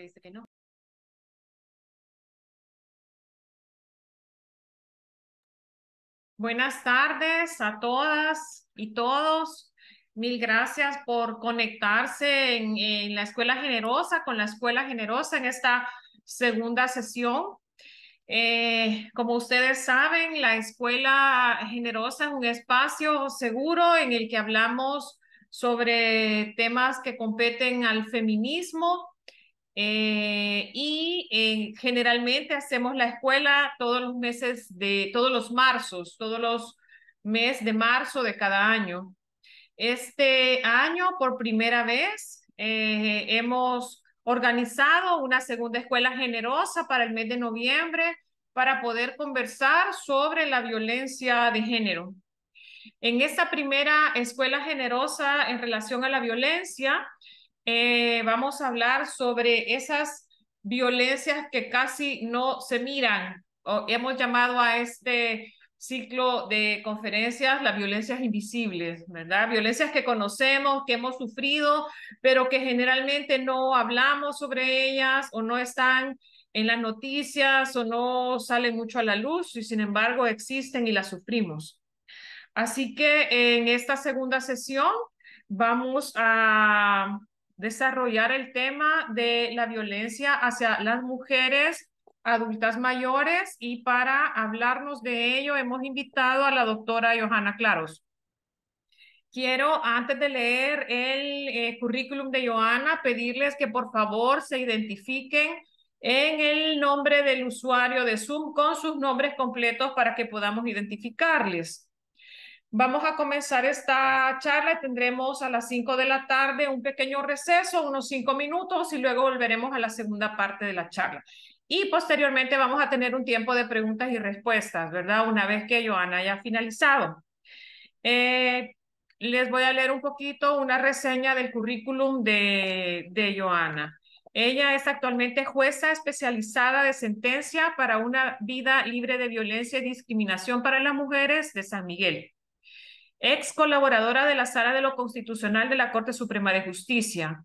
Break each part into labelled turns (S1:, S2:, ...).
S1: dice que no.
S2: Buenas tardes a todas y todos. Mil gracias por conectarse en, la Escuela Generosa con la Escuela Generosa en esta segunda sesión. Eh, como ustedes saben, la Escuela Generosa es un espacio seguro en el que hablamos sobre temas que competen al feminismo eh, y eh, generalmente hacemos la escuela todos los meses de, todos los marzos, todos los meses de marzo de cada año. Este año, por primera vez, eh, hemos organizado una segunda escuela generosa para el mes de noviembre para poder conversar sobre la violencia de género. En esta primera escuela generosa en relación a la violencia, eh, vamos a hablar sobre esas violencias que casi no se miran. O, hemos llamado a este ciclo de conferencias las violencias invisibles, ¿verdad? Violencias que conocemos, que hemos sufrido, pero que generalmente no hablamos sobre ellas o no están en las noticias o no salen mucho a la luz y sin embargo existen y las sufrimos. Así que en esta segunda sesión vamos a desarrollar el tema de la violencia hacia las mujeres adultas mayores y para hablarnos de ello hemos invitado a la doctora Johanna Claros. Quiero, antes de leer el eh, currículum de Johanna, pedirles que por favor se identifiquen en el nombre del usuario de Zoom con sus nombres completos para que podamos identificarles. Vamos a comenzar esta charla y tendremos a las 5 de la tarde un pequeño receso, unos 5 minutos, y luego volveremos a la segunda parte de la charla. Y posteriormente vamos a tener un tiempo de preguntas y respuestas, ¿verdad? Una vez que Joana haya finalizado. Eh, les voy a leer un poquito una reseña del currículum de, de Joana. Ella es actualmente jueza especializada de sentencia para una vida libre de violencia y discriminación para las mujeres de San Miguel ex colaboradora de la Sala de lo Constitucional de la Corte Suprema de Justicia.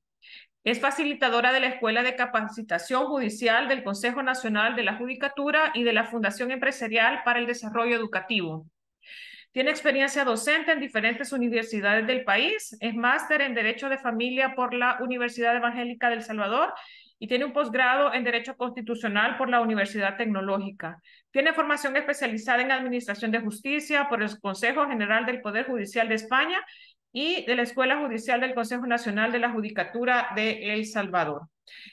S2: Es facilitadora de la Escuela de Capacitación Judicial del Consejo Nacional de la Judicatura y de la Fundación Empresarial para el Desarrollo Educativo. Tiene experiencia docente en diferentes universidades del país. Es máster en Derecho de Familia por la Universidad Evangélica del Salvador y tiene un posgrado en Derecho Constitucional por la Universidad Tecnológica. Tiene formación especializada en Administración de Justicia por el Consejo General del Poder Judicial de España y de la Escuela Judicial del Consejo Nacional de la Judicatura de El Salvador.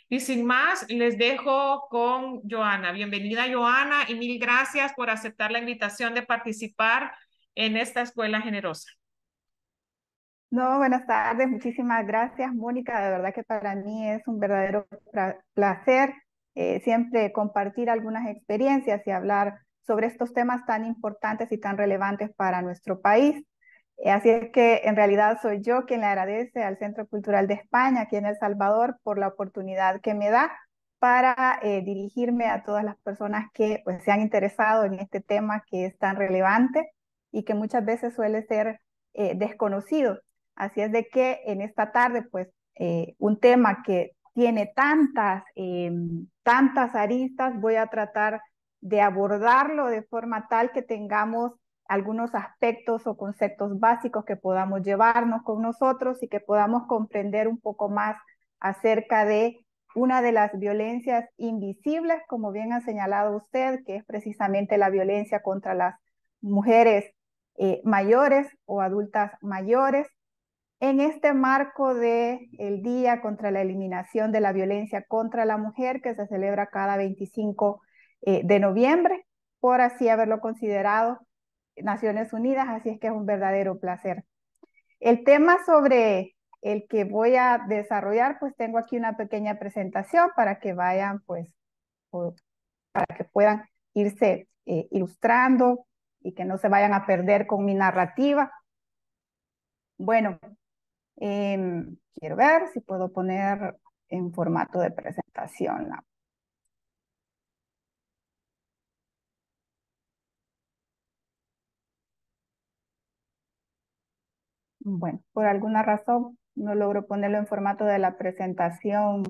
S2: Y sin más, les dejo con Joana. Bienvenida, Joana, y mil gracias por aceptar la invitación de participar en esta escuela generosa.
S3: No, buenas tardes, muchísimas gracias, Mónica. De verdad que para mí es un verdadero placer eh, siempre compartir algunas experiencias y hablar sobre estos temas tan importantes y tan relevantes para nuestro país. Eh, así es que en realidad soy yo quien le agradece al Centro Cultural de España, aquí en El Salvador, por la oportunidad que me da para eh, dirigirme a todas las personas que pues, se han interesado en este tema que es tan relevante y que muchas veces suele ser desconocido. Así es de que en esta tarde, pues, un tema que tiene tantas em, tantas aristas, voy a tratar de abordarlo de forma tal que tengamos algunos aspectos o conceptos básicos que podamos llevarnos con nosotros y que podamos comprender un poco más acerca de una de las violencias invisibles, como bien ha señalado usted, que es precisamente la violencia contra las mujeres eh, mayores o adultas mayores, en este marco del el Día contra la Eliminación de la Violencia contra la Mujer, que se celebra cada 25 eh, de noviembre, por así haberlo considerado Naciones Unidas, así es que es un verdadero placer. El tema sobre el que voy a desarrollar, pues tengo aquí una pequeña presentación para que vayan, pues, para que puedan irse eh, ilustrando y que no se vayan a perder con mi narrativa. Bueno, Em, quiero ver si puedo poner en formato de presentación Bueno, por alguna razón no logro ponerlo en formato de la presentación,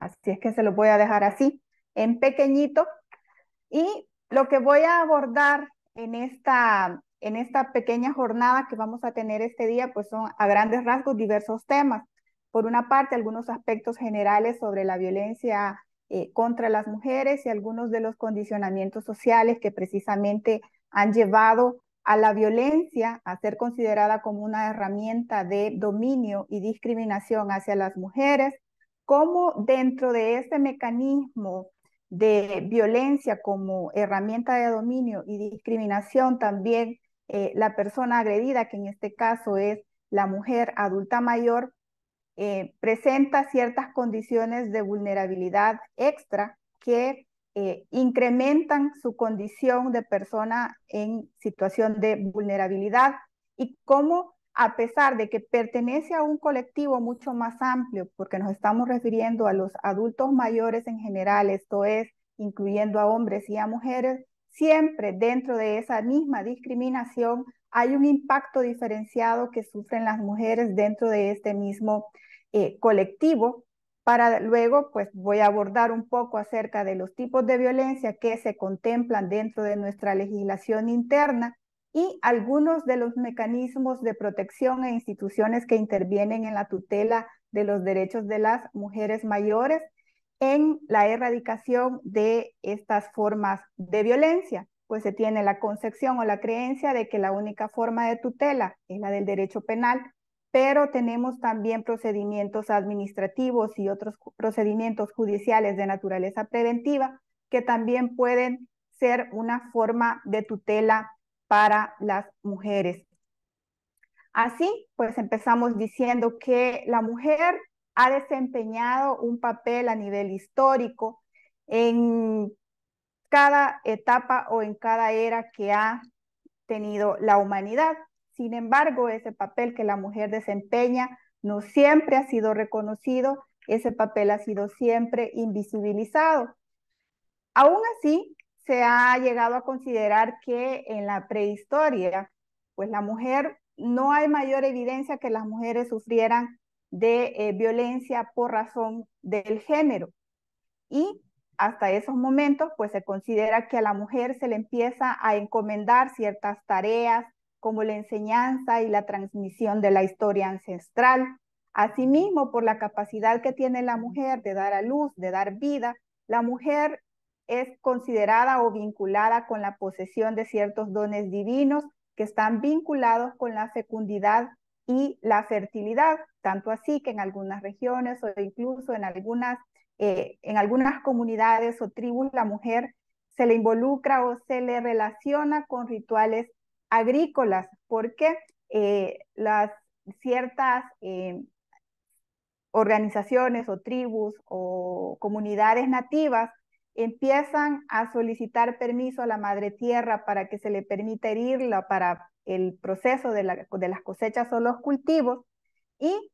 S3: así es que se lo voy a dejar así, en pequeñito. Y lo que voy a abordar en esta en esta pequeña jornada que vamos a tener este día, pues son a grandes rasgos diversos temas. Por una parte, algunos aspectos generales sobre la violencia eh, contra las mujeres y algunos de los condicionamientos sociales que precisamente han llevado a la violencia a ser considerada como una herramienta de dominio y discriminación hacia las mujeres, como dentro de este mecanismo de violencia como herramienta de dominio y discriminación también eh, la persona agredida, que en este caso es la mujer adulta mayor, eh, presenta ciertas condiciones de vulnerabilidad extra que eh, incrementan su condición de persona en situación de vulnerabilidad y cómo a pesar de que pertenece a un colectivo mucho más amplio, porque nos estamos refiriendo a los adultos mayores en general, esto es, incluyendo a hombres y a mujeres, siempre dentro de esa misma discriminación hay un impacto diferenciado que sufren las mujeres dentro de este mismo eh, colectivo. Para luego, pues voy a abordar un poco acerca de los tipos de violencia que se contemplan dentro de nuestra legislación interna y algunos de los mecanismos de protección e instituciones que intervienen en la tutela de los derechos de las mujeres mayores en la erradicación de estas formas de violencia, pues se tiene la concepción o la creencia de que la única forma de tutela es la del derecho penal, pero tenemos también procedimientos administrativos y otros procedimientos judiciales de naturaleza preventiva que también pueden ser una forma de tutela para las mujeres. Así, pues empezamos diciendo que la mujer ha desempeñado un papel a nivel histórico en cada etapa o en cada era que ha tenido la humanidad. Sin embargo, ese papel que la mujer desempeña no siempre ha sido reconocido, ese papel ha sido siempre invisibilizado. Aún así, se ha llegado a considerar que en la prehistoria, pues la mujer, no hay mayor evidencia que las mujeres sufrieran de eh, violencia por razón del género. Y hasta esos momentos, pues se considera que a la mujer se le empieza a encomendar ciertas tareas como la enseñanza y la transmisión de la historia ancestral. Asimismo, por la capacidad que tiene la mujer de dar a luz, de dar vida, la mujer es considerada o vinculada con la posesión de ciertos dones divinos que están vinculados con la fecundidad y la fertilidad, tanto así que en algunas regiones o incluso en algunas, eh, en algunas comunidades o tribus la mujer se le involucra o se le relaciona con rituales agrícolas, porque eh, las ciertas eh, organizaciones o tribus o comunidades nativas empiezan a solicitar permiso a la madre tierra para que se le permita herirla para el proceso de, las cosechas o los cultivos y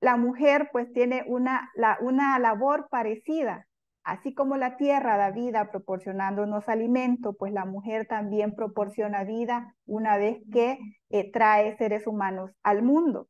S3: la mujer pues tiene una, una labor parecida. Así como la tierra da vida proporcionándonos alimento, pues la mujer también proporciona vida una vez que eh, trae seres humanos al mundo.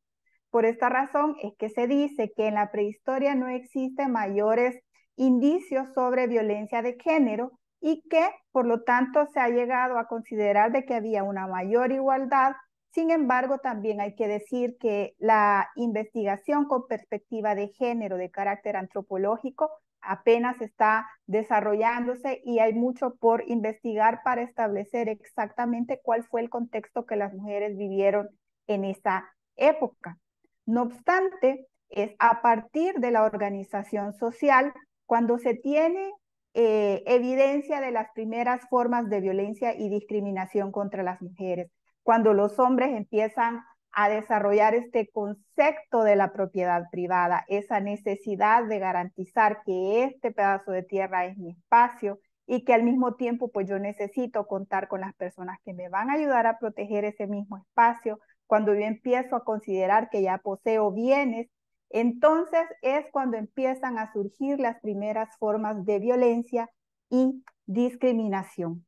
S3: Por esta razón es que se dice que en la prehistoria no existen mayores indicios sobre violencia de género y que, por lo tanto, se ha llegado a considerar de que había una mayor igualdad. Sin embargo, también hay que decir que la investigación con perspectiva de género de carácter antropológico apenas está desarrollándose y hay mucho por investigar para establecer exactamente cuál fue el contexto que las mujeres vivieron en esa época. No obstante, es a partir de la organización social cuando se tiene eh, evidencia de las primeras formas de violencia y discriminación contra las mujeres, cuando los hombres empiezan a desarrollar este concepto de la propiedad privada, esa necesidad de garantizar que este pedazo de tierra es mi espacio y que al mismo tiempo pues yo necesito contar con las personas que me van a ayudar a proteger ese mismo espacio. Cuando yo empiezo a considerar que ya poseo bienes entonces es cuando empiezan a surgir las primeras formas de violencia y discriminación.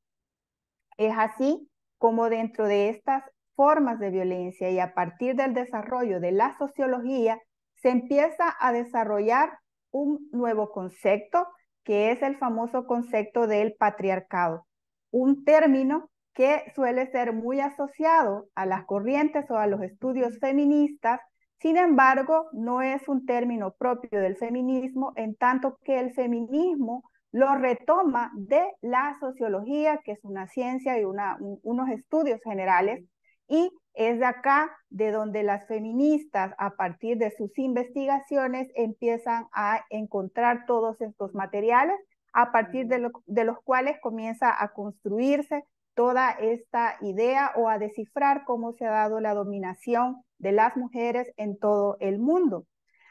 S3: Es así como dentro de estas formas de violencia y a partir del desarrollo de la sociología se empieza a desarrollar un nuevo concepto que es el famoso concepto del patriarcado, un término que suele ser muy asociado a las corrientes o a los estudios feministas sin embargo, no es un término propio del feminismo, en tanto que el feminismo lo retoma de la sociología, que es una ciencia y unos estudios generales, y es de acá de donde las feministas, a partir de sus investigaciones, empiezan a encontrar todos estos materiales, a partir de los cuales comienza a construirse toda esta idea o a descifrar cómo se ha dado la dominación de las mujeres en todo el mundo.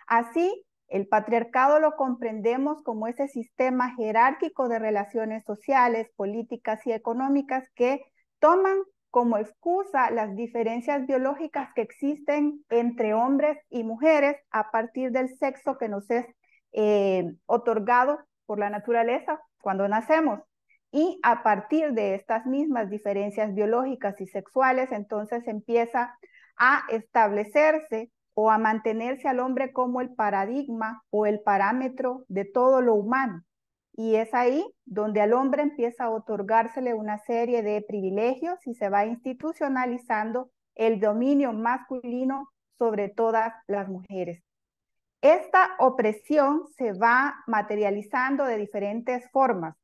S3: Así, el patriarcado lo comprendemos como ese sistema jerárquico de relaciones sociales, políticas y económicas que toman como excusa las diferencias biológicas que existen entre hombres y mujeres a partir del sexo que nos es eh, otorgado por la naturaleza cuando nacemos. Y a partir de estas mismas diferencias biológicas y sexuales, entonces empieza a establecerse o a mantenerse al hombre como el paradigma o el parámetro de todo lo humano. Y es ahí donde al hombre empieza a otorgársele una serie de privilegios y se va institucionalizando el dominio masculino sobre todas las mujeres. Esta opresión se va materializando de diferentes formas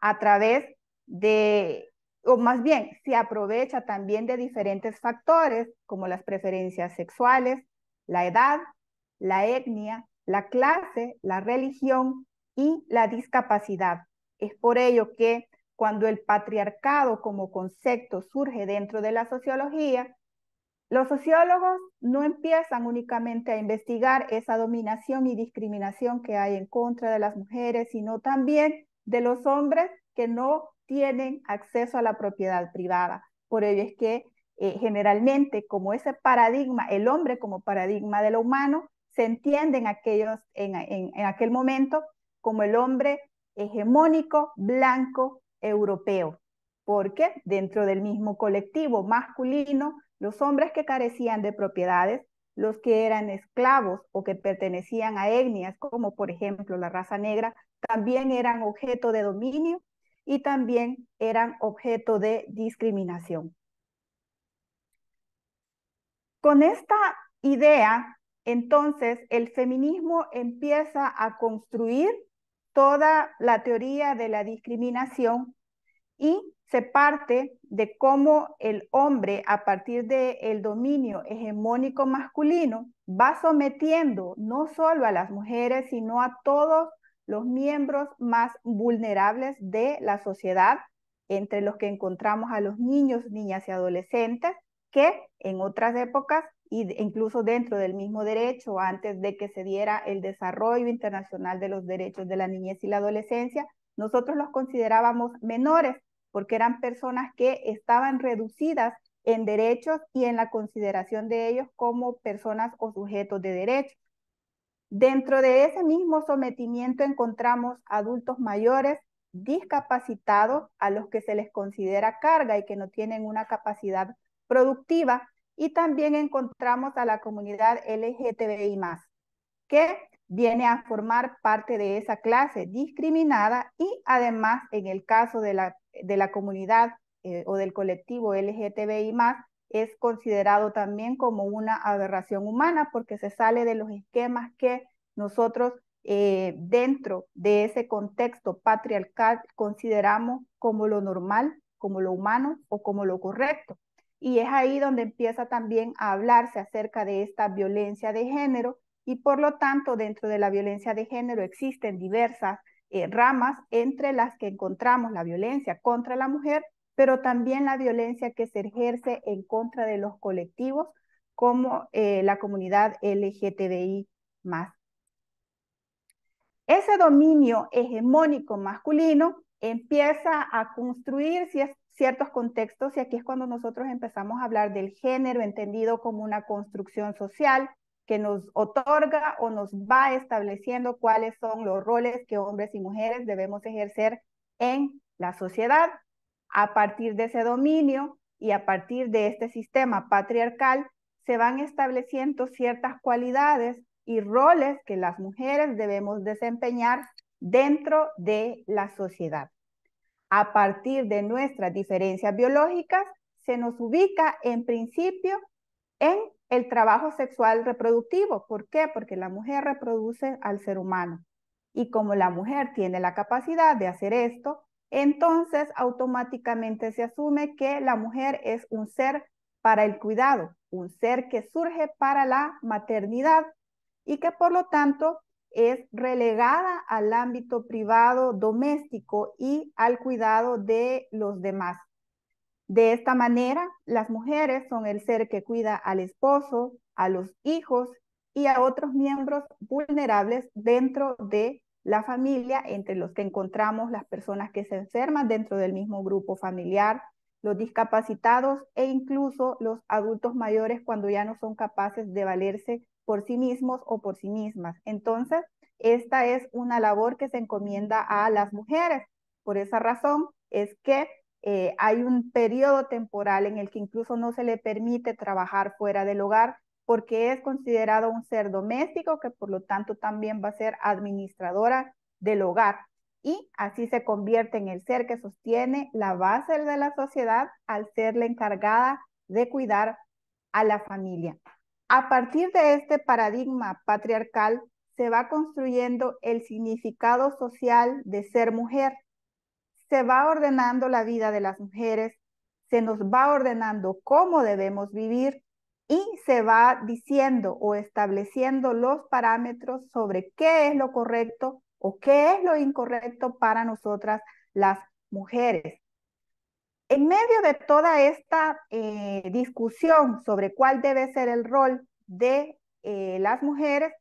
S3: a través de o más bien se aprovecha también de diferentes factores como las preferencias sexuales, la edad, la etnia, la clase, la religión y la discapacidad. Es por ello que cuando el patriarcado como concepto surge dentro de la sociología, los sociólogos no empiezan únicamente a investigar esa dominación y discriminación que hay en contra de las mujeres, sino también de los hombres que no tienen acceso a la propiedad privada. Por ello es que eh, generalmente como ese paradigma, el hombre como paradigma de lo humano, se entiende aquellos, en aquel momento como el hombre hegemónico, blanco, europeo, porque dentro del mismo colectivo masculino, los hombres que carecían de propiedades, los que eran esclavos o que pertenecían a etnias como por ejemplo la raza negra, también eran objeto de dominio y también eran objeto de discriminación. Con esta idea, entonces, el feminismo empieza a construir toda la teoría de la discriminación y se parte de cómo el hombre, a partir del el dominio hegemónico masculino, va sometiendo no solo a las mujeres, sino a todos los miembros más vulnerables de la sociedad, entre los que encontramos a los niños, niñas y adolescentes, que en otras épocas, e incluso dentro del mismo derecho, antes de que se diera el desarrollo internacional de los derechos de la niñez y la adolescencia, nosotros los considerábamos menores, porque eran personas que estaban reducidas en derechos y en la consideración de ellos como personas o sujetos de derechos. Dentro de ese mismo sometimiento encontramos adultos mayores discapacitados a los que se les considera carga y que no tienen una capacidad productiva. Y también encontramos a la comunidad LGTBI que viene a formar parte de esa clase discriminada y además en el caso de la, comunidad eh, o del colectivo LGTBI es considerado también como una aberración humana porque se sale de los esquemas que nosotros eh, dentro de ese contexto patriarcal consideramos como lo normal, como lo humano o como lo correcto. Y es ahí donde empieza también a hablarse acerca de esta violencia de género y por lo tanto dentro de la violencia de género existen diversas eh, ramas entre las que encontramos la violencia contra la mujer pero también la violencia que se ejerce en contra de los colectivos como eh, la comunidad LGTBI Ese dominio hegemónico masculino empieza a construir ciertos contextos y aquí es cuando nosotros empezamos a hablar del género entendido como una construcción social que nos otorga o nos va estableciendo cuáles son los roles que hombres y mujeres debemos ejercer en la sociedad a partir de ese dominio y a partir de este sistema patriarcal se van estableciendo ciertas cualidades y roles que las mujeres debemos desempeñar dentro de la sociedad. A partir de nuestras diferencias biológicas, se nos ubica en principio en el trabajo sexual reproductivo. ¿Por qué? Porque la mujer reproduce al ser humano. Y como la mujer tiene la capacidad de hacer esto, entonces automáticamente se asume que la mujer es un ser para el cuidado, un ser que surge para la maternidad y que por lo tanto es relegada al ámbito privado doméstico y al cuidado de los demás. De esta manera, las mujeres son el ser que cuida al esposo, a los hijos y a otros miembros vulnerables dentro de la familia, entre los que encontramos las personas que se enferman dentro del mismo grupo familiar, los discapacitados e incluso los adultos mayores cuando ya no son capaces de valerse por sí mismos o por sí mismas. Entonces, esta es una labor que se encomienda a las mujeres. Por esa razón es que eh, hay un periodo temporal en el que incluso no se le permite trabajar fuera del hogar porque es considerado un ser doméstico que por lo tanto también va a ser administradora del hogar y así se convierte en el ser que sostiene la base de la sociedad al ser la encargada de cuidar a la familia. A partir de este paradigma patriarcal se va construyendo el significado social de ser mujer, se va ordenando la vida de las mujeres, se nos va ordenando cómo debemos vivir y se va diciendo o estableciendo los parámetros sobre qué es lo correcto o qué es lo incorrecto para nosotras las mujeres. En medio de toda esta eh, discusión sobre cuál debe ser el rol de eh, las mujeres,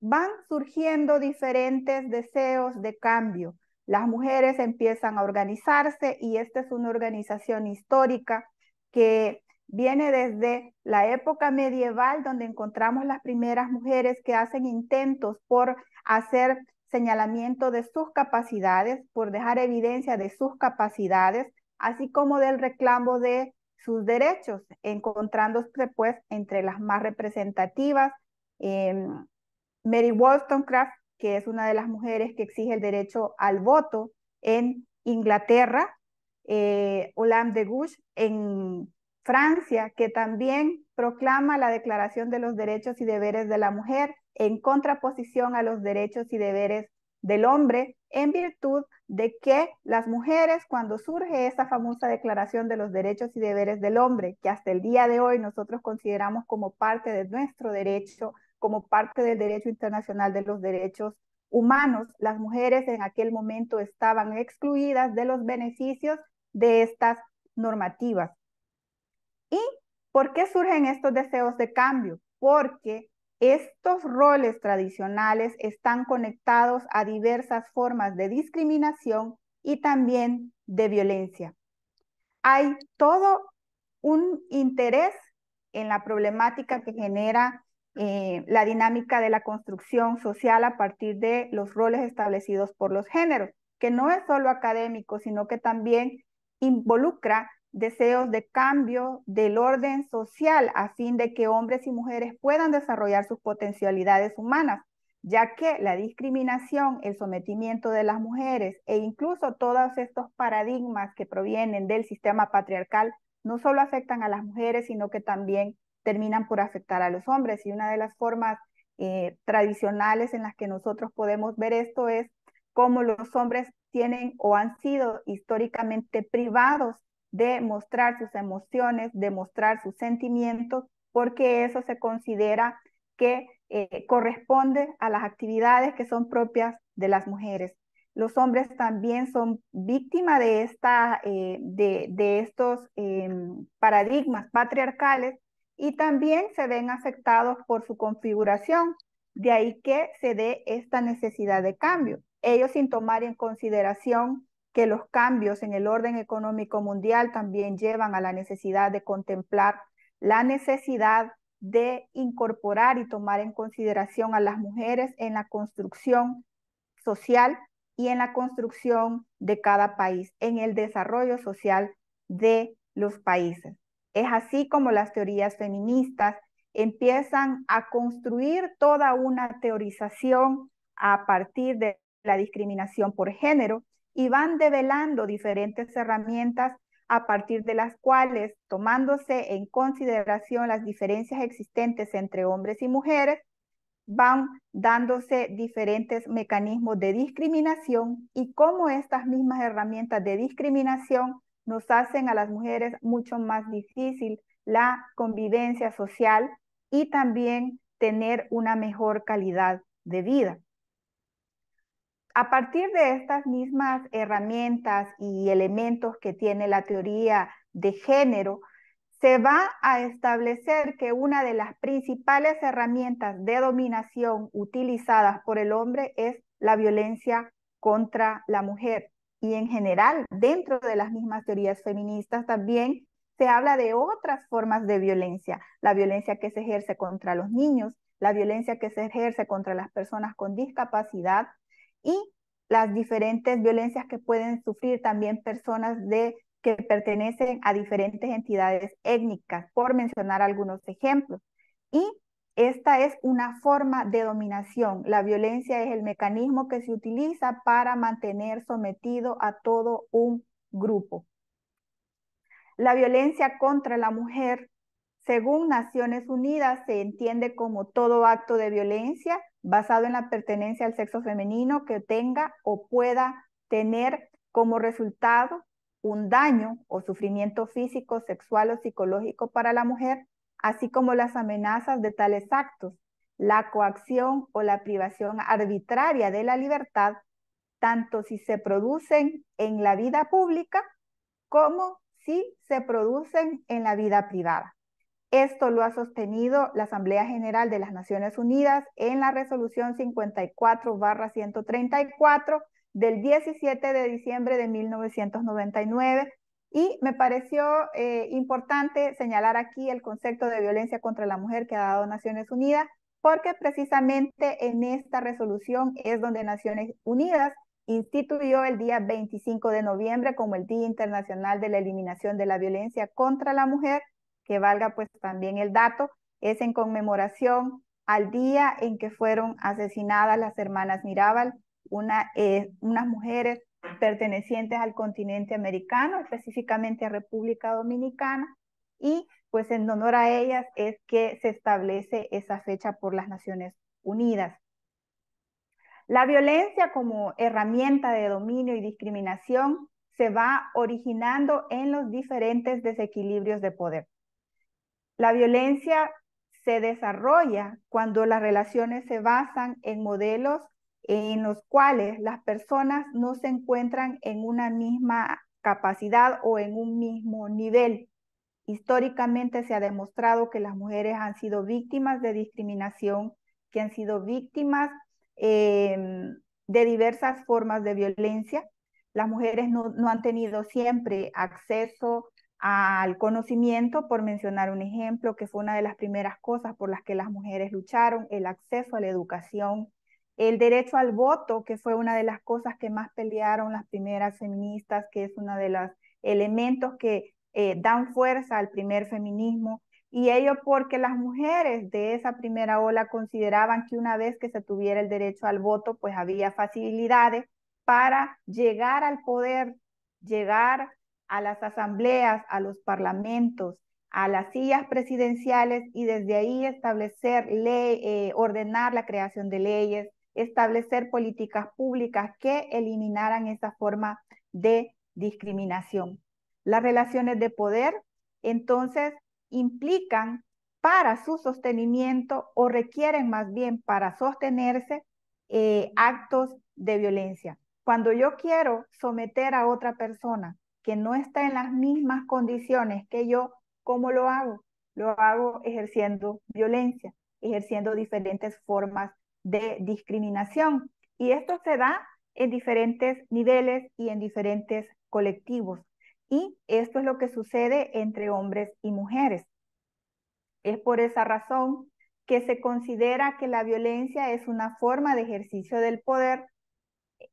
S3: van surgiendo diferentes deseos de cambio. Las mujeres empiezan a organizarse y esta es una organización histórica que Viene desde la época medieval, donde encontramos las primeras mujeres que hacen intentos por hacer señalamiento de sus capacidades, por dejar evidencia de sus capacidades, así como del reclamo de sus derechos, encontrándose pues entre las más representativas. Em, Mary Wollstonecraft, que es una de las mujeres que exige el derecho al voto en Inglaterra, eh, Olam de Gouche en Francia, que también proclama la Declaración de los Derechos y Deberes de la Mujer en contraposición a los derechos y deberes del hombre, en virtud de que las mujeres, cuando surge esa famosa Declaración de los Derechos y Deberes del Hombre, que hasta el día de hoy nosotros consideramos como parte de nuestro derecho, como parte del derecho internacional de los derechos humanos, las mujeres en aquel momento estaban excluidas de los beneficios de estas normativas. ¿Y por qué surgen estos deseos de cambio? Porque estos roles tradicionales están conectados a diversas formas de discriminación y también de violencia. Hay todo un interés en la problemática que genera eh, la dinámica de la construcción social a partir de los roles establecidos por los géneros, que no es solo académico, sino que también involucra deseos de cambio del orden social a fin de que hombres y mujeres puedan desarrollar sus potencialidades humanas, ya que la discriminación, el sometimiento de las mujeres e incluso todos estos paradigmas que provienen del sistema patriarcal no solo afectan a las mujeres, sino que también terminan por afectar a los hombres. Y una de las formas eh, tradicionales en las que nosotros podemos ver esto es cómo los hombres tienen o han sido históricamente privados de mostrar sus emociones, de mostrar sus sentimientos, porque eso se considera que eh, corresponde a las actividades que son propias de las mujeres. Los hombres también son víctimas de, eh, de, estos eh, paradigmas patriarcales y también se ven afectados por su configuración. De ahí que se dé esta necesidad de cambio. Ellos sin tomar en consideración que los cambios en el orden económico mundial también llevan a la necesidad de contemplar la necesidad de incorporar y tomar en consideración a las mujeres en la construcción social y en la construcción de cada país, en el desarrollo social de los países. Es así como las teorías feministas empiezan a construir toda una teorización a partir de la discriminación por género, y van develando diferentes herramientas a partir de las cuales, tomándose en consideración las diferencias existentes entre hombres y mujeres, van dándose diferentes mecanismos de discriminación y cómo estas mismas herramientas de discriminación nos hacen a las mujeres mucho más difícil la convivencia social y también tener una mejor calidad de vida a partir de estas mismas herramientas y elementos que tiene la teoría de género, se va a establecer que una de las principales herramientas de dominación utilizadas por el hombre es la violencia contra la mujer. Y en general, dentro de las mismas teorías feministas también se habla de otras formas de violencia, la violencia que se ejerce contra los niños, la violencia que se ejerce contra las personas con discapacidad, y las diferentes violencias que pueden sufrir también personas de, que pertenecen a diferentes entidades étnicas, por mencionar algunos ejemplos. Y esta es una forma de dominación. La violencia es el mecanismo que se utiliza para mantener sometido a todo un grupo. La violencia contra la mujer, según Naciones Unidas, se entiende como todo acto de violencia basado en la pertenencia al sexo femenino que tenga o pueda tener como resultado un daño o sufrimiento físico, sexual o psicológico para la mujer, así como las amenazas de tales actos, la coacción o la privación arbitraria de la libertad, tanto si se producen en la vida pública como si se producen en la vida privada. Esto lo ha sostenido la Asamblea General de las Naciones Unidas en la resolución 54-134 del 17 de diciembre de 1999. Y me pareció eh, importante señalar aquí el concepto de violencia contra la mujer que ha dado Naciones Unidas, porque precisamente en esta resolución es donde Naciones Unidas instituyó el día 25 de noviembre como el Día Internacional de la Eliminación de la Violencia contra la Mujer que valga pues también el dato, es en conmemoración al día en que fueron asesinadas las hermanas Mirabal, eh, unas mujeres pertenecientes al continente americano, específicamente a República Dominicana, y pues en honor a ellas es que se establece esa fecha por las Naciones Unidas. La violencia como herramienta de dominio y discriminación se va originando en los diferentes desequilibrios de poder. La violencia se desarrolla cuando las relaciones se basan en modelos en los cuales las personas no se encuentran en una misma capacidad o en un mismo nivel. Históricamente se ha demostrado que las mujeres han sido víctimas de discriminación, que han sido víctimas em, de diversas formas de violencia. Las mujeres no, no han tenido siempre acceso al conocimiento, por mencionar un ejemplo, que fue una de las primeras cosas por las que las mujeres lucharon, el acceso a la educación, el derecho al voto, que fue una de las cosas que más pelearon las primeras feministas, que es uno de los elementos que eh, dan fuerza al primer feminismo. Y ello porque las mujeres de esa primera ola consideraban que una vez que se tuviera el derecho al voto, pues había facilidades para llegar al poder, llegar a las asambleas, a los parlamentos, a las sillas presidenciales y desde ahí establecer, ley, eh, ordenar la creación de leyes, establecer políticas públicas que eliminaran esa forma de discriminación. Las relaciones de poder, entonces, implican para su sostenimiento o requieren más bien para sostenerse eh, actos de violencia. Cuando yo quiero someter a otra persona que no está en las mismas condiciones que yo, ¿cómo lo hago? Lo hago ejerciendo violencia, ejerciendo diferentes formas de discriminación. Y esto se da en diferentes niveles y en diferentes colectivos. Y esto es lo que sucede entre hombres y mujeres. Es por esa razón que se considera que la violencia es una forma de ejercicio del poder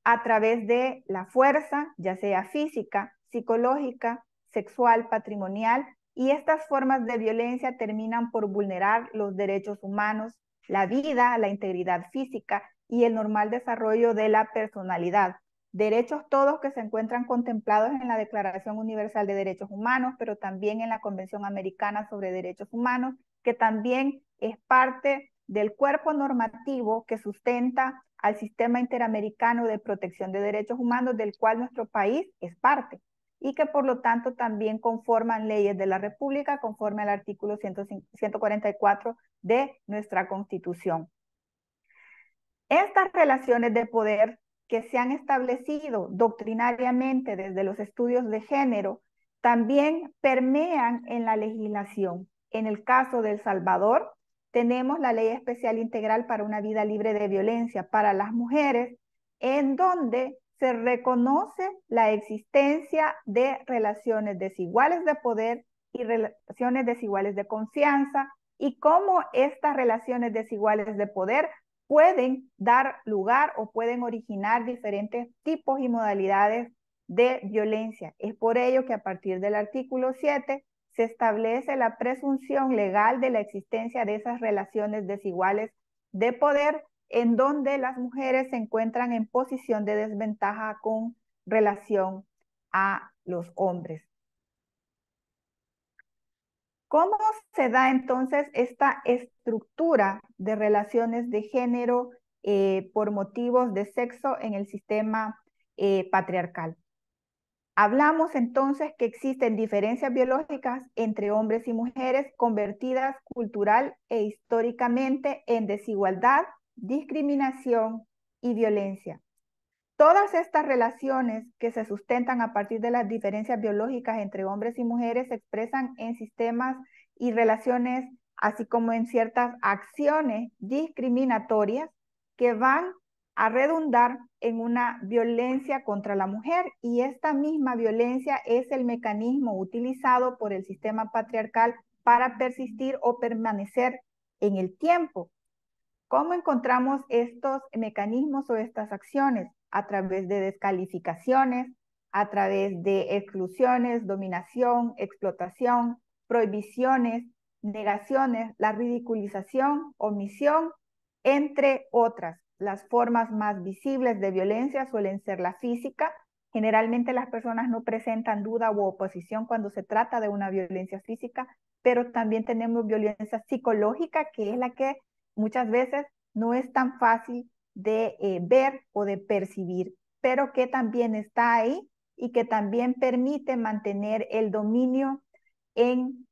S3: a través de la fuerza, ya sea física, psicológica, sexual, patrimonial, y estas formas de violencia terminan por vulnerar los derechos humanos, la vida, la integridad física y el normal desarrollo de la personalidad. Derechos todos que se encuentran contemplados en la Declaración Universal de Derechos Humanos, pero también en la Convención Americana sobre Derechos Humanos, que también es parte del cuerpo normativo que sustenta al Sistema Interamericano de Protección de Derechos Humanos, del cual nuestro país es parte y que por lo tanto también conforman leyes de la República conforme al artículo 144 de nuestra Constitución. Estas relaciones de poder que se han establecido doctrinariamente desde los estudios de género también permean en la legislación. En el caso de El Salvador, tenemos la Ley Especial Integral para una Vida Libre de Violencia para las Mujeres, en donde se reconoce la existencia de relaciones desiguales de poder y relaciones desiguales de confianza y cómo estas relaciones desiguales de poder pueden dar lugar o pueden originar diferentes tipos y modalidades de violencia. Es por ello que a partir del artículo 7 se establece la presunción legal de la existencia de esas relaciones desiguales de poder en donde las mujeres se encuentran en posición de desventaja con relación a los hombres. ¿Cómo se da entonces esta estructura de relaciones de género eh, por motivos de sexo en el sistema eh, patriarcal? Hablamos entonces que existen diferencias biológicas entre hombres y mujeres convertidas cultural e históricamente en desigualdad discriminación y violencia. Todas estas relaciones que se sustentan a partir de las diferencias biológicas entre hombres y mujeres se expresan en sistemas y relaciones, así como en ciertas acciones discriminatorias que van a redundar en una violencia contra la mujer y esta misma violencia es el mecanismo utilizado por el sistema patriarcal para persistir o permanecer en el tiempo. ¿Cómo encontramos estos mecanismos o estas acciones? A través de descalificaciones, a través de exclusiones, dominación, explotación, prohibiciones, negaciones, la ridiculización, omisión, entre otras. Las formas más visibles de violencia suelen ser la física. Generalmente las personas no presentan duda u oposición cuando se trata de una violencia física, pero también tenemos violencia psicológica, que es la que muchas veces no es tan fácil de eh, ver o de percibir, pero que también está ahí y que también permite mantener el dominio en,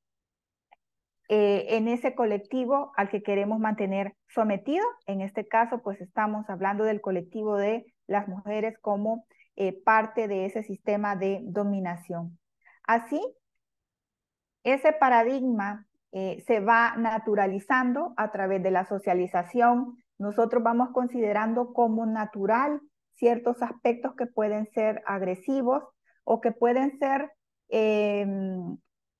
S3: eh, en ese colectivo al que queremos mantener sometido. En este caso, pues estamos hablando del colectivo de las mujeres como eh, parte de ese sistema de dominación. Así, ese paradigma eh, se va naturalizando a través de la socialización. Nosotros vamos considerando como natural ciertos aspectos que pueden ser agresivos o que pueden ser em,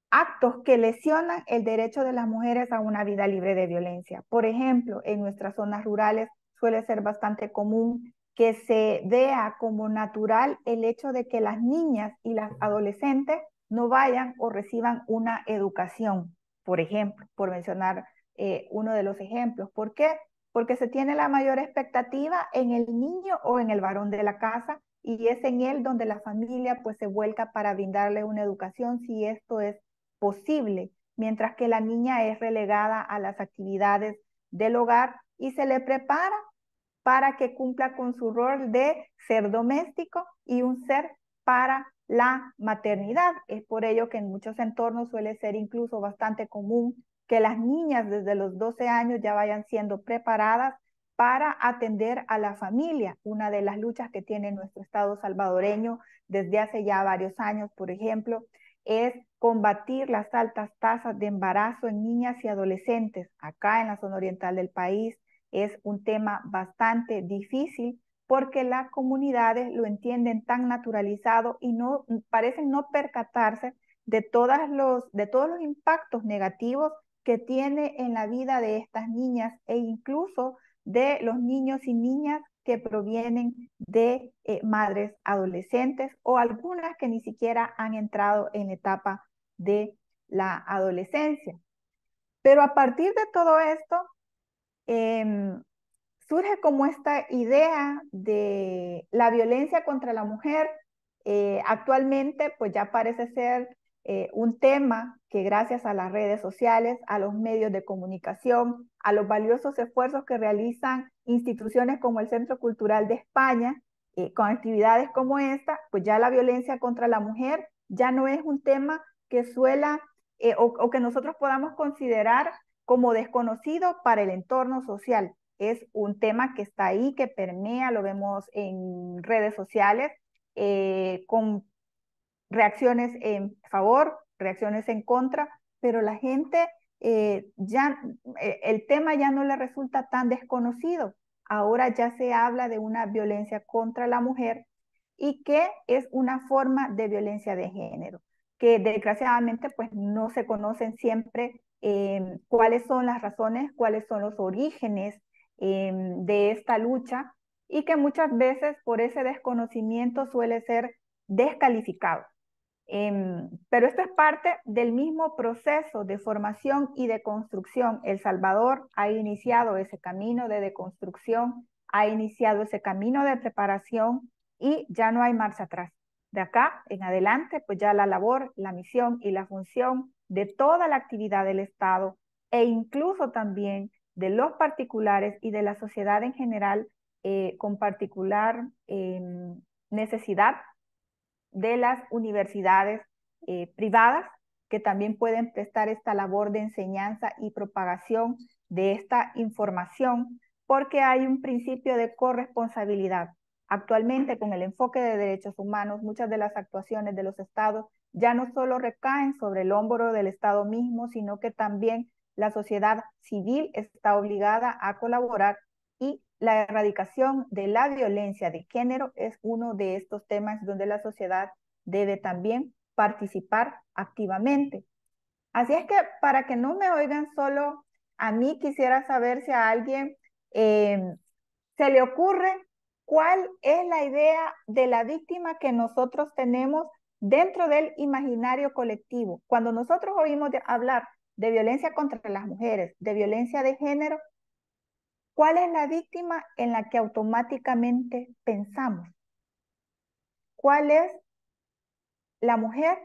S3: actos que lesionan el derecho de las mujeres a una vida libre de violencia. Por ejemplo, en nuestras zonas rurales suele ser bastante común que se vea como natural el hecho de que las niñas y las adolescentes no vayan o reciban una educación por ejemplo, por mencionar eh, uno de los ejemplos. ¿Por qué? Porque se tiene la mayor expectativa en el niño o en el varón de la casa y es en él donde la familia pues se vuelca para brindarle una educación si esto es posible, mientras que la niña es relegada a las actividades del hogar y se le prepara para que cumpla con su rol de ser doméstico y un ser para la maternidad. Es por ello que en muchos entornos suele ser incluso bastante común que las niñas desde los 12 años ya vayan siendo preparadas para atender a la familia, una de las luchas que tiene nuestro Estado salvadoreño desde hace ya varios años, por ejemplo, es combatir las altas tasas de embarazo en niñas y adolescentes. Acá en la zona oriental del país es un tema bastante difícil porque las comunidades lo entienden tan naturalizado y no mm, parecen no percatarse de, los, de todos los impactos negativos que tiene en la vida de estas niñas e incluso de los niños y niñas que provienen de eh, madres adolescentes o algunas que ni siquiera han entrado en etapa de la adolescencia. Pero a partir de todo esto, em, surge como esta idea de la violencia contra la mujer. Eh, actualmente, pues ya parece ser eh, un tema que gracias a las redes sociales, a los medios de comunicación, a los valiosos esfuerzos que realizan instituciones como el Centro Cultural de España, eh, con actividades como esta, pues ya la violencia contra la mujer ya no es un tema que suela o que nosotros podamos considerar como desconocido para el entorno social es un tema que está ahí, que permea, lo vemos en redes sociales, eh, con reacciones en favor, reacciones en contra, pero la gente eh, ya, eh, el tema ya no le resulta tan desconocido. Ahora ya se habla de una violencia contra la mujer y que es una forma de violencia de género, que desgraciadamente pues no se conocen siempre cuáles son las razones, cuáles son los orígenes Em, de esta lucha y que muchas veces por ese desconocimiento suele ser descalificado. Em, pero esto es parte del mismo proceso de formación y de construcción. El Salvador ha iniciado ese camino de deconstrucción, ha iniciado ese camino de preparación y ya no hay marcha atrás. De acá en adelante, pues ya la labor, la misión y la función de toda la actividad del Estado e incluso también de los particulares y de la sociedad en general eh, con particular eh, necesidad de las universidades eh, privadas que también pueden prestar esta labor de enseñanza y propagación de esta información porque hay un principio de corresponsabilidad. Actualmente con el enfoque de derechos humanos, muchas de las actuaciones de los estados ya no solo recaen sobre el hombro del estado mismo, sino que también la sociedad civil está obligada a colaborar y la erradicación de la violencia de género es uno de estos temas donde la sociedad debe también participar activamente. Así es que para que no me oigan solo a mí, quisiera saber si a alguien em, se le ocurre cuál es la idea de la víctima que nosotros tenemos dentro del imaginario colectivo. Cuando nosotros oímos hablar de violencia contra las mujeres, de violencia de género, ¿cuál es la víctima en la que automáticamente pensamos? ¿Cuál es la mujer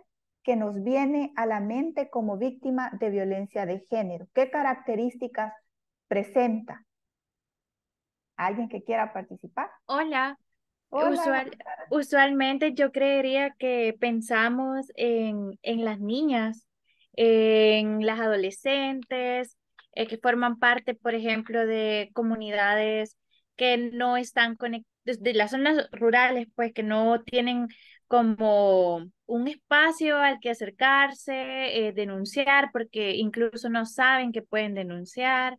S3: que nos viene a la mente como víctima de violencia de género? ¿Qué características presenta? ¿Alguien que quiera participar?
S4: Hola. usualmente yo creería que pensamos en, en las niñas, en las adolescentes, eh, que forman parte, por ejemplo, de comunidades que no están conectadas, de las zonas rurales, pues que no tienen como un espacio al que acercarse, eh, denunciar, porque incluso no saben que pueden denunciar.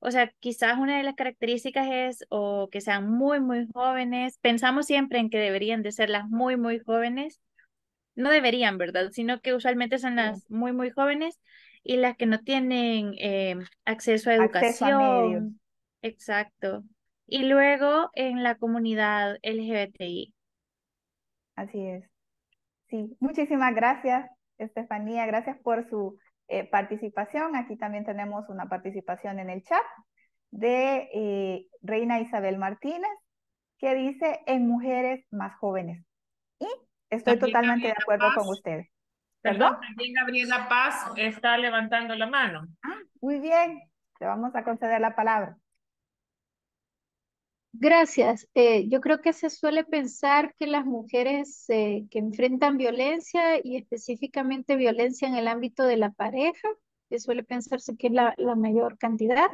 S4: O sea, quizás una de las características es o que sean muy, muy jóvenes. Pensamos siempre en que deberían de ser las muy, muy jóvenes, no deberían, ¿verdad? Sino que usualmente son las muy, muy jóvenes y las que no tienen eh, acceso a educación. Exacto. Y luego en la comunidad LGBTI. Así es.
S3: Sí, muchísimas gracias, Estefanía. Gracias por su eh, participación. Aquí también tenemos una participación en el chat de eh, Reina Isabel Martínez, que dice en mujeres más jóvenes. Y Estoy totalmente de acuerdo con ustedes. ¿Perdón?
S2: También Gabriela Paz está levantando la mano. Ah,
S3: muy bien, le vamos a conceder la palabra.
S4: Gracias. Eh, yo creo que se suele pensar que las mujeres eh, que enfrentan violencia y específicamente violencia en el ámbito de la pareja, que suele pensarse que es la, mayor cantidad,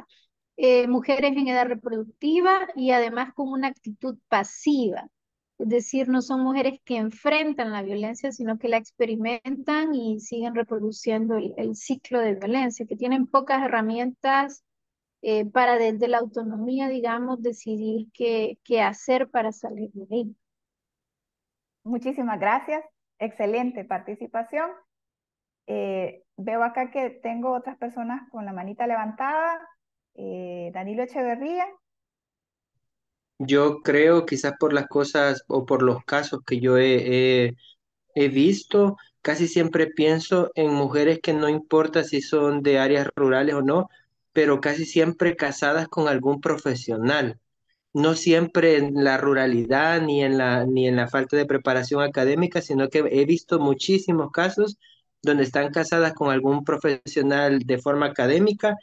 S4: eh, mujeres en edad reproductiva y además con una actitud pasiva. Es decir, no son mujeres que enfrentan la violencia, sino que la experimentan y siguen reproduciendo el, ciclo de violencia, que tienen pocas herramientas eh, para desde la autonomía, digamos, decidir qué, hacer para salir de ahí. Muchísimas gracias.
S3: Excelente participación. Eh, veo acá que tengo otras personas con la manita levantada. Eh, Danilo Echeverría,
S1: yo creo, quizás por las cosas o por los casos que yo he, visto, casi siempre pienso en mujeres que no importa si son de áreas rurales o no, pero casi siempre casadas con algún profesional. No siempre en la ruralidad ni en ni en la falta de preparación académica, sino que he visto muchísimos casos donde están casadas con algún profesional de forma académica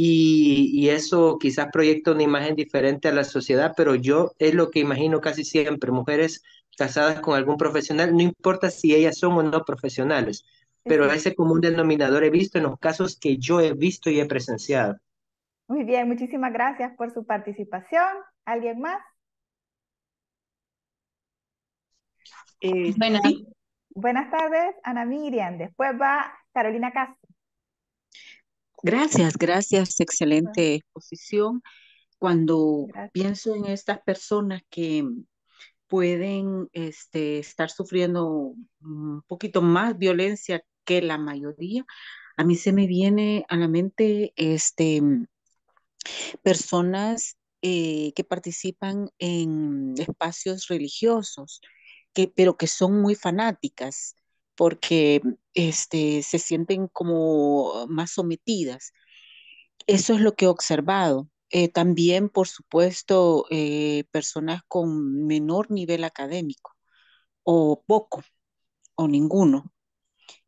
S1: y, eso quizás proyecta una imagen diferente a la sociedad, pero yo es lo que imagino casi siempre, mujeres casadas con algún profesional, no importa si ellas son o no profesionales, pero ese común denominador he visto en los casos que yo he visto y he presenciado.
S3: Muy bien, muchísimas gracias por su participación. ¿Alguien más? Eh, Buenas. Buenas tardes, Ana Miriam. Después va Carolina Castro.
S5: Gracias,
S6: gracias, excelente exposición. Cuando pienso en estas personas que pueden este, estar sufriendo un poquito más violencia que la mayoría, a mí se me viene a la mente este, personas eh, que participan en espacios religiosos, que, pero que son muy fanáticas porque este, se sienten como más sometidas. Mm. Eso es lo que he observado. Eh, también, por supuesto, eh, personas con menor nivel académico o poco o ninguno.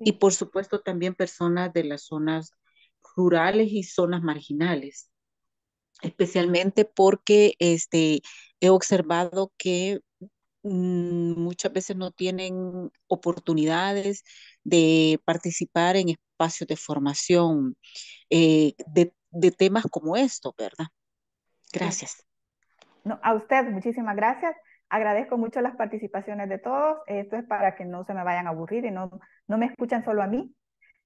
S6: Y por supuesto también personas de las zonas rurales y zonas marginales, especialmente porque este, he observado que Mm, muchas veces no tienen oportunidades de participar en espacios de formación eh, de, temas como esto, ¿verdad? Gracias. No,
S3: a usted, muchísimas gracias. Agradezco mucho las participaciones de todos. Esto es para que no se me vayan a aburrir y no, no me escuchan solo a mí.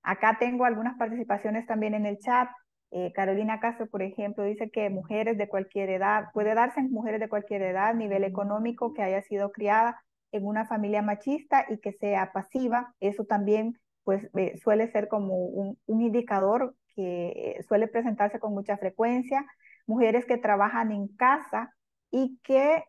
S3: Acá tengo algunas participaciones también en el chat. Eh, Carolina Castro, por ejemplo, dice que mujeres de cualquier edad, puede darse en mujeres de cualquier edad, nivel económico, que haya sido criada en una familia machista y que sea pasiva. Eso también pues eh, suele ser como un, indicador que eh, suele presentarse con mucha frecuencia. Mujeres que trabajan en casa y que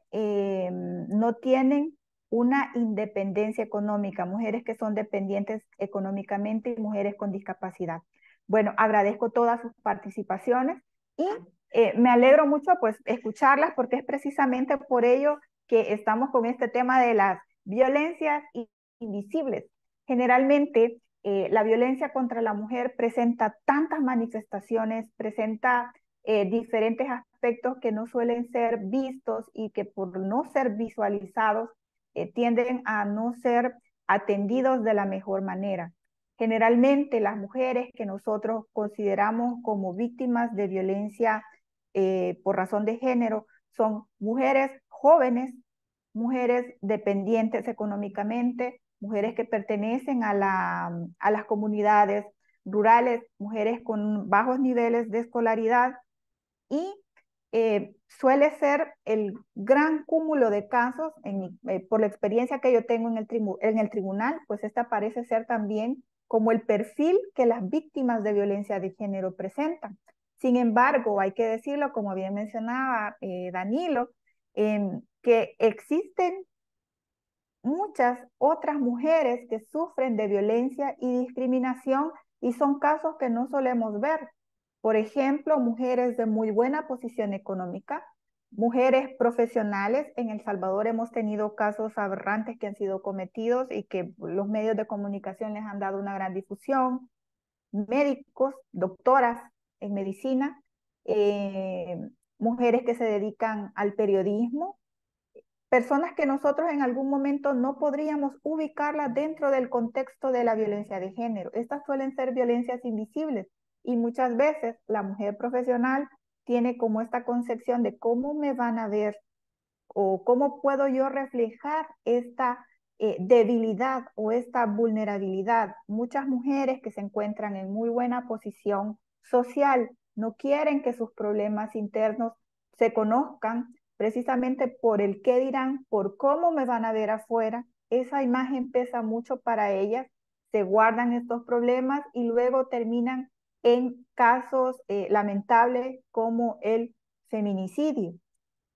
S3: no tienen una independencia económica, mujeres que son dependientes económicamente y mujeres con discapacidad bueno, agradezco todas sus participaciones y ah. eh, me alegro mucho pues escucharlas porque es precisamente por ello que estamos con este tema de las violencias invisibles. Generalmente eh, la violencia contra la mujer presenta tantas manifestaciones, presenta eh, diferentes aspectos que no suelen ser vistos y que por no ser visualizados tienden a no ser atendidos de la mejor manera. Generalmente las mujeres que nosotros consideramos como víctimas de violencia eh, por razón de género son mujeres jóvenes, mujeres dependientes económicamente, mujeres que pertenecen a, la, a las comunidades rurales, mujeres con bajos niveles de escolaridad y eh, suele ser el gran cúmulo de casos, eh, por la experiencia que yo tengo en el, en el tribunal, pues esta parece ser también como el perfil que las víctimas de violencia de género presentan. Sin embargo, hay que decirlo, como bien mencionaba eh, Danilo, em, que existen muchas otras mujeres que sufren de violencia y discriminación y son casos que no solemos ver. Por ejemplo, mujeres de muy buena posición económica, Mujeres profesionales, en El Salvador hemos tenido casos aberrantes que han sido cometidos y que los medios de comunicación les han dado una gran difusión. Médicos, doctoras en medicina, eh, mujeres que se dedican al periodismo, personas que nosotros en algún momento no podríamos ubicarlas dentro del contexto de la violencia de género. Estas suelen ser violencias invisibles y muchas veces la mujer profesional tiene como esta concepción de cómo me van a ver o cómo puedo yo reflejar esta eh, debilidad o esta vulnerabilidad. Muchas mujeres que se encuentran en muy buena posición social no quieren que sus problemas internos se conozcan precisamente por el qué dirán, por cómo me van a ver afuera. Esa imagen pesa mucho para ellas, se guardan estos problemas y luego terminan en casos eh, lamentables como el feminicidio.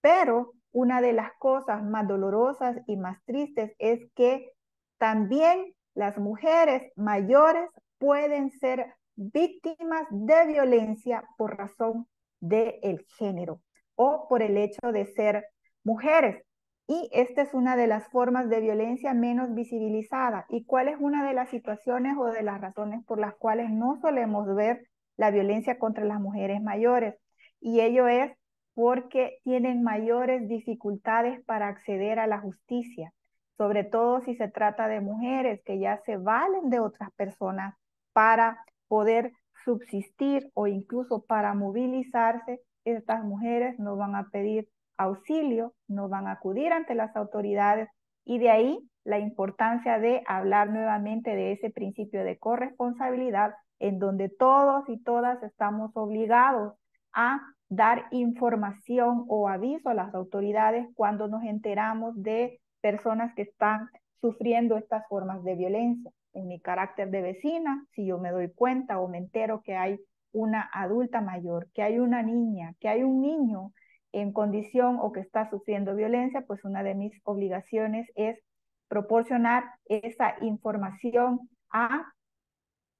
S3: Pero una de las cosas más dolorosas y más tristes es que también las mujeres mayores pueden ser víctimas de violencia por razón del género o por el hecho de ser mujeres. Y esta es una de las formas de violencia menos visibilizada. ¿Y cuál es una de las situaciones o de las razones por las cuales no solemos ver la violencia contra las mujeres mayores? Y ello es porque tienen mayores dificultades para acceder a la justicia, sobre todo si se trata de mujeres que ya se valen de otras personas para poder subsistir o incluso para movilizarse, estas mujeres no van a pedir auxilio, no van a acudir ante las autoridades y de ahí la importancia de hablar nuevamente de ese principio de corresponsabilidad en donde todos y todas estamos obligados a dar información o aviso a las autoridades cuando nos enteramos de personas que están sufriendo estas formas de violencia. En mi carácter de vecina, si yo me doy cuenta o me entero que hay una adulta mayor, que hay una niña, que hay un niño en condición o que está sufriendo violencia, pues una de mis obligaciones es proporcionar esa información a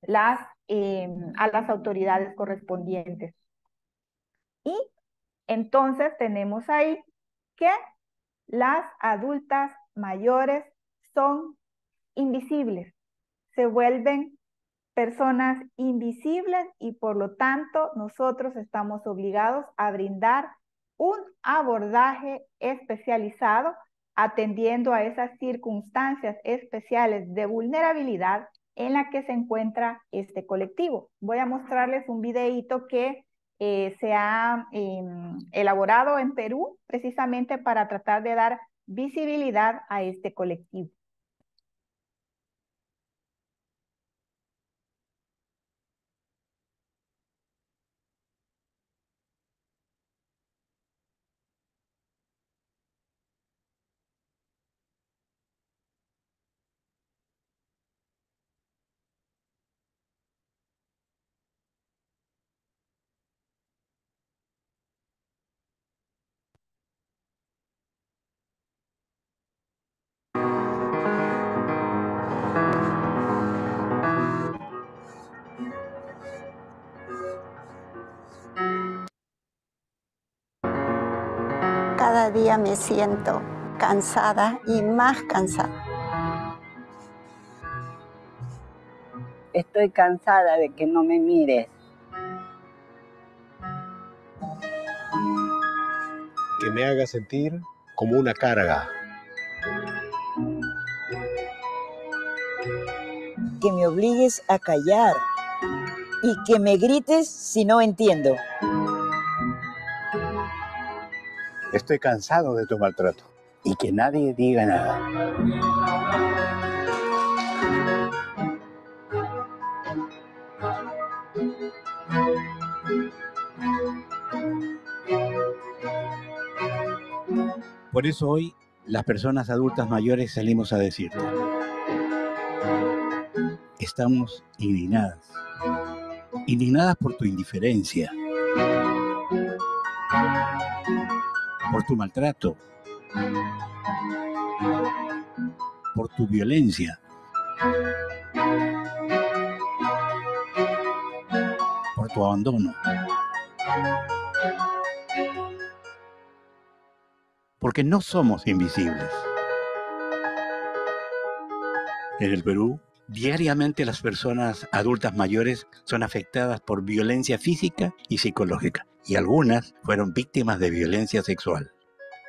S3: las, em, a las autoridades correspondientes. Y entonces tenemos ahí que las adultas mayores son invisibles, se vuelven personas invisibles y por lo tanto nosotros estamos obligados a brindar un abordaje especializado atendiendo a esas circunstancias especiales de vulnerabilidad en la que se encuentra este colectivo. Voy a mostrarles un videíto que eh, se ha em, elaborado en Perú precisamente para tratar de dar visibilidad a este colectivo.
S4: cada día me siento cansada y más cansada.
S6: Estoy cansada de que no me mires.
S5: Que me haga sentir como una carga.
S3: Que me obligues a callar y que me grites si no entiendo.
S5: Estoy cansado de tu maltrato y que nadie diga nada.
S4: Por eso hoy las personas adultas mayores salimos a decirte, estamos indignadas, indignadas por tu
S5: indiferencia, por tu maltrato, por tu violencia, por tu abandono.
S4: Porque no somos invisibles. En el Perú Diariamente las personas adultas mayores son afectadas por violencia física y psicológica y algunas fueron víctimas de violencia sexual.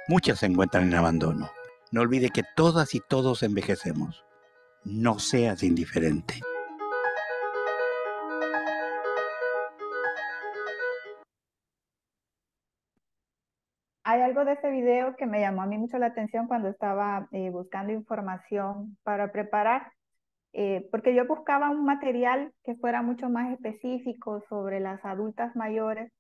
S4: Muchas se encuentran en abandono. No olvide que todas y todos envejecemos. No seas indiferente.
S3: Hay algo de este video que me llamó a mí mucho la atención cuando estaba eh, buscando información para preparar eh, porque yo buscaba un material que fuera mucho más específico sobre las adultas mayores,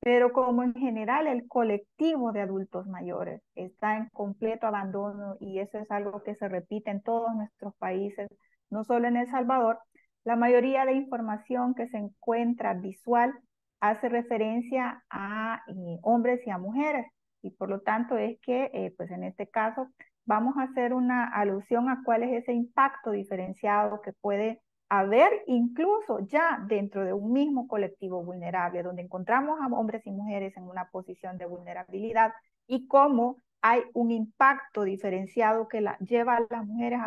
S3: pero como en general el colectivo de adultos mayores está en completo abandono y eso es algo que se repite en todos nuestros países, no solo en El Salvador, la mayoría de información que se encuentra visual hace referencia a eh, hombres y a mujeres y por lo tanto es que, eh, pues en este caso, vamos a hacer una alusión a cuál es ese impacto diferenciado que puede haber incluso ya dentro de un mismo colectivo vulnerable, donde encontramos a hombres y mujeres en una posición de vulnerabilidad y cómo hay un impacto diferenciado que la, lleva a las mujeres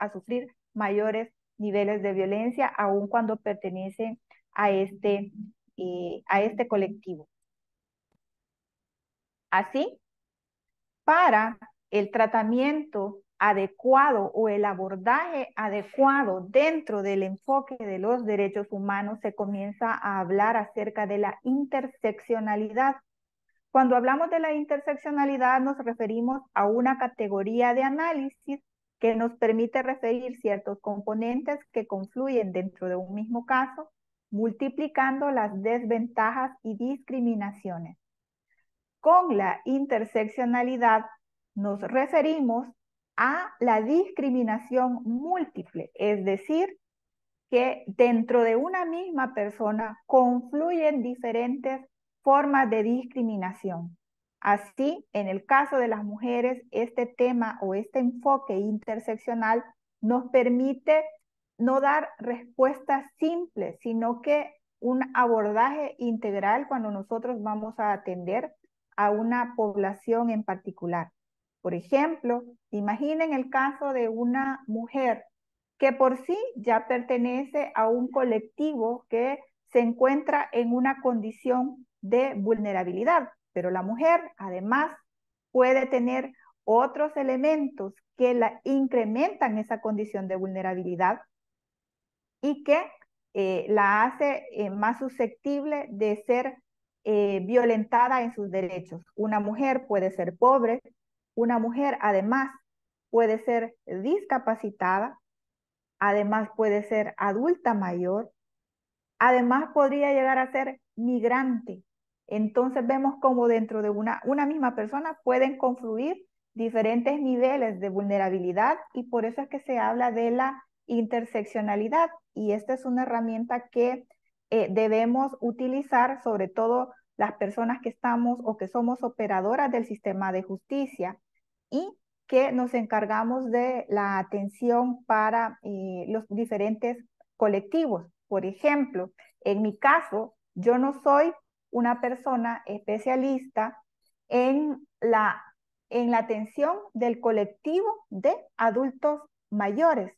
S3: a sufrir, mayores niveles de violencia, aun cuando pertenecen a este, eh, a este colectivo. Así, para el tratamiento adecuado o el abordaje adecuado dentro del enfoque de los derechos humanos, se comienza a hablar acerca de la interseccionalidad. Cuando hablamos de la interseccionalidad nos referimos a una categoría de análisis que nos permite referir ciertos componentes que confluyen dentro de un mismo caso, multiplicando las desventajas y discriminaciones. Con la interseccionalidad nos referimos a la discriminación múltiple, es decir, que dentro de una misma persona confluyen diferentes formas de discriminación. Así, en el caso de las mujeres, este tema o este enfoque interseccional nos permite no dar respuestas simples, sino que un abordaje integral cuando nosotros vamos a atender a una población en particular. Por ejemplo, imaginen el caso de una mujer que por sí ya pertenece a un colectivo que se encuentra en una condición de vulnerabilidad, pero la mujer además puede tener otros elementos que la incrementan esa condición de vulnerabilidad y que eh, la hace eh, más susceptible de ser eh, violentada en sus derechos. Una mujer puede ser pobre, una mujer además puede ser discapacitada, además puede ser adulta mayor, además podría llegar a ser migrante. Entonces vemos cómo dentro de una, una misma persona pueden confluir diferentes niveles de vulnerabilidad y por eso es que se habla de la interseccionalidad y esta es una herramienta que eh, debemos utilizar sobre todo las personas que estamos o que somos operadoras del sistema de justicia y que nos encargamos de la atención para eh, los diferentes colectivos. Por ejemplo, en mi caso, yo no soy una persona especialista en la, en la atención del colectivo de adultos mayores.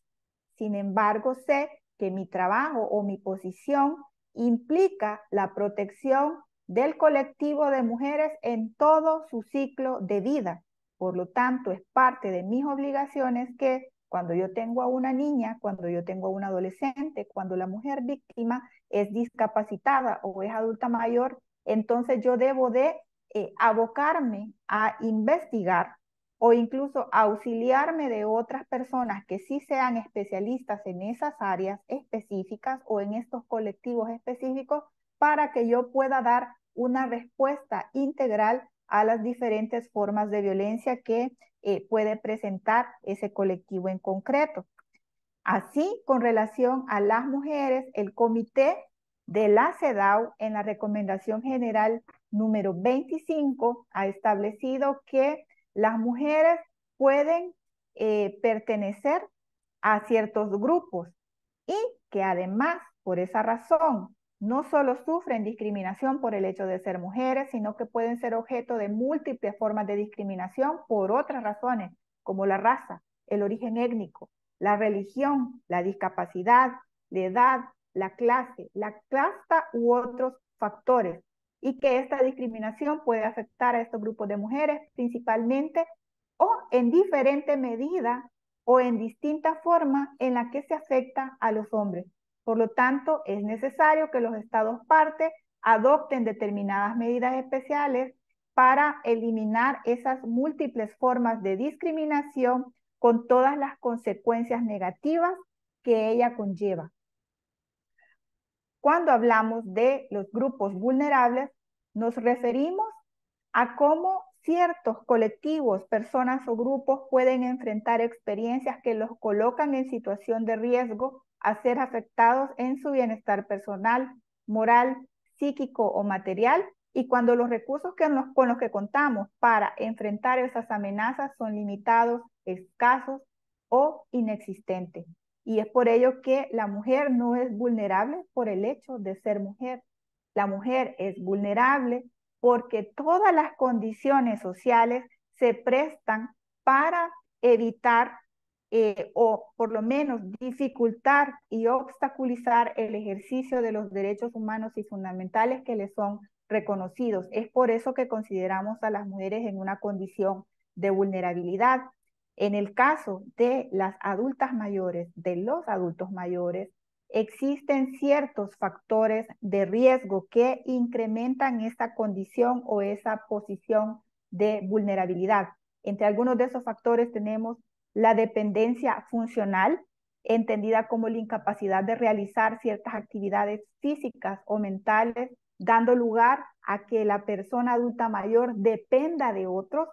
S3: Sin embargo, sé que mi trabajo o mi posición implica la protección del colectivo de mujeres en todo su ciclo de vida. Por lo tanto, es parte de mis obligaciones que cuando yo tengo a una niña, cuando yo tengo a un adolescente, cuando la mujer víctima es discapacitada o es adulta mayor, entonces yo debo de eh, abocarme a investigar o incluso auxiliarme de otras personas que sí sean especialistas en esas áreas específicas o en estos colectivos específicos para que yo pueda dar una respuesta integral a las diferentes formas de violencia que eh, puede presentar ese colectivo en concreto. Así, con relación a las mujeres, el comité de la CEDAW en la recomendación general número 25 ha establecido que las mujeres pueden eh, pertenecer a ciertos grupos y que además, por esa razón, no solo sufren discriminación por el hecho de ser mujeres, sino que pueden ser objeto de múltiples formas de discriminación por otras razones, como la raza, el origen étnico, la religión, la discapacidad, la edad, la clase, la casta u otros factores, y que esta discriminación puede afectar a estos grupos de mujeres principalmente o en diferente medida o en distinta forma en la que se afecta a los hombres. Por lo tanto, es necesario que los estados partes adopten determinadas medidas especiales para eliminar esas múltiples formas de discriminación con todas las consecuencias negativas que ella conlleva. Cuando hablamos de los grupos vulnerables, nos referimos a cómo ciertos colectivos, personas o grupos pueden enfrentar experiencias que los colocan en situación de riesgo a ser afectados en su bienestar personal, moral, psíquico o material y cuando los recursos con los que contamos para enfrentar esas amenazas son limitados, escasos o inexistentes. Y es por ello que la mujer no es vulnerable por el hecho de ser mujer. La mujer es vulnerable porque todas las condiciones sociales se prestan para evitar eh, o por lo menos dificultar y obstaculizar el ejercicio de los derechos humanos y fundamentales que les son reconocidos. Es por eso que consideramos a las mujeres en una condición de vulnerabilidad. En el caso de las adultas mayores, de los adultos mayores, existen ciertos factores de riesgo que incrementan esta condición o esa posición de vulnerabilidad. Entre algunos de esos factores tenemos la dependencia funcional, entendida como la incapacidad de realizar ciertas actividades físicas o mentales, dando lugar a que la persona adulta mayor dependa de otros,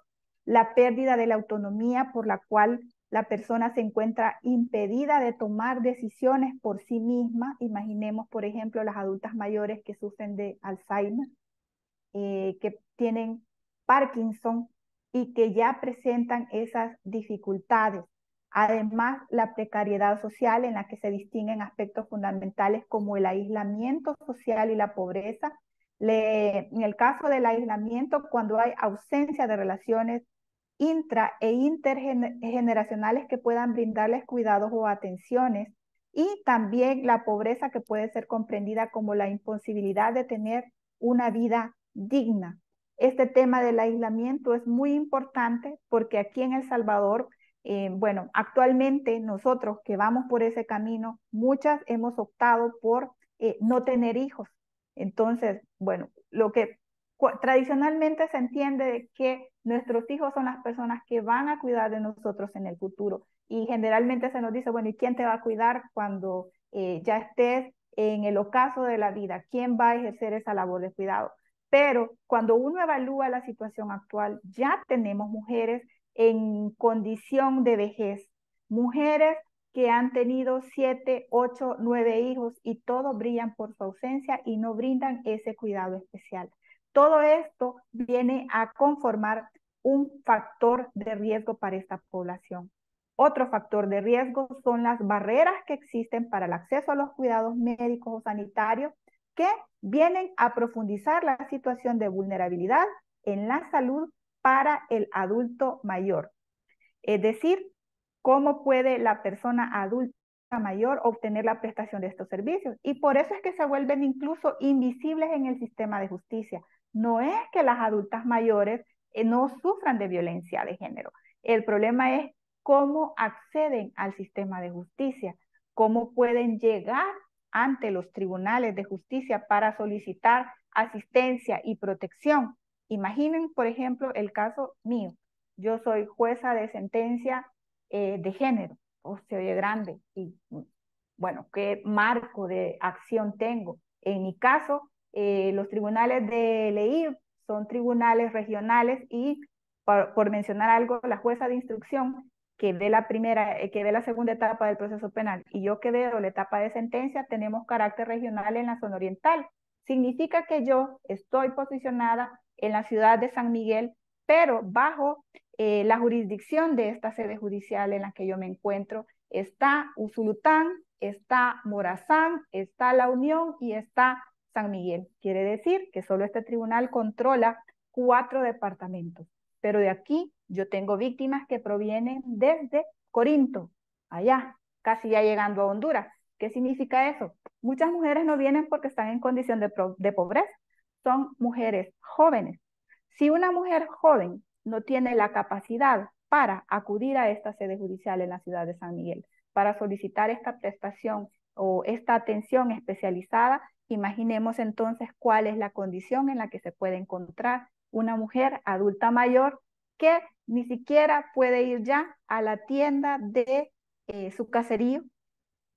S3: la pérdida de la autonomía por la cual la persona se encuentra impedida de tomar decisiones por sí misma. Imaginemos, por ejemplo, las adultas mayores que sufren de Alzheimer, eh, que tienen Parkinson, y que ya presentan esas dificultades. Además, la precariedad social en la que se distinguen aspectos fundamentales como el aislamiento social y la pobreza. en el caso del aislamiento, cuando hay ausencia de relaciones intra e intergeneracionales que puedan brindarles cuidados o atenciones, y también la pobreza que puede ser comprendida como la imposibilidad de tener una vida digna. Este tema del aislamiento es muy importante porque aquí en El Salvador, eh, bueno, actualmente nosotros que vamos por ese camino, muchas hemos optado por eh, no tener hijos. Entonces, bueno, lo que tradicionalmente se entiende de que nuestros hijos son las personas que van a cuidar de nosotros en el futuro. Y generalmente se nos dice, bueno, ¿y quién te va a cuidar cuando eh, ya estés en el ocaso de la vida? ¿Quién va a ejercer esa labor de cuidado? Pero cuando uno evalúa la situación actual, ya tenemos mujeres en condición de vejez, mujeres que han tenido siete, ocho, nueve hijos y todos brillan por su ausencia y no brindan ese cuidado especial. Todo esto viene a conformar un factor de riesgo para esta población. Otro factor de riesgo son las barreras que existen para el acceso a los cuidados médicos o sanitarios que vienen a profundizar la situación de vulnerabilidad en la salud para el adulto mayor. Es decir, cómo puede la persona adulta mayor obtener la prestación de estos servicios. Y por eso es que se vuelven incluso invisibles en el sistema de justicia. No es que las adultas mayores eh, no sufran de violencia de género. El problema es cómo acceden al sistema de justicia, cómo pueden llegar ante los tribunales de justicia para solicitar asistencia y protección. Imaginen, por ejemplo, el caso mío. Yo soy jueza de sentencia eh, de género, o sea, de grande, y bueno, qué marco de acción tengo. En mi caso, eh, los tribunales de ley son tribunales regionales y, por mencionar algo, la jueza de instrucción que ve la primera, eh, que ve la segunda etapa del proceso penal y yo que veo la etapa de sentencia, tenemos carácter regional en la zona oriental. Significa que yo estoy posicionada en la ciudad de San Miguel, pero bajo eh, la jurisdicción de esta sede judicial en la que yo me encuentro está Usulután, está Morazán, está La Unión y está San Miguel. Quiere decir que solo este tribunal controla cuatro departamentos, pero de aquí yo tengo víctimas que provienen desde Corinto, allá, casi ya llegando a Honduras. ¿Qué significa eso? Muchas mujeres no vienen porque están en condición de, pobreza, son mujeres jóvenes. Si una mujer joven no tiene la capacidad para acudir a esta sede judicial en la ciudad de San Miguel, para solicitar esta prestación o esta atención especializada, imaginemos entonces cuál es la condición en la que se puede encontrar una mujer adulta mayor que ni siquiera puede ir ya a la tienda de eh, su caserío,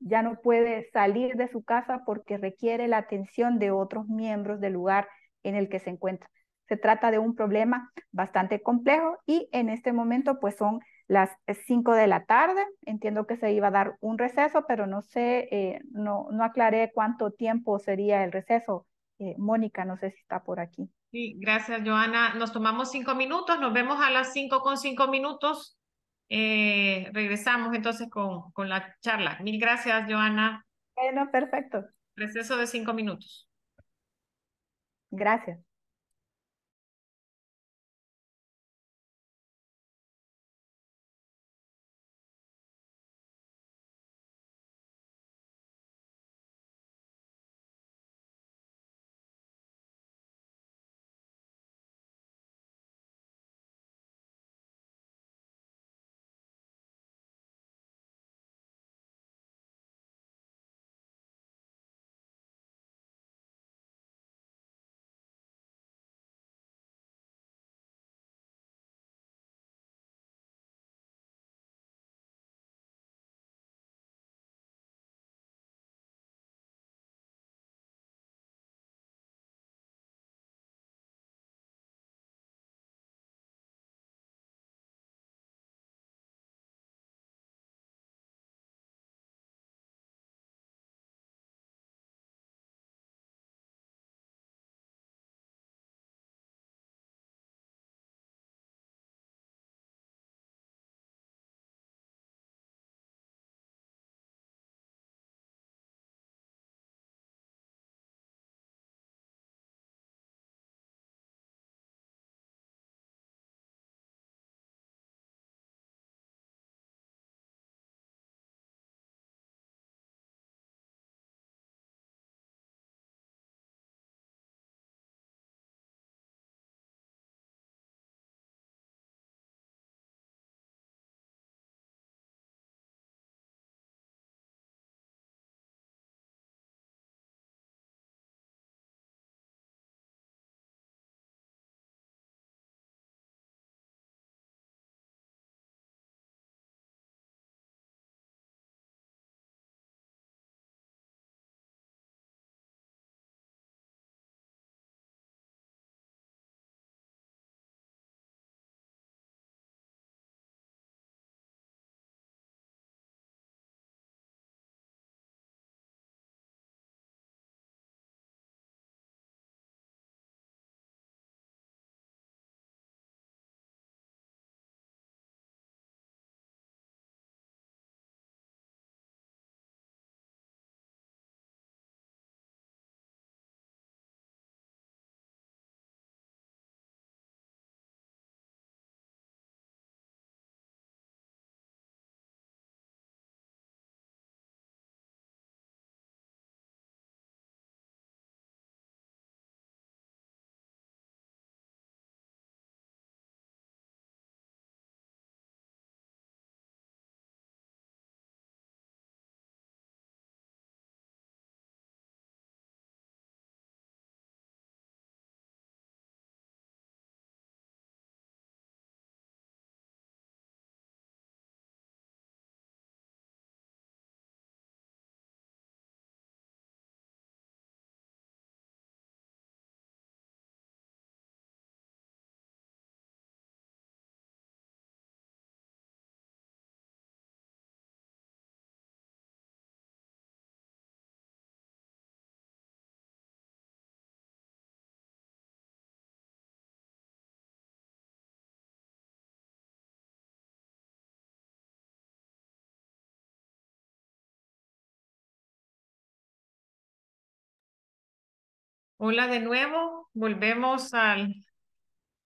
S3: ya no puede salir de su casa porque requiere la atención de otros miembros del lugar en el que se encuentra. Se trata de un problema bastante complejo y en este momento pues son las 5 de la tarde. Entiendo que se iba a dar un receso, pero no sé, eh, no, no aclaré cuánto tiempo sería el receso. Eh, Mónica, no sé si está por aquí
S2: gracias, Joana. Nos tomamos cinco minutos, nos vemos a las cinco con cinco minutos. Eh, regresamos entonces con, con la charla. Mil gracias, Joana. Bueno, perfecto. Receso de cinco minutos.
S1: Gracias. Hola de nuevo,
S2: volvemos a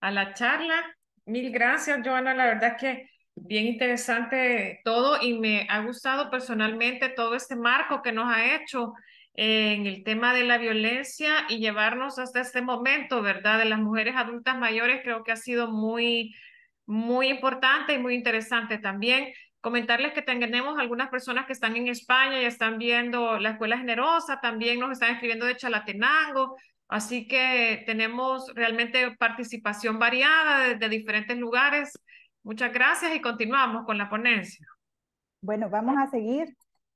S2: la charla. Mil gracias, Joana. La verdad es que bien interesante todo y me ha gustado personalmente todo este marco que nos ha hecho eh, en el tema de la violencia y llevarnos hasta este momento, ¿verdad? De las mujeres adultas mayores, creo que ha sido muy, muy importante y muy interesante también. Comentarles que tenemos algunas personas que están en España y están viendo la Escuela Generosa, también nos están escribiendo de Chalatenango, así que tenemos realmente participación variada desde diferentes lugares. Muchas gracias y continuamos con la ponencia.
S3: Bueno, vamos a seguir.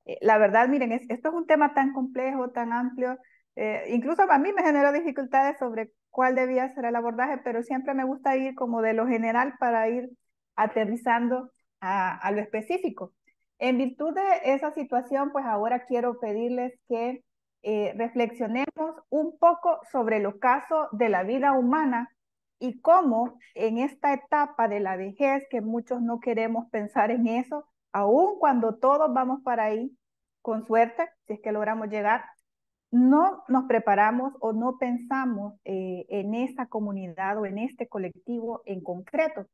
S3: Eh, la verdad, miren, es, esto es un tema tan complejo, tan amplio. Eh, incluso para mí me generó dificultades sobre cuál debía ser el abordaje, pero siempre me gusta ir como de lo general para ir aterrizando a, lo específico. En virtud de esa situación, pues ahora quiero pedirles que eh, reflexionemos un poco sobre los casos de la vida humana y cómo en esta etapa de la vejez, que muchos no queremos pensar en eso, aun cuando todos vamos para ahí, con suerte, si es que logramos llegar, no nos preparamos o no pensamos eh, en esta comunidad o en este colectivo en concreto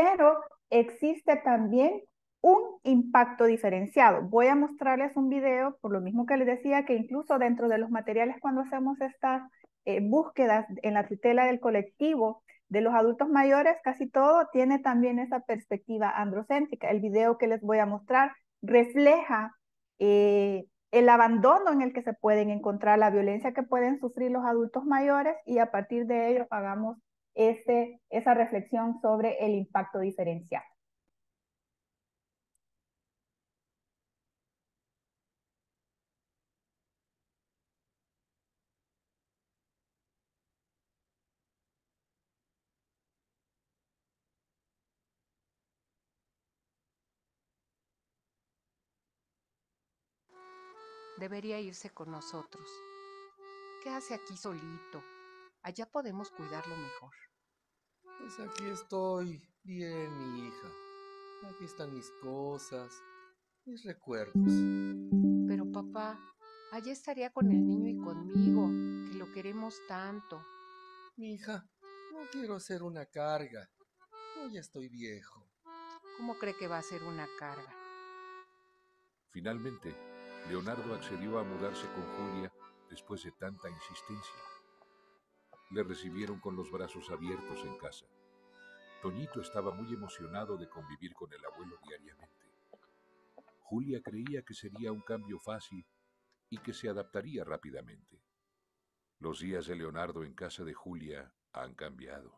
S3: pero existe también un impacto diferenciado. Voy a mostrarles un video, por lo mismo que les decía, que incluso dentro de los materiales cuando hacemos estas eh, búsquedas en la tutela del colectivo de los adultos mayores, casi todo tiene también esa perspectiva androcéntrica. El video que les voy a mostrar refleja eh, el abandono en el que se pueden encontrar, la violencia que pueden sufrir los adultos mayores y a partir de ello hagamos este esa reflexión sobre el impacto diferencial.
S2: debería irse con nosotros. ¿Qué hace aquí solito? Allá podemos cuidarlo mejor.
S1: Pues aquí estoy, bien, mi hija. Aquí están mis cosas, mis recuerdos.
S2: Pero papá, allá estaría con el niño y conmigo, que lo queremos tanto. Mi
S1: hija, no quiero ser una carga.
S5: Yo ya estoy viejo.
S2: ¿Cómo cree que va a ser una carga?
S5: Finalmente, Leonardo accedió a mudarse con Julia después de tanta insistencia le recibieron con los brazos abiertos en casa. Toñito estaba muy emocionado de convivir con el abuelo diariamente. Julia creía que sería un cambio fácil y que se adaptaría rápidamente. Los días de Leonardo en casa de Julia han cambiado.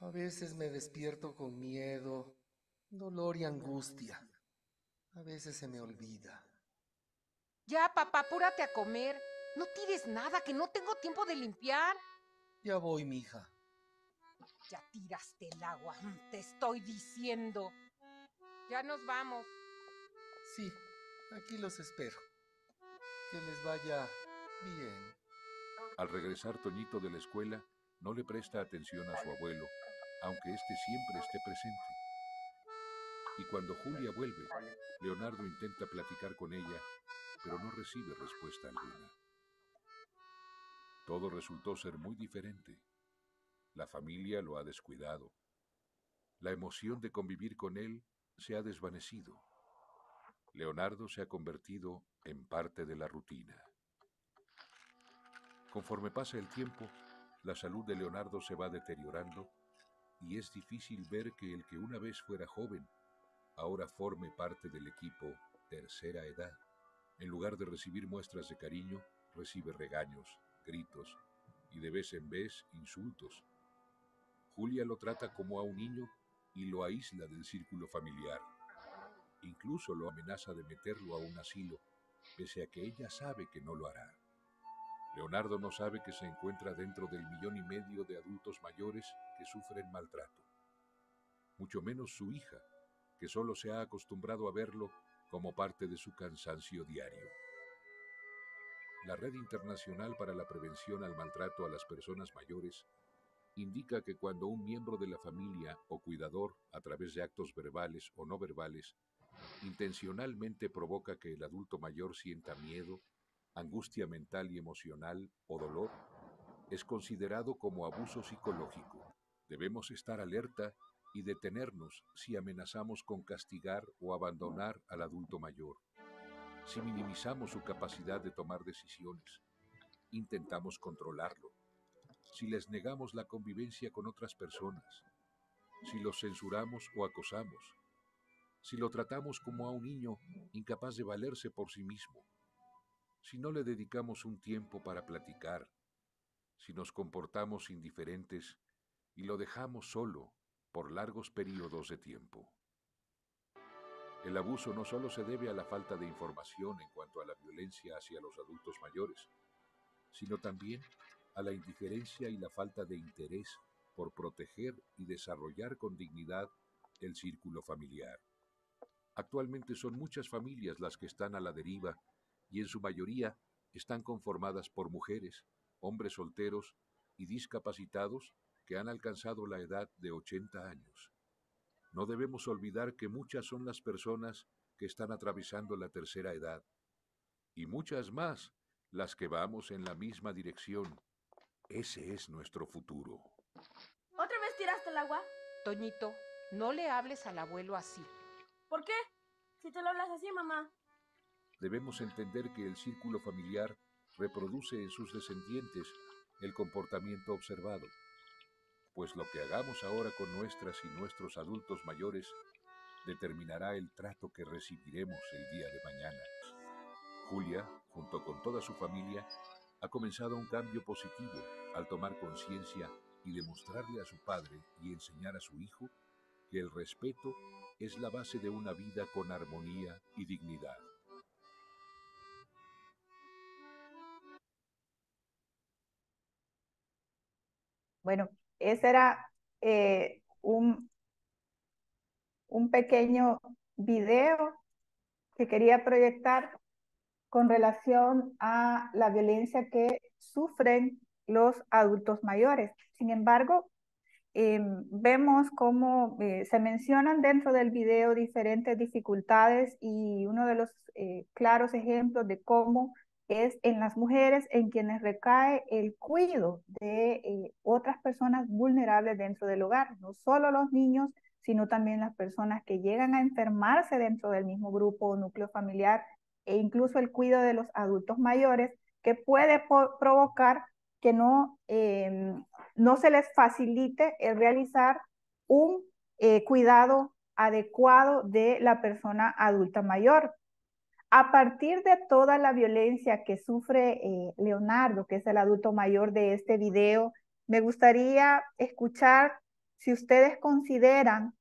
S1: A veces me despierto con miedo, dolor y angustia. A veces se me olvida.
S2: Ya, papá, apúrate a comer. No tires nada, que no tengo tiempo de limpiar.
S1: Ya voy, mija.
S2: Ya tiraste el agua, te estoy diciendo. Ya nos vamos.
S1: Sí, aquí los espero.
S6: Que les vaya bien.
S5: Al regresar Toñito de la escuela, no le presta atención a su abuelo, aunque éste siempre esté presente. Y cuando Julia vuelve, Leonardo intenta platicar con ella, pero no recibe respuesta alguna. Todo resultó ser muy diferente. La familia lo ha descuidado. La emoción de convivir con él se ha desvanecido. Leonardo se ha convertido en parte de la rutina. Conforme pasa el tiempo, la salud de Leonardo se va deteriorando y es difícil ver que el que una vez fuera joven ahora forme parte del equipo tercera edad. En lugar de recibir muestras de cariño, recibe regaños gritos y de vez en vez insultos. Julia lo trata como a un niño y lo aísla del círculo familiar. Incluso lo amenaza de meterlo a un asilo, pese a que ella sabe que no lo hará. Leonardo no sabe que se encuentra dentro del millón y medio de adultos mayores que sufren maltrato. Mucho menos su hija, que solo se ha acostumbrado a verlo como parte de su cansancio diario la Red Internacional para la Prevención al Maltrato a las Personas Mayores indica que cuando un miembro de la familia o cuidador, a través de actos verbales o no verbales, intencionalmente provoca que el adulto mayor sienta miedo, angustia mental y emocional o dolor, es considerado como abuso psicológico. Debemos estar alerta y detenernos si amenazamos con castigar o abandonar al adulto mayor si minimizamos su capacidad de tomar decisiones, intentamos controlarlo, si les negamos la convivencia con otras personas, si los censuramos o acosamos, si lo tratamos como a un niño incapaz de valerse por sí mismo, si no le dedicamos un tiempo para platicar, si nos comportamos indiferentes y lo dejamos solo por largos periodos de tiempo. El abuso no solo se debe a la falta de información en cuanto a la violencia hacia los adultos mayores, sino también a la indiferencia y la falta de interés por proteger y desarrollar con dignidad el círculo familiar. Actualmente son muchas familias las que están a la deriva y en su mayoría están conformadas por mujeres, hombres solteros y discapacitados que han alcanzado la edad de 80 años. No debemos olvidar que muchas son las personas que están atravesando la tercera edad y muchas más las que vamos en la misma dirección. Ese es nuestro futuro.
S2: ¿Otra vez tiraste el agua? Toñito, no le hables al abuelo así. ¿Por qué? Si te lo hablas así, mamá.
S5: Debemos entender que el círculo familiar reproduce en sus descendientes el comportamiento observado pues lo que hagamos ahora con nuestras y nuestros adultos mayores determinará el trato que recibiremos el día de mañana. Julia, junto con toda su familia, ha comenzado un cambio positivo al tomar conciencia y demostrarle a su padre y enseñar a su hijo que el respeto es la base de una vida con armonía y dignidad.
S3: Bueno, ese era eh, un, un pequeño video que quería proyectar con relación a la violencia que sufren los adultos mayores. Sin embargo, eh, vemos cómo eh, se mencionan dentro del video diferentes dificultades y uno de los claros ejemplos de cómo es en las mujeres en quienes recae el cuidado de eh, otras personas vulnerables dentro del hogar, no solo los niños, sino también las personas que llegan a enfermarse dentro del mismo grupo o núcleo familiar e incluso el cuidado de los adultos mayores que puede provocar que no, em, no se les facilite el realizar un eh, cuidado adecuado de la persona adulta mayor. A partir de toda la violencia que sufre eh, Leonardo, que es el adulto mayor de este video, me gustaría escuchar si ustedes consideran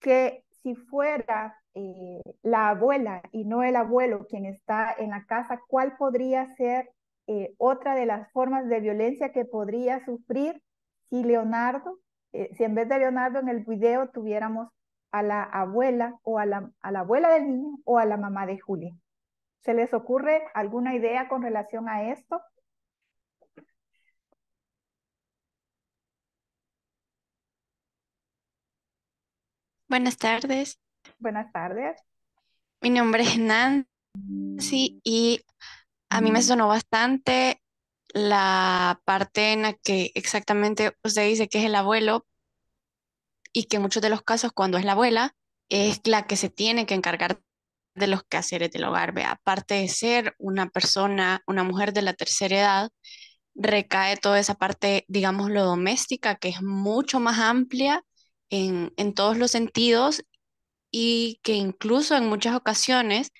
S3: que si fuera eh, la abuela y no el abuelo quien está en la casa, ¿cuál podría ser eh, otra de las formas de violencia que podría sufrir si Leonardo, si en vez de Leonardo en el video tuviéramos a la abuela o a la, abuela del niño o a la mamá de Julia? ¿Se les ocurre alguna idea con relación a esto?
S4: Buenas tardes. Buenas tardes. Mi nombre es Nancy y a mí me sonó bastante la parte en la que exactamente usted dice que es el abuelo y que en muchos de los casos cuando es la abuela es la que se tiene que encargar de los quehaceres del hogar. ¿vea? Aparte de ser una persona, una mujer de la tercera edad, recae toda esa parte, digamos, lo doméstica, que es mucho más amplia en, en todos los sentidos y que incluso en muchas ocasiones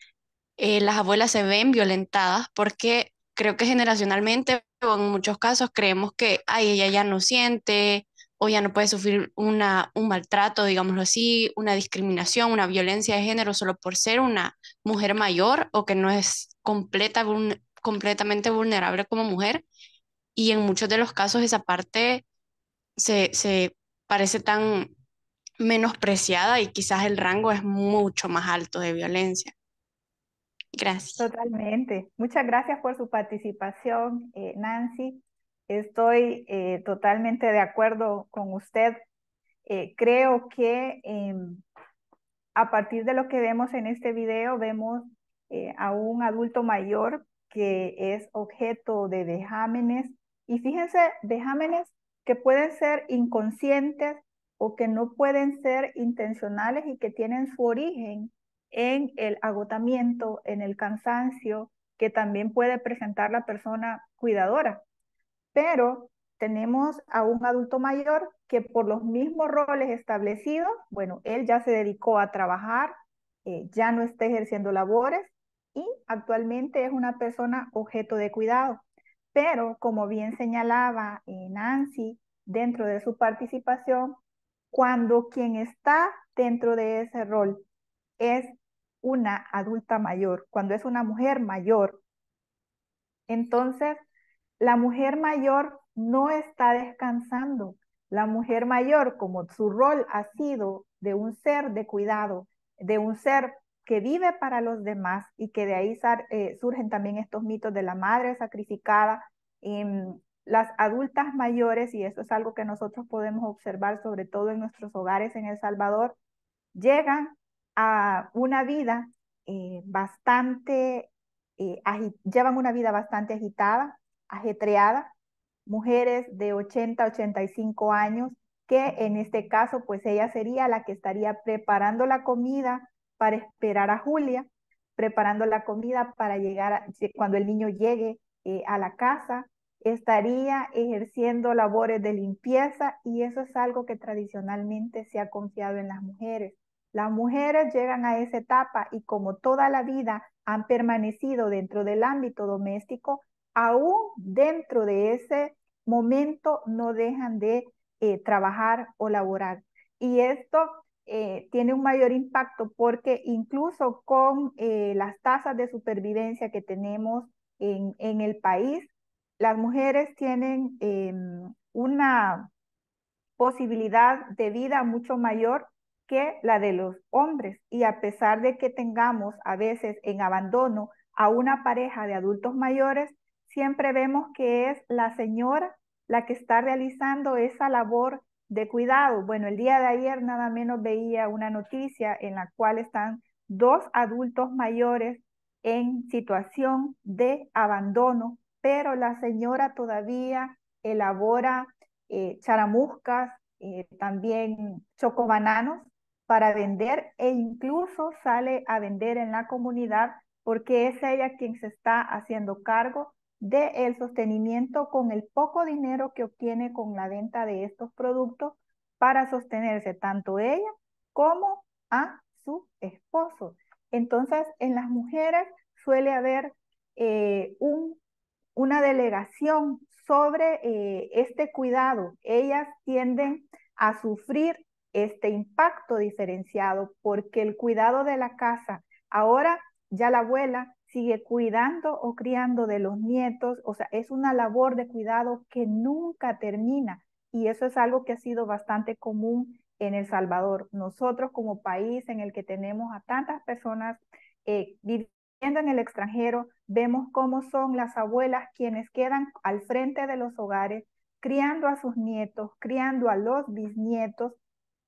S4: eh, las abuelas se ven violentadas porque creo que generacionalmente o en muchos casos creemos que, ay, ella ya no siente, o ya no puede sufrir una, un maltrato, digámoslo así, una discriminación, una violencia de género solo por ser una mujer mayor o que no es completa, completamente vulnerable como mujer. Y en muchos de los casos esa parte se, parece tan menospreciada y quizás el rango es mucho más alto de violencia. Gracias. Totalmente.
S3: Muchas gracias por su participación, eh, Nancy. Estoy eh, totalmente de acuerdo con usted. Eh, creo que em, a partir de lo que vemos en este video, vemos eh, a un adulto mayor que es objeto de dejámenes. Y fíjense, dejámenes que pueden ser inconscientes o que no pueden ser intencionales y que tienen su origen en el agotamiento, en el cansancio que también puede presentar la persona cuidadora pero tenemos a un adulto mayor que por los mismos roles establecidos, bueno, él ya se dedicó a trabajar, eh, ya no está ejerciendo labores y actualmente es una persona objeto de cuidado. Pero como bien señalaba eh, Nancy dentro de su participación, cuando quien está dentro de ese rol es una adulta mayor, cuando es una mujer mayor, entonces la mujer mayor no está descansando. La mujer mayor, como su rol ha sido de un ser de cuidado, de un ser que vive para los demás y que de ahí eh, surgen también estos mitos de la madre sacrificada. en las adultas mayores, y eso es algo que nosotros podemos observar sobre todo en nuestros hogares en El Salvador, llegan a una vida eh, bastante, eh, llevan una vida bastante agitada, ajetreada, mujeres de 80, 85 años, que en este caso, pues ella sería la que estaría preparando la comida para esperar a Julia, preparando la comida para llegar, cuando el niño llegue eh, a la casa, estaría ejerciendo labores de limpieza y eso es algo que tradicionalmente se ha confiado en las mujeres. Las mujeres llegan a esa etapa y como toda la vida han permanecido dentro del ámbito doméstico, aún dentro de ese momento no dejan de eh, trabajar o laborar. Y esto eh, tiene un mayor impacto porque incluso con eh, las tasas de supervivencia que tenemos en el país, las mujeres tienen em, una posibilidad de vida mucho mayor que la de los hombres. Y a pesar de que tengamos a veces en abandono a una pareja de adultos mayores, siempre vemos que es la señora la que está realizando esa labor de cuidado. Bueno, el día de ayer nada menos veía una noticia en la cual están dos adultos mayores en situación de abandono, pero la señora todavía elabora eh, charamuscas, eh, también chocobananos para vender e incluso sale a vender en la comunidad porque es ella quien se está haciendo cargo de el sostenimiento con el poco dinero que obtiene con la venta de estos productos para sostenerse tanto ella como a su esposo. Entonces, en las mujeres suele haber eh, un, una delegación sobre eh, este cuidado. Ellas tienden a sufrir este impacto diferenciado porque el cuidado de la casa, ahora ya la abuela sigue cuidando o criando de los nietos, o sea, es una labor de cuidado que nunca termina y eso es algo que ha sido bastante común en El Salvador. Nosotros como país en el que tenemos a tantas personas eh, viviendo en el extranjero, vemos cómo son las abuelas quienes quedan al frente de los hogares, criando a sus nietos, criando a los bisnietos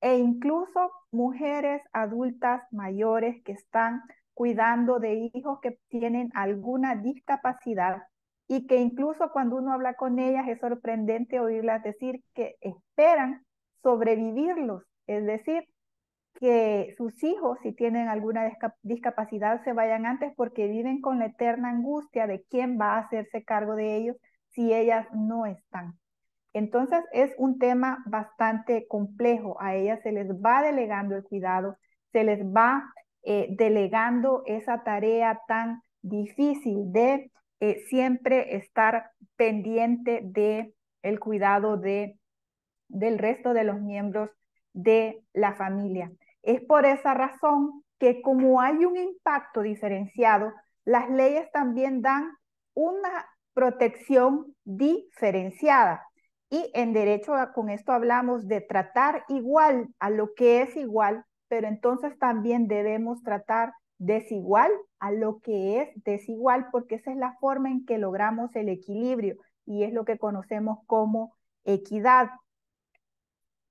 S3: e incluso mujeres adultas mayores que están cuidando de hijos que tienen alguna discapacidad y que incluso cuando uno habla con ellas es sorprendente oírlas decir que esperan sobrevivirlos, es decir, que sus hijos, si tienen alguna discapacidad, se vayan antes porque viven con la eterna angustia de quién va a hacerse cargo de ellos si ellas no están. Entonces es un tema bastante complejo. A ellas se les va delegando el cuidado, se les va eh, delegando esa tarea tan difícil de eh, siempre estar pendiente de el cuidado de, del resto de los miembros de la familia. Es por esa razón que como hay un impacto diferenciado, las leyes también dan una protección diferenciada. Y en derecho, con esto hablamos de tratar igual a lo que es igual pero entonces también debemos tratar desigual a lo que es desigual, porque esa es la forma en que logramos el equilibrio y es lo que conocemos como equidad.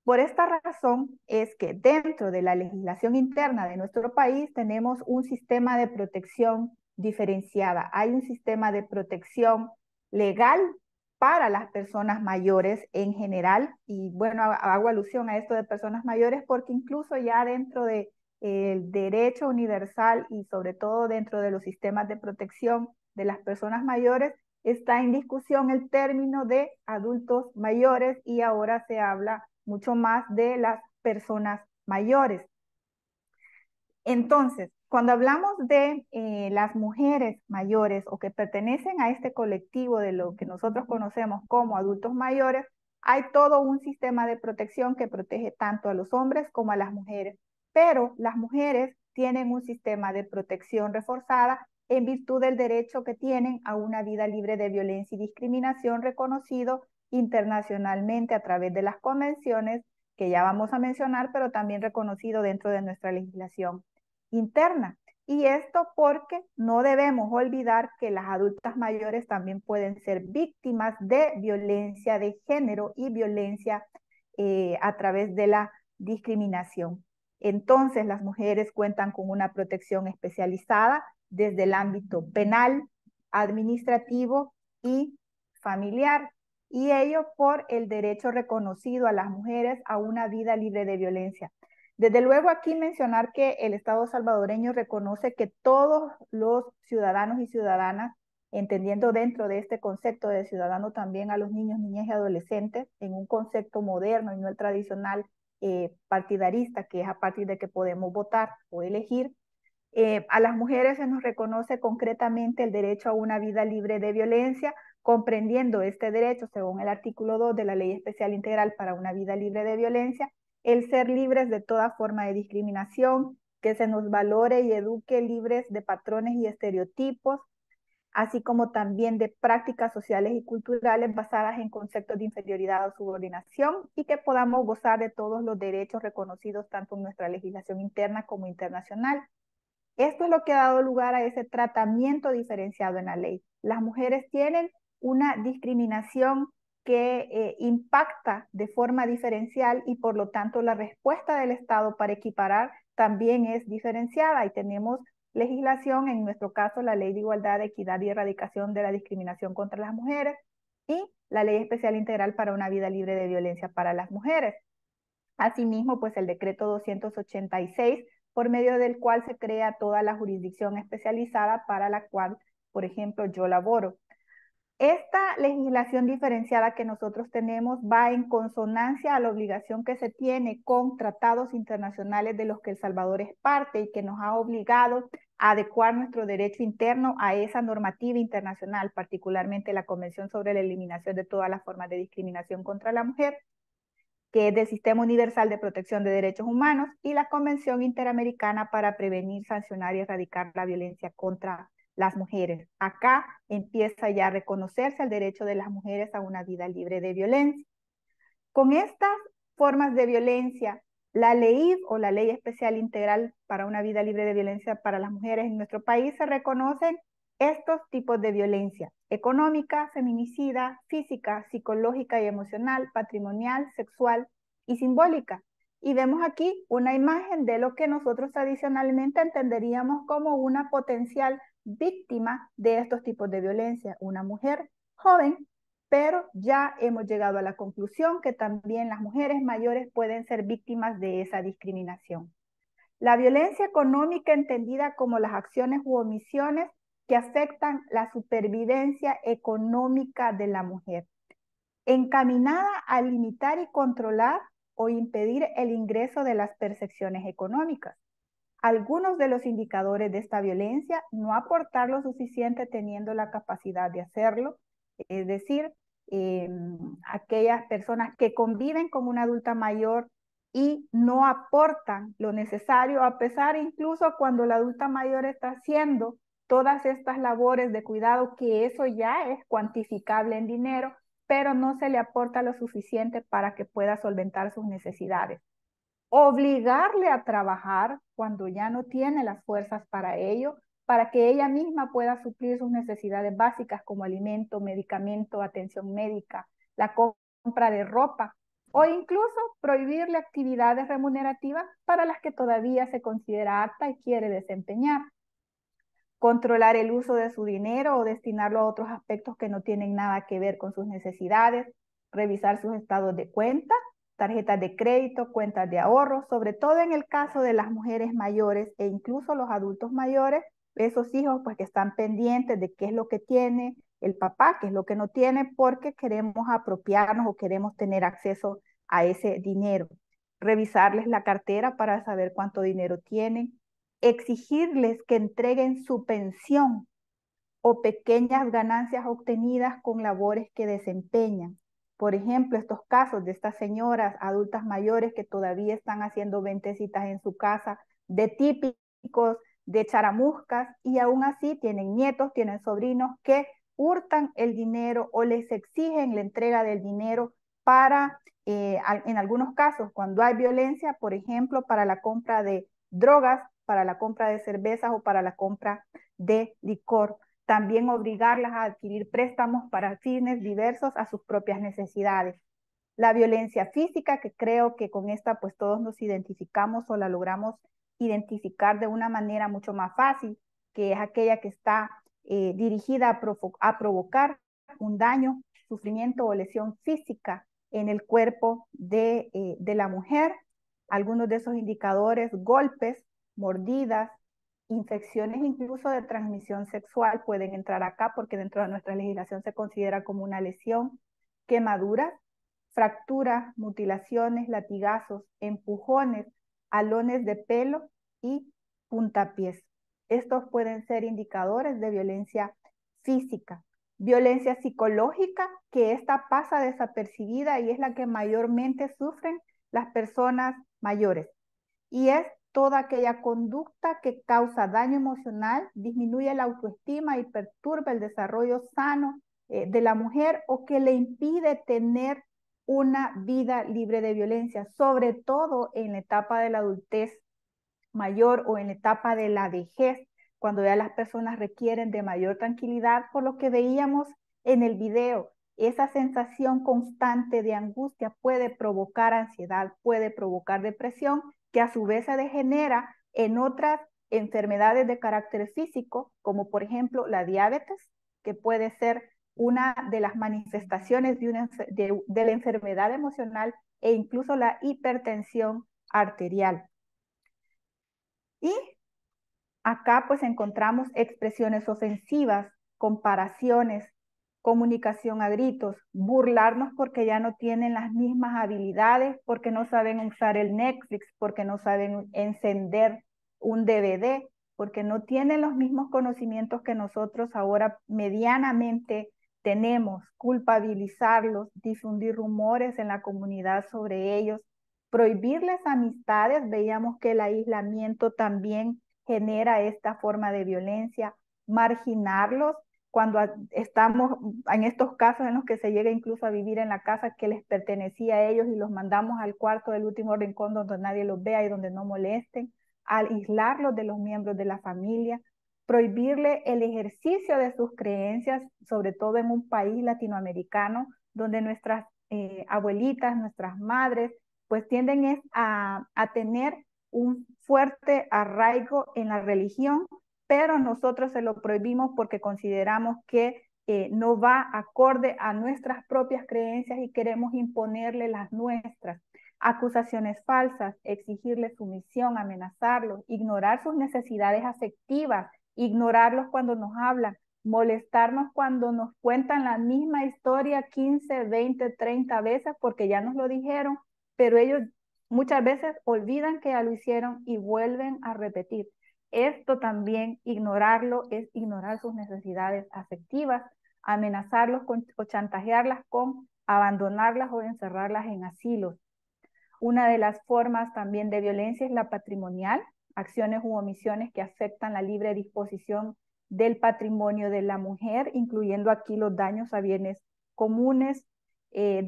S3: Por esta razón es que dentro de la legislación interna de nuestro país tenemos un sistema de protección diferenciada. Hay un sistema de protección legal para las personas mayores en general. Y bueno, hago alusión a esto de personas mayores porque incluso ya dentro del eh, derecho universal y sobre todo dentro de los sistemas de protección de las personas mayores está en discusión el término de adultos mayores y ahora se habla mucho más de las personas mayores. Entonces, cuando hablamos de eh, las mujeres mayores o que pertenecen a este colectivo de lo que nosotros conocemos como adultos mayores, hay todo un sistema de protección que protege tanto a los hombres como a las mujeres, pero las mujeres tienen un sistema de protección reforzada en virtud del derecho que tienen a una vida libre de violencia y discriminación reconocido internacionalmente a través de las convenciones que ya vamos a mencionar, pero también reconocido dentro de nuestra legislación interna. Y esto porque no debemos olvidar que las adultas mayores también pueden ser víctimas de violencia de género y violencia eh, a través de la discriminación. Entonces, las mujeres cuentan con una protección especializada desde el ámbito penal, administrativo y familiar, y ello por el derecho reconocido a las mujeres a una vida libre de violencia. Desde luego aquí mencionar que el Estado salvadoreño reconoce que todos los ciudadanos y ciudadanas, entendiendo dentro de este concepto de ciudadano también a los niños, niñas y adolescentes, en un concepto moderno y no el tradicional eh, partidarista, que es a partir de que podemos votar o elegir, eh, a las mujeres se nos reconoce concretamente el derecho a una vida libre de violencia, comprendiendo este derecho según el artículo 2 de la Ley Especial Integral para una vida libre de violencia el ser libres de toda forma de discriminación, que se nos valore y eduque libres de patrones y estereotipos, así como también de prácticas sociales y culturales basadas en conceptos de inferioridad o subordinación y que podamos gozar de todos los derechos reconocidos tanto en nuestra legislación interna como internacional. Esto es lo que ha dado lugar a ese tratamiento diferenciado en la ley. Las mujeres tienen una discriminación que eh, impacta de forma diferencial y por lo tanto la respuesta del Estado para equiparar también es diferenciada y tenemos legislación, en nuestro caso la Ley de Igualdad, Equidad y Erradicación de la Discriminación contra las Mujeres y la Ley Especial Integral para una Vida Libre de Violencia para las Mujeres. Asimismo, pues el decreto 286, por medio del cual se crea toda la jurisdicción especializada para la cual, por ejemplo, yo laboro. Esta legislación diferenciada que nosotros tenemos va en consonancia a la obligación que se tiene con tratados internacionales de los que El Salvador es parte y que nos ha obligado a adecuar nuestro derecho interno a esa normativa internacional, particularmente la Convención sobre la Eliminación de todas las formas de discriminación contra la mujer, que es del Sistema Universal de Protección de Derechos Humanos, y la Convención Interamericana para Prevenir, Sancionar y Erradicar la Violencia contra las mujeres. Acá empieza ya a reconocerse el derecho de las mujeres a una vida libre de violencia. Con estas formas de violencia, la ley o la Ley Especial Integral para una Vida Libre de Violencia para las Mujeres en nuestro país se reconocen estos tipos de violencia económica, feminicida, física, psicológica y emocional, patrimonial, sexual y simbólica. Y vemos aquí una imagen de lo que nosotros tradicionalmente entenderíamos como una potencial víctima de estos tipos de violencia, una mujer joven, pero ya hemos llegado a la conclusión que también las mujeres mayores pueden ser víctimas de esa discriminación. La violencia económica entendida como las acciones u omisiones que afectan la supervivencia económica de la mujer, encaminada a limitar y controlar o impedir el ingreso de las percepciones económicas algunos de los indicadores de esta violencia, no aportar lo suficiente teniendo la capacidad de hacerlo, es decir, eh, aquellas personas que conviven con una adulta mayor y no aportan lo necesario, a pesar incluso cuando la adulta mayor está haciendo todas estas labores de cuidado, que eso ya es cuantificable en dinero, pero no se le aporta lo suficiente para que pueda solventar sus necesidades obligarle a trabajar cuando ya no tiene las fuerzas para ello, para que ella misma pueda suplir sus necesidades básicas como alimento, medicamento, atención médica, la compra de ropa o incluso prohibirle actividades remunerativas para las que todavía se considera apta y quiere desempeñar. Controlar el uso de su dinero o destinarlo a otros aspectos que no tienen nada que ver con sus necesidades, revisar sus estados de cuenta tarjetas de crédito, cuentas de ahorro, sobre todo en el caso de las mujeres mayores e incluso los adultos mayores, esos hijos pues que están pendientes de qué es lo que tiene el papá, qué es lo que no tiene, porque queremos apropiarnos o queremos tener acceso a ese dinero. Revisarles la cartera para saber cuánto dinero tienen, exigirles que entreguen su pensión o pequeñas ganancias obtenidas con labores que desempeñan por ejemplo, estos casos de estas señoras adultas mayores que todavía están haciendo ventecitas en su casa, de típicos, de charamuscas, y aún así tienen nietos, tienen sobrinos que hurtan el dinero o les exigen la entrega del dinero para, eh, en algunos casos, cuando hay violencia, por ejemplo, para la compra de drogas, para la compra de cervezas o para la compra de licor también obligarlas a adquirir préstamos para fines diversos a sus propias necesidades. La violencia física, que creo que con esta pues todos nos identificamos o la logramos identificar de una manera mucho más fácil, que es aquella que está eh, dirigida a, provocar un daño, sufrimiento o lesión física en el cuerpo de, eh, la mujer. Algunos de esos indicadores, golpes, mordidas, infecciones incluso de transmisión sexual pueden entrar acá porque dentro de nuestra legislación se considera como una lesión, quemaduras, fracturas, mutilaciones, latigazos, empujones, alones de pelo y puntapiés. Estos pueden ser indicadores de violencia física. Violencia psicológica, que esta pasa desapercibida y es la que mayormente sufren las personas mayores. Y es toda aquella conducta que causa daño emocional, disminuye la autoestima y perturba el desarrollo sano eh, de la mujer o que le impide tener una vida libre de violencia, sobre todo en la etapa de la adultez mayor o en la etapa de la vejez, cuando ya las personas requieren de mayor tranquilidad, por lo que veíamos en el video, esa sensación constante de angustia puede provocar ansiedad, puede provocar depresión que a su vez se degenera en otras enfermedades de carácter físico, como por ejemplo la diabetes, que puede ser una de las manifestaciones de, la enfermedad emocional e incluso la hipertensión arterial. Y acá pues encontramos expresiones ofensivas, comparaciones, comunicación a gritos, burlarnos porque ya no tienen las mismas habilidades, porque no saben usar el Netflix, porque no saben encender un DVD, porque no tienen los mismos conocimientos que nosotros ahora medianamente tenemos, culpabilizarlos, difundir rumores en la comunidad sobre ellos, prohibirles amistades, veíamos que el aislamiento también genera esta forma de violencia, marginarlos cuando estamos en estos casos en los que se llega incluso a vivir en la casa que les pertenecía a ellos y los mandamos al cuarto del último rincón donde nadie los vea y donde no molesten, al aislarlos de los miembros de la familia, prohibirle el ejercicio de sus creencias, sobre todo en un país latinoamericano donde nuestras eh, abuelitas, nuestras madres, pues tienden a tener un fuerte arraigo en la religión pero nosotros se lo prohibimos porque consideramos que eh, no va acorde a nuestras propias creencias y queremos imponerle las nuestras. Acusaciones falsas, exigirle sumisión, amenazarlos, ignorar sus necesidades afectivas, ignorarlos cuando nos hablan, molestarnos cuando nos cuentan la misma historia 15, 20, 30 veces porque ya nos lo dijeron, pero ellos muchas veces olvidan que ya lo hicieron y vuelven a repetir. Esto también, ignorarlo, es ignorar sus necesidades afectivas, amenazarlos o chantajearlas con abandonarlas o encerrarlas en asilos. Una de las formas también de violencia es la patrimonial, acciones u omisiones que afectan la libre disposición del patrimonio de la mujer, incluyendo aquí los daños a bienes comunes, eh,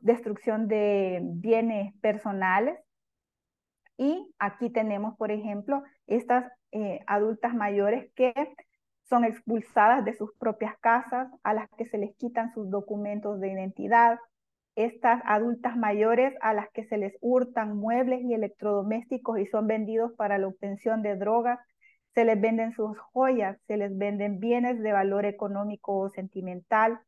S3: destrucción de bienes personales. Y aquí tenemos, por ejemplo, estas eh, adultas mayores que son expulsadas de sus propias casas, a las que se les quitan sus documentos de identidad, estas adultas mayores a las que se les hurtan muebles y electrodomésticos y son vendidos para la obtención de drogas, se les venden sus joyas, se les venden bienes de valor económico o sentimental,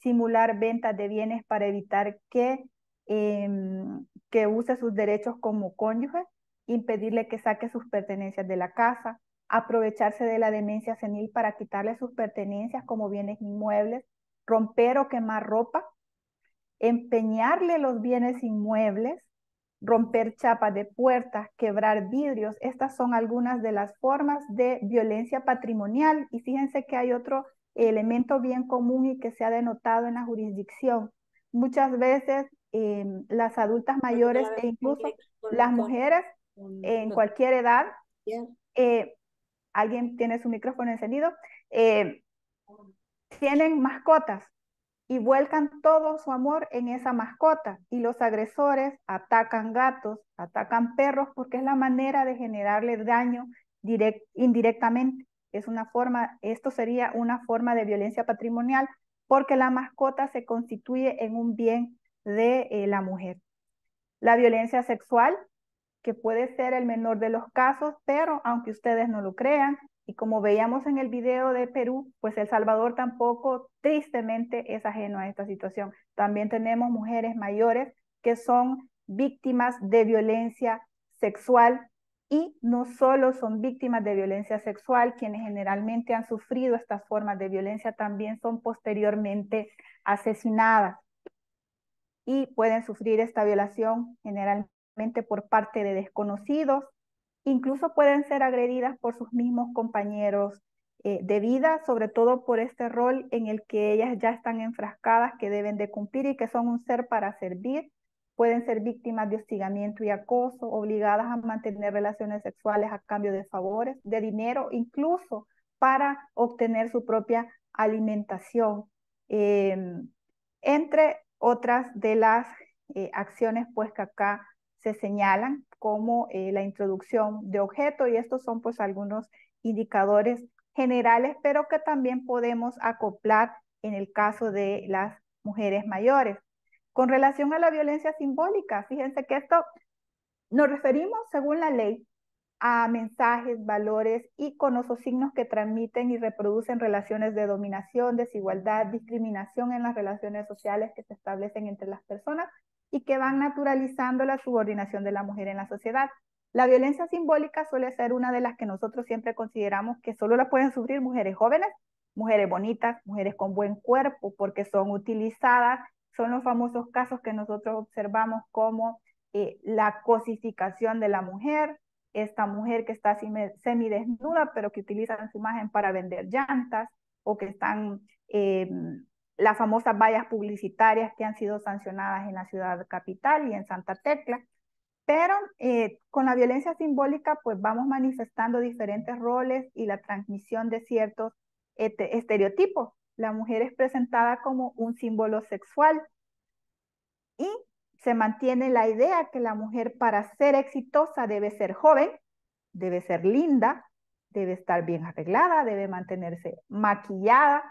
S3: simular ventas de bienes para evitar que, em, que use sus derechos como cónyuge, impedirle que saque sus pertenencias de la casa, aprovecharse de la demencia senil para quitarle sus pertenencias como bienes inmuebles, romper o quemar ropa, empeñarle los bienes inmuebles, romper chapas de puertas, quebrar vidrios. Estas son algunas de las formas de violencia patrimonial y fíjense que hay otro elemento bien común y que se ha denotado en la jurisdicción. Muchas veces em, las adultas mayores e incluso las mujeres en cualquier edad. Eh, alguien tiene su micrófono encendido. Eh, tienen mascotas y vuelcan todo su amor en esa mascota. Y los agresores atacan gatos, atacan perros, porque es la manera de generarle daño indirectamente. Es una forma, esto sería una forma de violencia patrimonial, porque la mascota se constituye en un bien de eh, la mujer. La violencia sexual que puede ser el menor de los casos, pero aunque ustedes no lo crean, y como veíamos en el video de Perú, pues El Salvador tampoco tristemente es ajeno a esta situación. También tenemos mujeres mayores que son víctimas de violencia sexual y no solo son víctimas de violencia sexual, quienes generalmente han sufrido estas formas de violencia también son posteriormente asesinadas y pueden sufrir esta violación generalmente por parte de desconocidos, incluso pueden ser agredidas por sus mismos compañeros eh, de vida, sobre todo por este rol en el que ellas ya están enfrascadas, que deben de cumplir y que son un ser para servir. Pueden ser víctimas de hostigamiento y acoso, obligadas a mantener relaciones sexuales a cambio de favores, de dinero, incluso para obtener su propia alimentación, em, entre otras de las eh, acciones pues que acá se señalan como eh, la introducción de objeto y estos son pues algunos indicadores generales, pero que también podemos acoplar en el caso de las mujeres mayores. Con relación a la violencia simbólica, fíjense que esto nos referimos, según la ley, a mensajes, valores, íconos o signos que transmiten y reproducen relaciones de dominación, desigualdad, discriminación en las relaciones sociales que se establecen entre las personas y que van naturalizando la subordinación de la mujer en la sociedad. La violencia simbólica suele ser una de las que nosotros siempre consideramos que solo la pueden sufrir mujeres jóvenes, mujeres bonitas, mujeres con buen cuerpo, porque son utilizadas, son los famosos casos que nosotros observamos como eh, la cosificación de la mujer, esta mujer que está semidesnuda, pero que utilizan su imagen para vender llantas o que están em, las famosas vallas publicitarias que han sido sancionadas en la ciudad capital y en Santa Tecla. Pero eh, con la violencia simbólica, pues vamos manifestando diferentes roles y la transmisión de ciertos este, estereotipos. La mujer es presentada como un símbolo sexual y se mantiene la idea que la mujer para ser exitosa debe ser joven, debe ser linda, debe estar bien arreglada, debe mantenerse maquillada,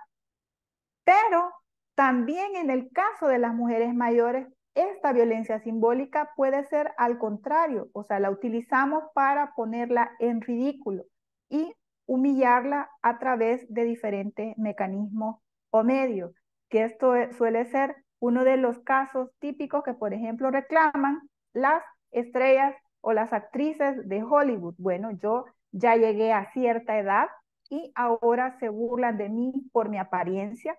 S3: pero también en el caso de las mujeres mayores, esta violencia simbólica puede ser al contrario, o sea, la utilizamos para ponerla en ridículo y humillarla a través de diferentes mecanismos o medios, que esto e, suele ser uno de los casos típicos que, por ejemplo, reclaman las estrellas o las actrices de Hollywood. Bueno, yo ya llegué a cierta edad y ahora se burlan de mí por mi apariencia,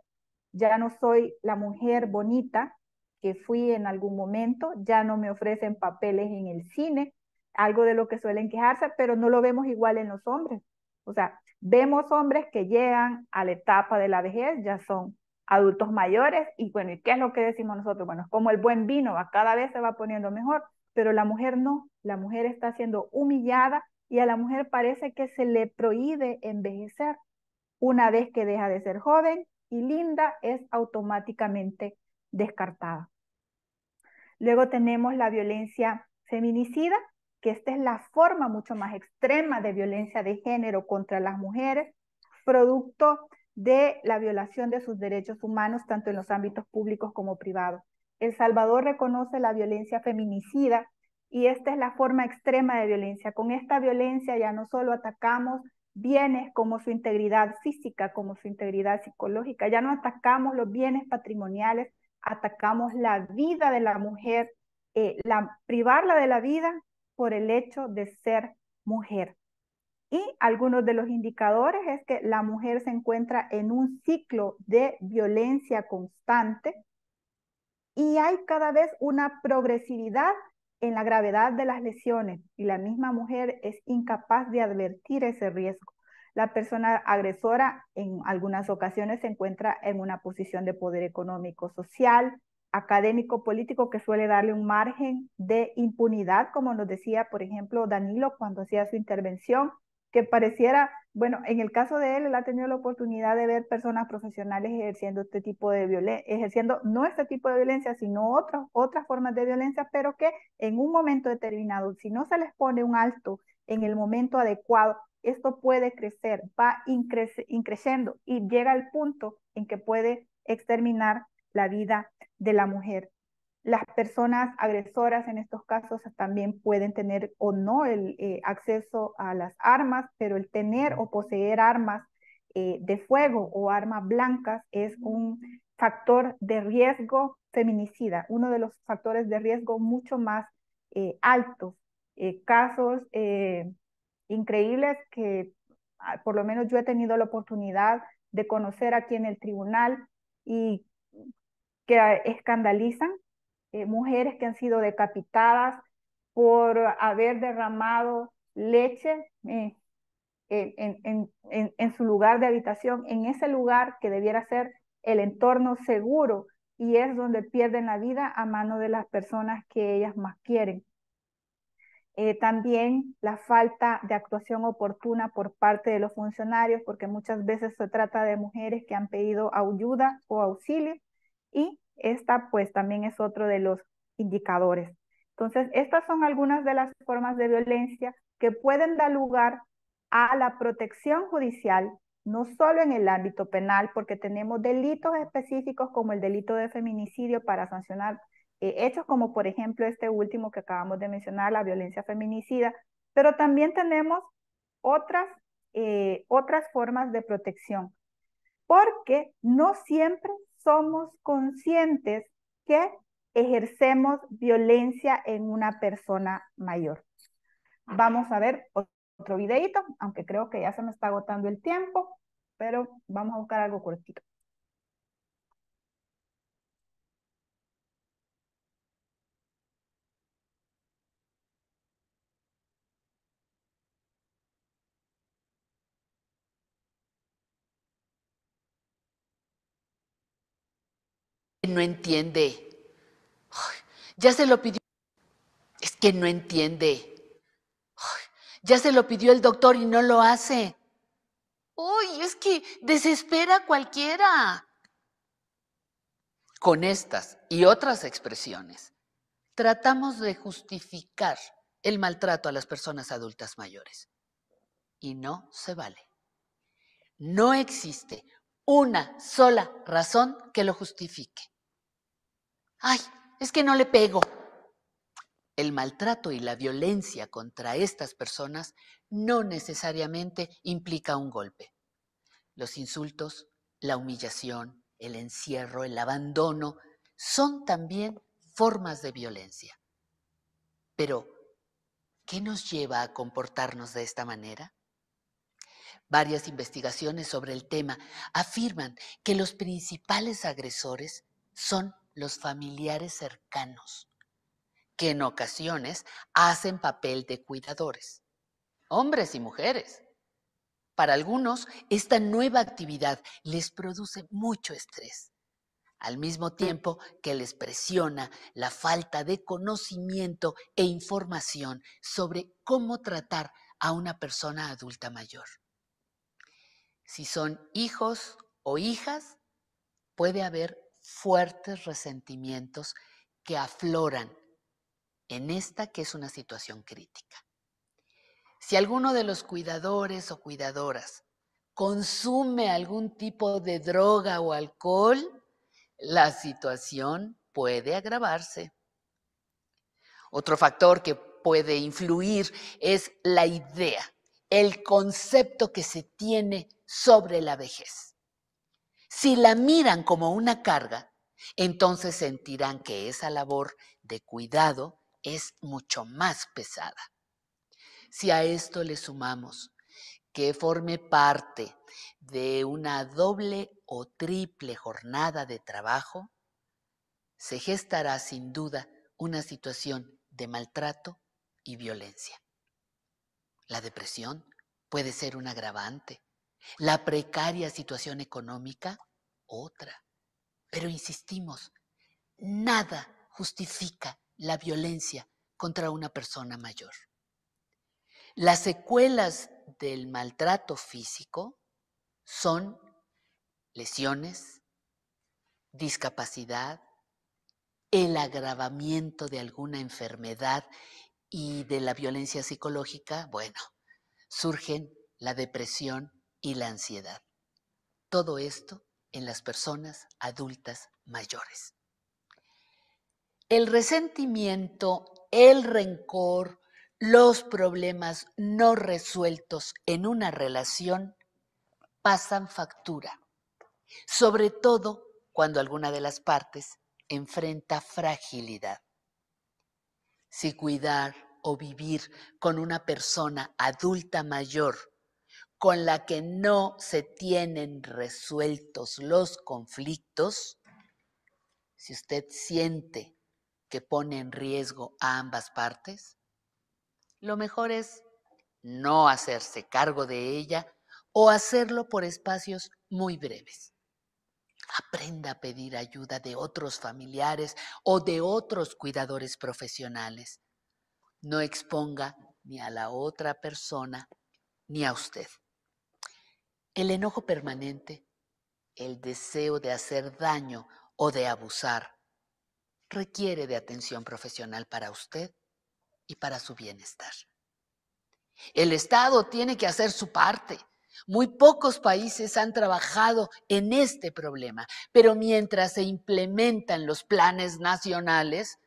S3: ya no soy la mujer bonita que fui en algún momento, ya no me ofrecen papeles en el cine, algo de lo que suelen quejarse, pero no lo vemos igual en los hombres. O sea, vemos hombres que llegan a la etapa de la vejez, ya son adultos mayores y bueno, ¿y qué es lo que decimos nosotros? Bueno, es como el buen vino, a cada vez se va poniendo mejor, pero la mujer no, la mujer está siendo humillada y a la mujer parece que se le prohíbe envejecer. Una vez que deja de ser joven, y Linda es automáticamente descartada. Luego tenemos la violencia feminicida, que esta es la forma mucho más extrema de violencia de género contra las mujeres, producto de la violación de sus derechos humanos, tanto en los ámbitos públicos como privados. El Salvador reconoce la violencia feminicida y esta es la forma extrema de violencia. Con esta violencia ya no solo atacamos bienes como su integridad física, como su integridad psicológica. Ya no atacamos los bienes patrimoniales, atacamos la vida de la mujer, eh, la, privarla de la vida por el hecho de ser mujer. Y algunos de los indicadores es que la mujer se encuentra en un ciclo de violencia constante y hay cada vez una progresividad en la gravedad de las lesiones y la misma mujer es incapaz de advertir ese riesgo. La persona agresora en algunas ocasiones se encuentra en una posición de poder económico, social, académico, político que suele darle un margen de impunidad, como nos decía, por ejemplo, Danilo cuando hacía su intervención, que pareciera, bueno, en el caso de él, él ha tenido la oportunidad de ver personas profesionales ejerciendo este tipo de violencia, ejerciendo no este tipo de violencia, sino otras otras formas de violencia, pero que en un momento determinado, si no se les pone un alto en el momento adecuado, esto puede crecer, va increciendo y llega al punto en que puede exterminar la vida de la mujer. Las personas agresoras en estos casos también pueden tener o no el eh, acceso a las armas, pero el tener o poseer armas eh, de fuego o armas blancas es un factor de riesgo feminicida, uno de los factores de riesgo mucho más eh, altos. casos increíbles que ah, por lo menos yo he tenido la oportunidad de conocer aquí en el tribunal y que escandalizan eh, mujeres que han sido decapitadas por haber derramado leche eh, en, su lugar de habitación, en ese lugar que debiera ser el entorno seguro y es donde pierden la vida a mano de las personas que ellas más quieren. Eh, también la falta de actuación oportuna por parte de los funcionarios, porque muchas veces se trata de mujeres que han pedido ayuda o auxilio y esta pues también es otro de los indicadores. Entonces, estas son algunas de las formas de violencia que pueden dar lugar a la protección judicial, no solo en el ámbito penal, porque tenemos delitos específicos como el delito de feminicidio para sancionar eh, hechos como por ejemplo este último que acabamos de mencionar, la violencia feminicida, pero también tenemos otras, eh, otras formas de protección, porque no siempre somos conscientes que ejercemos violencia en una persona mayor. Vamos a ver otro videito, aunque creo que ya se me está agotando el tiempo, pero vamos a buscar algo cortito.
S7: no entiende. ya se lo pidió. Es que no entiende. ya se lo pidió el doctor y no lo hace. Uy, es que desespera cualquiera. Con estas y otras expresiones, tratamos de justificar el maltrato a las personas adultas mayores. Y no se vale. No existe una sola razón que lo justifique. Ay, es que no le pego. El maltrato y la violencia contra estas personas no necesariamente implica un golpe. Los insultos, la humillación, el encierro, el abandono, son también formas de violencia. Pero, ¿qué nos lleva a comportarnos de esta manera? Varias investigaciones sobre el tema afirman que los principales agresores son los familiares cercanos, que en ocasiones hacen papel de cuidadores, hombres y mujeres. Para algunos, esta nueva actividad les produce mucho estrés, al mismo mm. tiempo que les presiona la falta de conocimiento e información sobre cómo tratar a una persona adulta mayor. Si son hijos o hijas, puede haber fuertes resentimientos que afloran en esta que es una situación crítica. Si alguno de los cuidadores o cuidadoras consume algún tipo de droga o alcohol, la situación puede agravarse. Otro factor que puede influir es la idea, el concepto que se tiene sobre la vejez. Si la miran como una carga, entonces sentirán que esa labor de cuidado es mucho más pesada. Si a esto le sumamos que forme parte de una doble o triple jornada de trabajo, se gestará sin duda una situación de maltrato y violencia. La depresión puede ser un agravante la precaria situación económica, otra. Pero insistimos, nada justifica la violencia contra una persona mayor. Las secuelas del maltrato físico son lesiones, discapacidad, el agravamiento de alguna enfermedad y de la violencia psicológica, bueno, surgen la depresión, y la ansiedad. Todo esto en las personas adultas mayores. El resentimiento, el rencor, los problemas no resueltos en una relación pasan factura, sobre todo cuando alguna de las partes enfrenta fragilidad. Si cuidar o vivir con una persona adulta mayor con la que no se tienen resueltos los conflictos, si usted siente que pone en riesgo a ambas partes, lo mejor es no hacerse cargo de ella o hacerlo por espacios muy breves. Aprenda a pedir ayuda de otros familiares o de otros cuidadores profesionales. No exponga ni a la otra persona ni a usted. El enojo permanente, el deseo de hacer daño o de abusar, requiere de atención profesional para usted y para su bienestar. El Estado tiene que hacer su parte. Muy pocos países han trabajado en este problema, pero mientras se implementan los planes nacionales,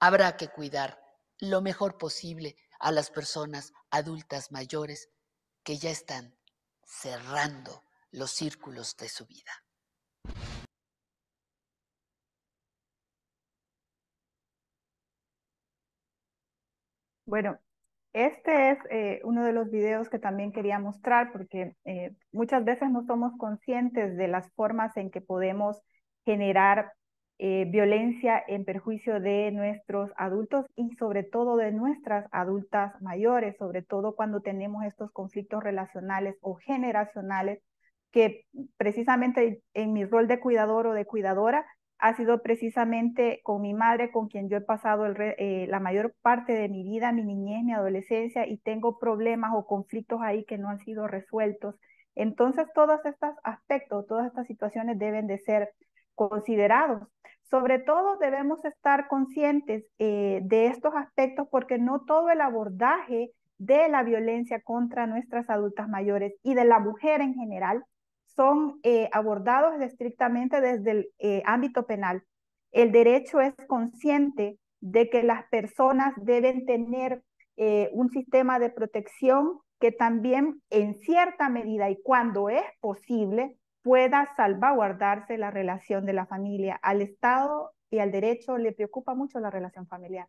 S7: habrá que cuidar lo mejor posible a las personas adultas mayores que ya están cerrando los círculos de su vida.
S3: Bueno, este es eh, uno de los videos que también quería mostrar porque eh, muchas veces no somos conscientes de las formas en que podemos generar eh, violencia en perjuicio de nuestros adultos y sobre todo de nuestras adultas mayores, sobre todo cuando tenemos estos conflictos relacionales o generacionales que precisamente en mi rol de cuidador o de cuidadora ha sido precisamente con mi madre, con quien yo he pasado eh, la mayor parte de mi vida, mi niñez, mi adolescencia, y tengo problemas o conflictos ahí que no han sido resueltos. Entonces, todos estos aspectos, todas estas situaciones deben de ser considerados sobre todo debemos estar conscientes eh, de estos aspectos porque no todo el abordaje de la violencia contra nuestras adultas mayores y de la mujer en general son eh, abordados estrictamente desde el eh, ámbito penal. El derecho es consciente de que las personas deben tener un sistema de protección que también en cierta medida y cuando es posible pueda salvaguardarse la relación de la familia. Al Estado y al derecho le preocupa mucho la relación familiar,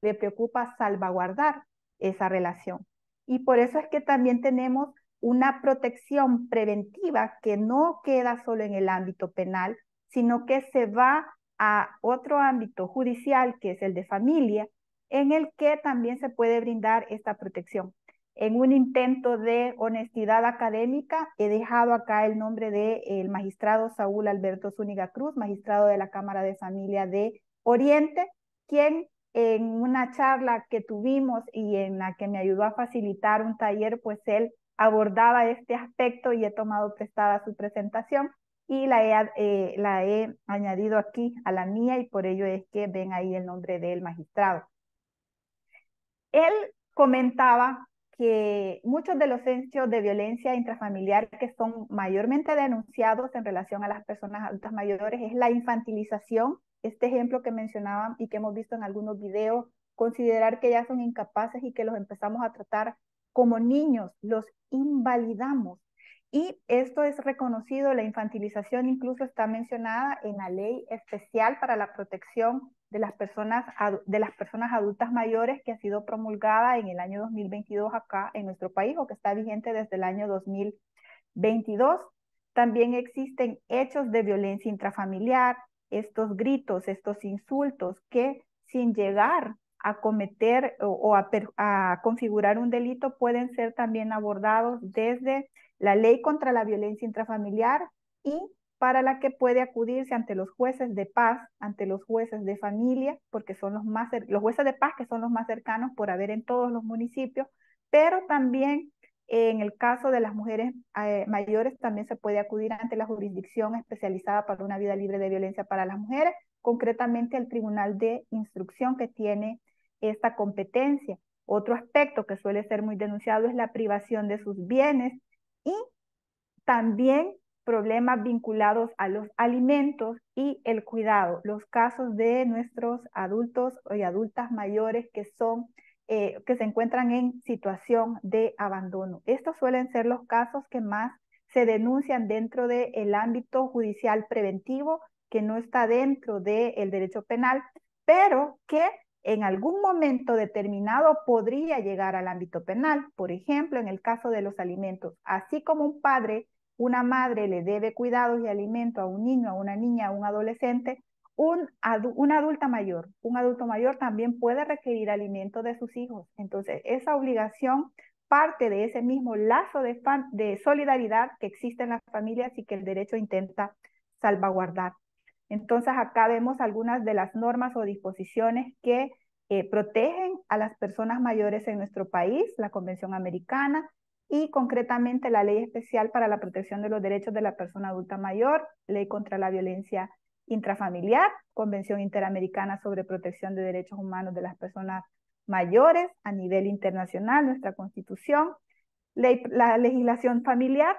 S3: le preocupa salvaguardar esa relación. Y por eso es que también tenemos una protección preventiva que no queda solo en el ámbito penal, sino que se va a otro ámbito judicial, que es el de familia, en el que también se puede brindar esta protección en un intento de honestidad académica, he dejado acá el nombre del el magistrado Saúl Alberto Zúñiga Cruz, magistrado de la Cámara de Familia de Oriente, quien en una charla que tuvimos y en la que me ayudó a facilitar un taller, pues él abordaba este aspecto y he tomado prestada su presentación y la he, eh, la he añadido aquí a la mía y por ello es que ven ahí el nombre del magistrado. Él comentaba muchos de los hechos de violencia intrafamiliar que son mayormente denunciados en relación a las personas adultas mayores es la infantilización, este ejemplo que mencionaba y que hemos visto en algunos videos, considerar que ya son incapaces y que los empezamos a tratar como niños, los invalidamos y esto es reconocido, la infantilización incluso está mencionada en la ley especial para la protección de las personas, de las personas adultas mayores que ha sido promulgada en el año 2022 acá en nuestro país o que está vigente desde el año 2022. También existen hechos de violencia intrafamiliar, estos gritos, estos insultos que sin llegar a cometer o, a, a configurar un delito pueden ser también abordados desde la ley contra la violencia intrafamiliar y para la que puede acudirse ante los jueces de paz, ante los jueces de familia, porque son los más los jueces de paz que son los más cercanos por haber en todos los municipios, pero también en el caso de las mujeres eh, mayores también se puede acudir ante la jurisdicción especializada para una vida libre de violencia para las mujeres, concretamente el Tribunal de Instrucción que tiene esta competencia. Otro aspecto que suele ser muy denunciado es la privación de sus bienes, y también problemas vinculados a los alimentos y el cuidado, los casos de nuestros adultos y adultas mayores que son eh, que se encuentran en situación de abandono. Estos suelen ser los casos que más se denuncian dentro del el ámbito judicial preventivo, que no está dentro del derecho penal, pero que en algún momento determinado podría llegar al ámbito penal, por ejemplo, en el caso de los alimentos. Así como un padre, una madre le debe cuidados y alimento a un niño, a una niña, a un adolescente, un, una adulta mayor, un adulto mayor también puede requerir alimento de sus hijos. Entonces, esa obligación parte de ese mismo lazo de solidaridad que existe en las familias y que el derecho intenta salvaguardar. Entonces acá vemos algunas de las normas o disposiciones que eh, protegen a las personas mayores en nuestro país, la Convención Americana y concretamente la Ley Especial para la Protección de los Derechos de la Persona Adulta Mayor, Ley contra la Violencia Intrafamiliar, Convención Interamericana sobre Protección de Derechos Humanos de las Personas Mayores a nivel internacional, nuestra Constitución, la legislación familiar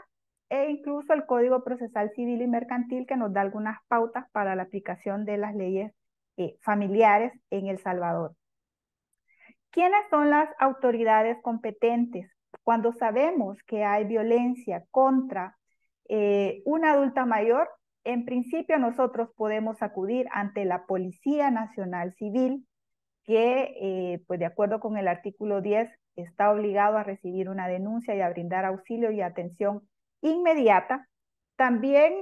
S3: e incluso el Código Procesal Civil y Mercantil que nos da algunas pautas para la aplicación de las leyes eh, familiares en El Salvador. ¿Quiénes son las autoridades competentes? Cuando sabemos que hay violencia contra un eh, una adulta mayor, en principio nosotros podemos acudir ante la Policía Nacional Civil, que eh, pues de acuerdo con el artículo 10 está obligado a recibir una denuncia y a brindar auxilio y atención inmediata. También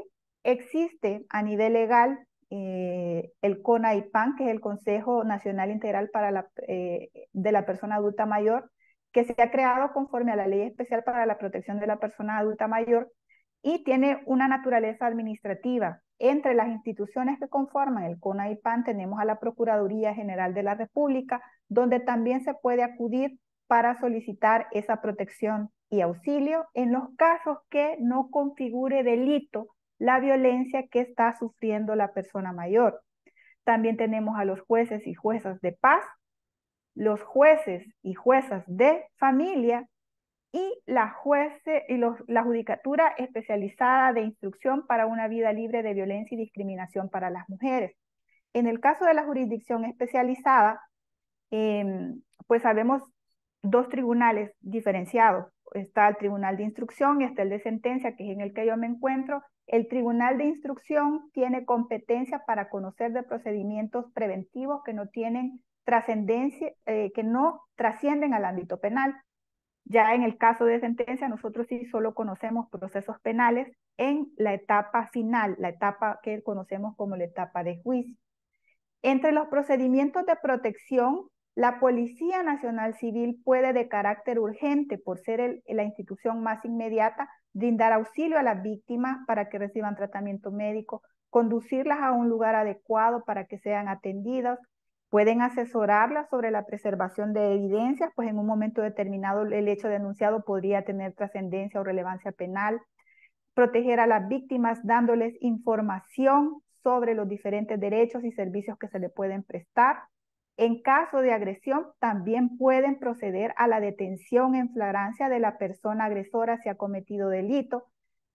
S3: existe a nivel legal eh, el CONAIPAN, que es el Consejo Nacional Integral para la, eh, de la Persona Adulta Mayor, que se ha creado conforme a la Ley Especial para la Protección de la Persona Adulta Mayor y tiene una naturaleza administrativa. Entre las instituciones que conforman el CONAIPAN tenemos a la Procuraduría General de la República, donde también se puede acudir para solicitar esa protección y auxilio en los casos que no configure delito la violencia que está sufriendo la persona mayor. También tenemos a los jueces y juezas de paz, los jueces y juezas de familia y la, juece, y la judicatura especializada de instrucción para una vida libre de violencia y discriminación para las mujeres. En el caso de la jurisdicción especializada, em, pues sabemos dos tribunales diferenciados, está el Tribunal de Instrucción y está el de Sentencia, que es en el que yo me encuentro. El Tribunal de Instrucción tiene competencia para conocer de procedimientos preventivos que no tienen trascendencia, eh, que no trascienden al ámbito penal. Ya en el caso de sentencia, nosotros sí solo conocemos procesos penales en la etapa final, la etapa que conocemos como la etapa de juicio. Entre los procedimientos de protección la Policía Nacional Civil puede de carácter urgente, por ser la institución más inmediata, brindar auxilio a las víctimas para que reciban tratamiento médico, conducirlas a un lugar adecuado para que sean atendidas, pueden asesorarlas sobre la preservación de evidencias, pues en un momento determinado el hecho denunciado podría tener trascendencia o relevancia penal, proteger a las víctimas dándoles información sobre los diferentes derechos y servicios que se le pueden prestar, en caso de agresión, también pueden proceder a la detención en flagrancia de la persona agresora si ha cometido delito.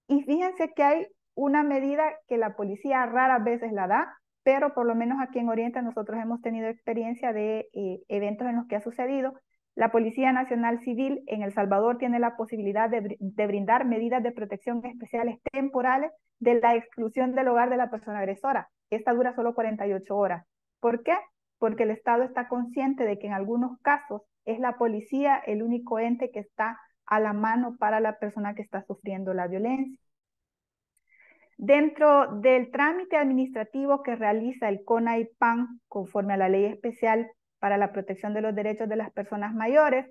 S3: Y fíjense que hay una medida que la policía raras veces la da, pero por lo menos aquí en Oriente nosotros hemos tenido experiencia de eh, eventos en los que ha sucedido. La Policía Nacional Civil en El Salvador tiene la posibilidad de brindar medidas de protección especiales temporales de la exclusión del hogar de la persona agresora. Esta dura solo 48 horas. ¿Por qué? porque el Estado está consciente de que en algunos casos es la policía el único ente que está a la mano para la persona que está sufriendo la violencia. Dentro del trámite administrativo que realiza el CONAIPAN conforme a la Ley Especial para la Protección de los Derechos de las Personas Mayores,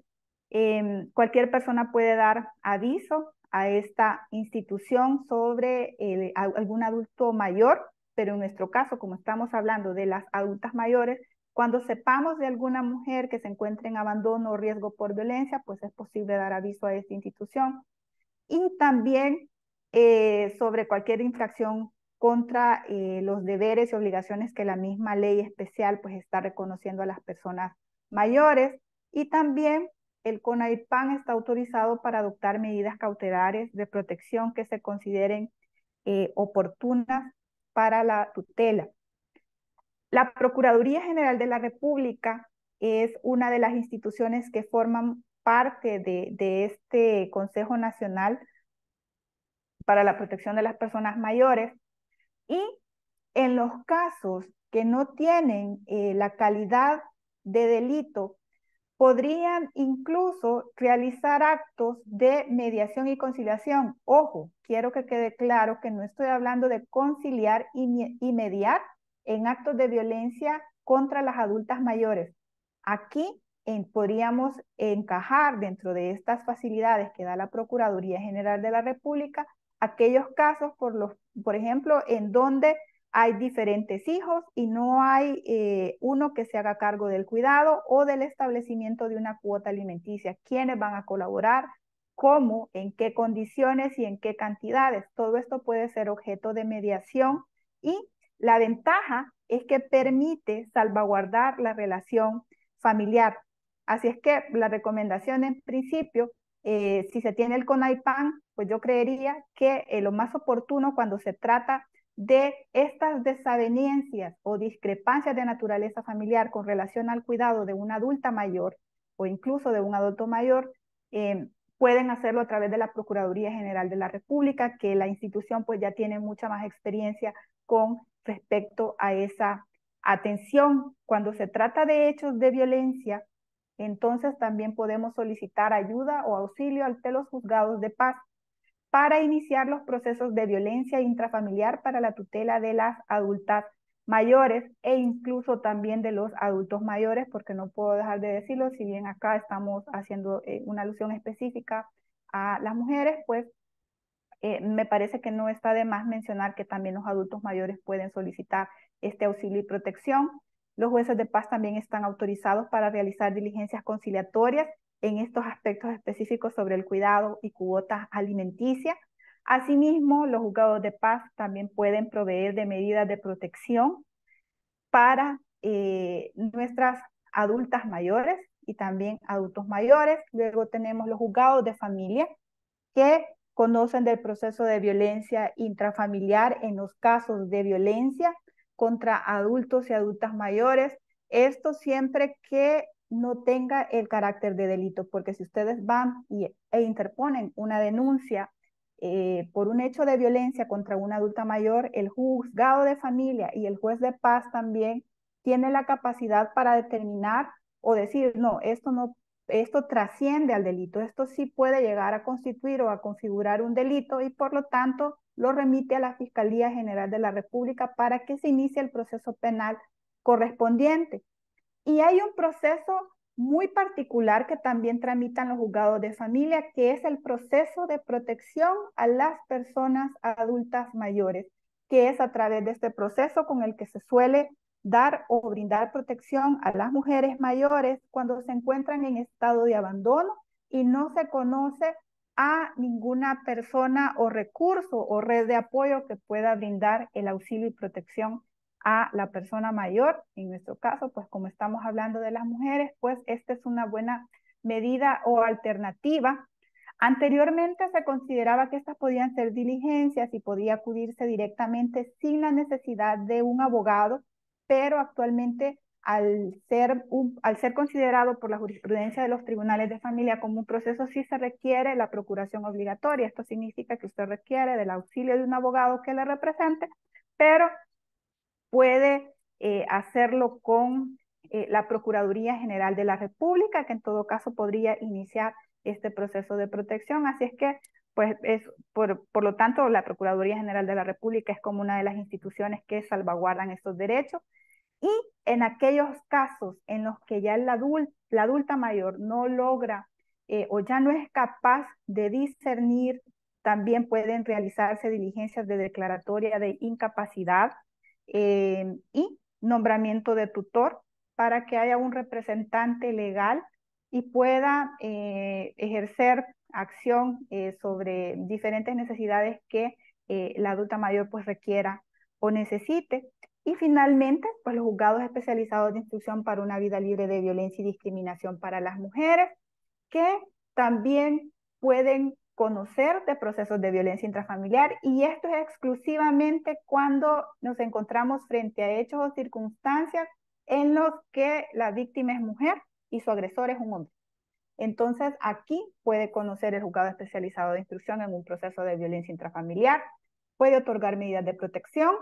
S3: em, cualquier persona puede dar aviso a esta institución sobre algún adulto mayor, pero en nuestro caso, como estamos hablando de las adultas mayores, cuando sepamos de alguna mujer que se encuentre en abandono o riesgo por violencia, pues es posible dar aviso a esta institución. Y también eh, sobre cualquier infracción contra eh, los deberes y obligaciones que la misma ley especial pues está reconociendo a las personas mayores. Y también el CONAIPAN está autorizado para adoptar medidas cautelares de protección que se consideren eh, oportunas para la tutela. La Procuraduría General de la República es una de las instituciones que forman parte de, este Consejo Nacional para la Protección de las Personas Mayores y en los casos que no tienen eh, la calidad de delito, podrían incluso realizar actos de mediación y conciliación. Ojo, quiero que quede claro que no estoy hablando de conciliar y mediar, en actos de violencia contra las adultas mayores. Aquí podríamos encajar dentro de estas facilidades que da la Procuraduría General de la República aquellos casos, por, los, por ejemplo, en donde hay diferentes hijos y no hay eh, uno que se haga cargo del cuidado o del establecimiento de una cuota alimenticia. ¿Quiénes van a colaborar? ¿Cómo? ¿En qué condiciones y en qué cantidades? Todo esto puede ser objeto de mediación y la ventaja es que permite salvaguardar la relación familiar. Así es que la recomendación en principio, eh, si se tiene el CONAIPAN, pues yo creería que eh, lo más oportuno cuando se trata de estas desavenencias o discrepancias de naturaleza familiar con relación al cuidado de una adulta mayor o incluso de un adulto mayor, eh, pueden hacerlo a través de la Procuraduría General de la República, que la institución pues ya tiene mucha más experiencia con respecto a esa atención. Cuando se trata de hechos de violencia, entonces también podemos solicitar ayuda o auxilio ante los juzgados de paz para iniciar los procesos de violencia intrafamiliar para la tutela de las adultas mayores e incluso también de los adultos mayores, porque no puedo dejar de decirlo, si bien acá estamos haciendo eh, una alusión específica a las mujeres, pues eh, me parece que no está de más mencionar que también los adultos mayores pueden solicitar este auxilio y protección. Los jueces de paz también están autorizados para realizar diligencias conciliatorias en estos aspectos específicos sobre el cuidado y cuotas alimenticias. Asimismo, los juzgados de paz también pueden proveer de medidas de protección para eh, nuestras adultas mayores y también adultos mayores. Luego tenemos los juzgados de familia que conocen del proceso de violencia intrafamiliar en los casos de violencia contra adultos y adultas mayores. Esto siempre que no tenga el carácter de delito, porque si ustedes van e interponen una denuncia eh, por un hecho de violencia contra un adulta mayor, el juzgado de familia y el juez de paz también tiene la capacidad para determinar o decir, no, esto no esto trasciende al delito, esto sí puede llegar a constituir o a configurar un delito y por lo tanto lo remite a la Fiscalía General de la República para que se inicie el proceso penal correspondiente. Y hay un proceso muy particular que también tramitan los juzgados de familia, que es el proceso de protección a las personas adultas mayores, que es a través de este proceso con el que se suele dar o brindar protección a las mujeres mayores cuando se encuentran en estado de abandono y no se conoce a ninguna persona o recurso o red de apoyo que pueda brindar el auxilio y protección a la persona mayor. En nuestro caso, pues como estamos hablando de las mujeres, pues esta es una buena medida o alternativa. Anteriormente se consideraba que estas podían ser diligencias y podía acudirse directamente sin la necesidad de un abogado pero actualmente al ser, al ser considerado por la jurisprudencia de los tribunales de familia como un proceso, sí se requiere la procuración obligatoria. Esto significa que usted requiere del auxilio de un abogado que le represente, pero puede eh, hacerlo con eh, la Procuraduría General de la República, que en todo caso podría iniciar este proceso de protección. Así es que pues es, por, lo tanto, la Procuraduría General de la República es como una de las instituciones que salvaguardan estos derechos. Y en aquellos casos en los que ya la, adulto la adulta mayor no logra eh, o ya no es capaz de discernir, también pueden realizarse diligencias de declaratoria de incapacidad eh, y nombramiento de tutor para que haya un representante legal y pueda eh, ejercer acción eh, sobre diferentes necesidades que eh, la adulta mayor pues requiera o necesite. Y finalmente, pues los juzgados especializados de instrucción para una vida libre de violencia y discriminación para las mujeres, que también pueden conocer de procesos de violencia intrafamiliar y esto es exclusivamente cuando nos encontramos frente a hechos o circunstancias en los que la víctima es mujer y su agresor es un hombre. Entonces, aquí puede conocer el juzgado especializado de instrucción en un proceso de violencia intrafamiliar, puede otorgar medidas de protección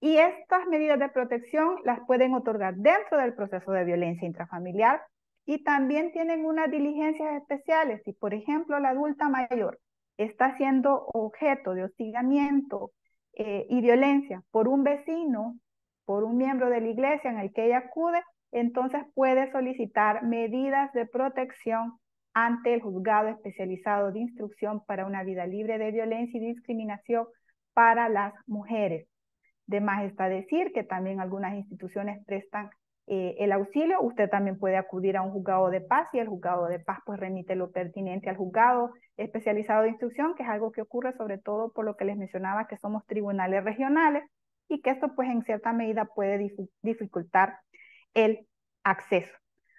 S3: y estas medidas de protección las pueden otorgar dentro del proceso de violencia intrafamiliar y también tienen unas diligencias especiales. Si, por ejemplo, la adulta mayor está siendo objeto de hostigamiento eh, y violencia por un vecino, por un miembro de la iglesia en el que ella acude, entonces puede solicitar medidas de protección ante el juzgado especializado de instrucción para una vida libre de violencia y discriminación para las mujeres. De más está decir que también algunas instituciones prestan eh, el auxilio. Usted también puede acudir a un juzgado de paz y el juzgado de paz pues remite lo pertinente al juzgado especializado de instrucción, que es algo que ocurre sobre todo por lo que les mencionaba que somos tribunales regionales y que esto pues en cierta medida puede dificultar el acceso.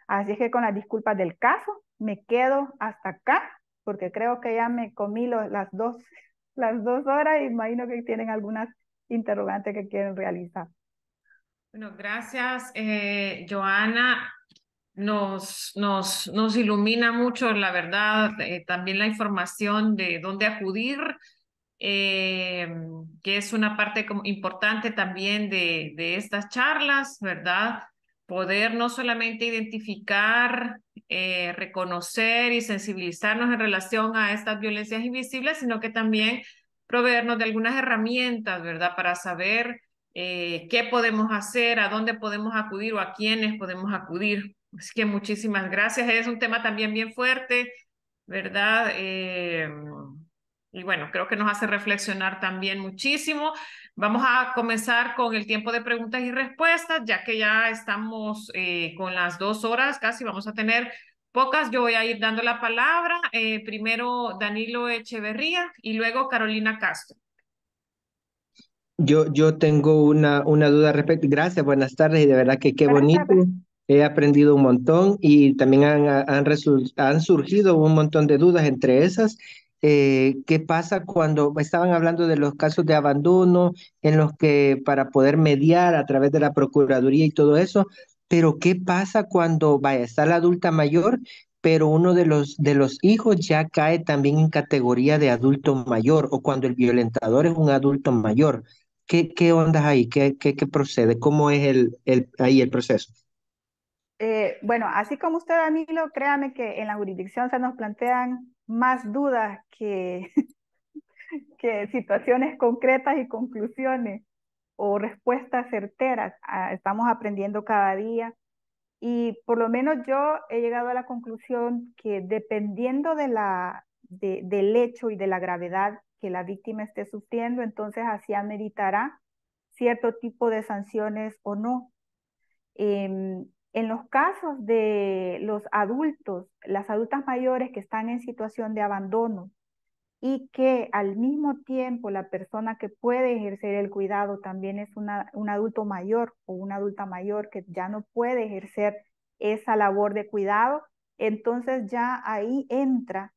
S3: Así es que con las disculpas del caso, me quedo hasta acá, porque creo que ya me comí las, dos, las dos horas y imagino que tienen algunas interrogantes que quieren realizar.
S2: Bueno, gracias, eh, Joana. Nos, nos, nos ilumina mucho, la verdad, eh, también la información de dónde acudir, eh, que es una parte importante también de, de estas charlas, ¿verdad? poder no solamente identificar, eh, reconocer y sensibilizarnos en relación a estas violencias invisibles, sino que también proveernos de algunas herramientas, ¿verdad? Para saber eh, qué podemos hacer, a dónde podemos acudir o a quiénes podemos acudir. Así que muchísimas gracias. Es un tema también bien fuerte, ¿verdad? Em, y bueno, creo que nos hace reflexionar también muchísimo. Vamos a comenzar con el tiempo de preguntas y respuestas, ya que ya estamos eh, con las dos horas casi, vamos a tener pocas. Yo voy a ir dando la palabra. Eh, primero Danilo Echeverría y luego Carolina Castro.
S1: Yo, yo tengo una, una duda al respecto. Gracias, buenas tardes y de verdad que qué bonito. He aprendido un montón y también han, han, han surgido un montón de dudas entre esas eh, qué pasa cuando estaban hablando de los casos de abandono en los que para poder mediar a través de la Procuraduría y todo eso, pero qué pasa cuando vaya, está la adulta mayor, pero uno de los, de los hijos ya cae también en categoría de adulto mayor o cuando el violentador es un adulto mayor. ¿Qué, qué ondas ahí? ¿Qué, qué, procede? ¿Cómo es el, el, ahí el proceso?
S3: Eh, bueno, así como usted, Danilo, créame que en la jurisdicción se nos plantean más dudas que, que situaciones concretas y conclusiones o respuestas certeras. Ah, estamos aprendiendo cada día y por lo menos yo he llegado a la conclusión que dependiendo de la, del hecho y de la gravedad que la víctima esté sufriendo, entonces así meditará cierto tipo de sanciones o no. Em, en los casos de los adultos, las adultas mayores que están en situación de abandono y que al mismo tiempo la persona que puede ejercer el cuidado también es una, un adulto mayor o una adulta mayor que ya no puede ejercer esa labor de cuidado, entonces ya ahí entra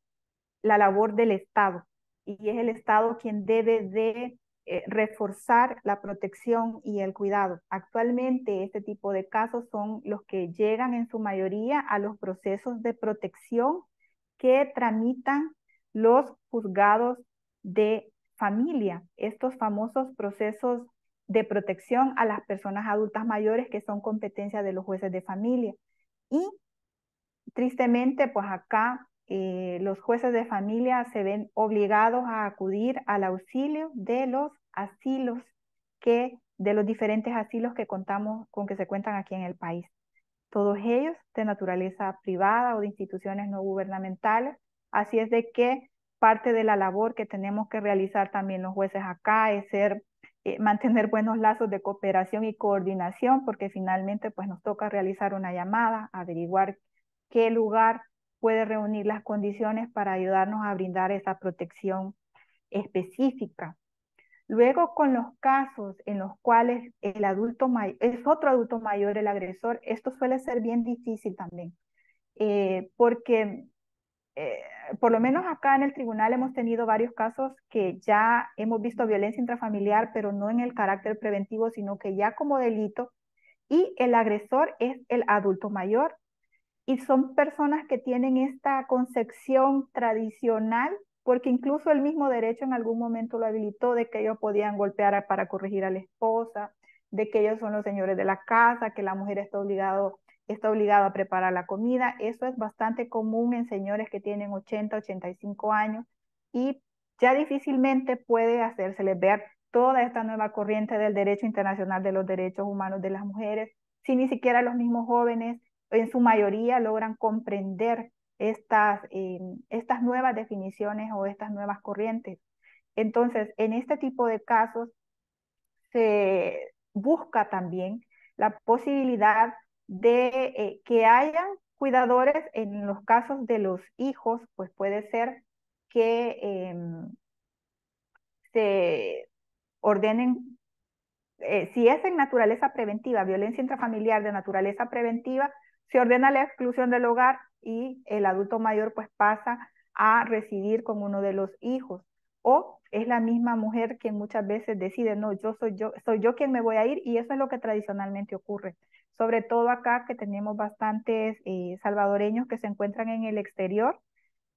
S3: la labor del Estado y es el Estado quien debe de eh, reforzar la protección y el cuidado. Actualmente este tipo de casos son los que llegan en su mayoría a los procesos de protección que tramitan los juzgados de familia, estos famosos procesos de protección a las personas adultas mayores que son competencia de los jueces de familia. Y tristemente, pues acá eh, los jueces de familia se ven obligados a acudir al auxilio de los asilos que de los diferentes asilos que contamos con que se cuentan aquí en el país. Todos ellos de naturaleza privada o de instituciones no gubernamentales. Así es de que parte de la labor que tenemos que realizar también los jueces acá es ser, eh, mantener buenos lazos de cooperación y coordinación, porque finalmente pues, nos toca realizar una llamada, averiguar qué lugar puede reunir las condiciones para ayudarnos a brindar esa protección específica. Luego, con los casos en los cuales el adulto es otro adulto mayor el agresor, esto suele ser bien difícil también, eh, porque eh, por lo menos acá en el tribunal hemos tenido varios casos que ya hemos visto violencia intrafamiliar, pero no en el carácter preventivo, sino que ya como delito, y el agresor es el adulto mayor, y son personas que tienen esta concepción tradicional porque incluso el mismo derecho en algún momento lo habilitó de que ellos podían golpear para corregir a la esposa, de que ellos son los señores de la casa, que la mujer está obligado está obligado a preparar la comida. Eso es bastante común en señores que tienen 80, 85 años y ya difícilmente puede hacérseles ver toda esta nueva corriente del derecho internacional de los derechos humanos de las mujeres, si ni siquiera los mismos jóvenes en su mayoría logran comprender estas, em, estas nuevas definiciones o estas nuevas corrientes. Entonces, en este tipo de casos se busca también la posibilidad de eh, que haya cuidadores en los casos de los hijos, pues puede ser que em, se ordenen, eh, si es en naturaleza preventiva, violencia intrafamiliar de naturaleza preventiva, se ordena la exclusión del hogar y el adulto mayor pues pasa a residir con uno de los hijos. O es la misma mujer que muchas veces decide, no, yo soy yo, soy yo quien me voy a ir y eso es lo que tradicionalmente ocurre. Sobre todo acá que tenemos bastantes eh, salvadoreños que se encuentran en el exterior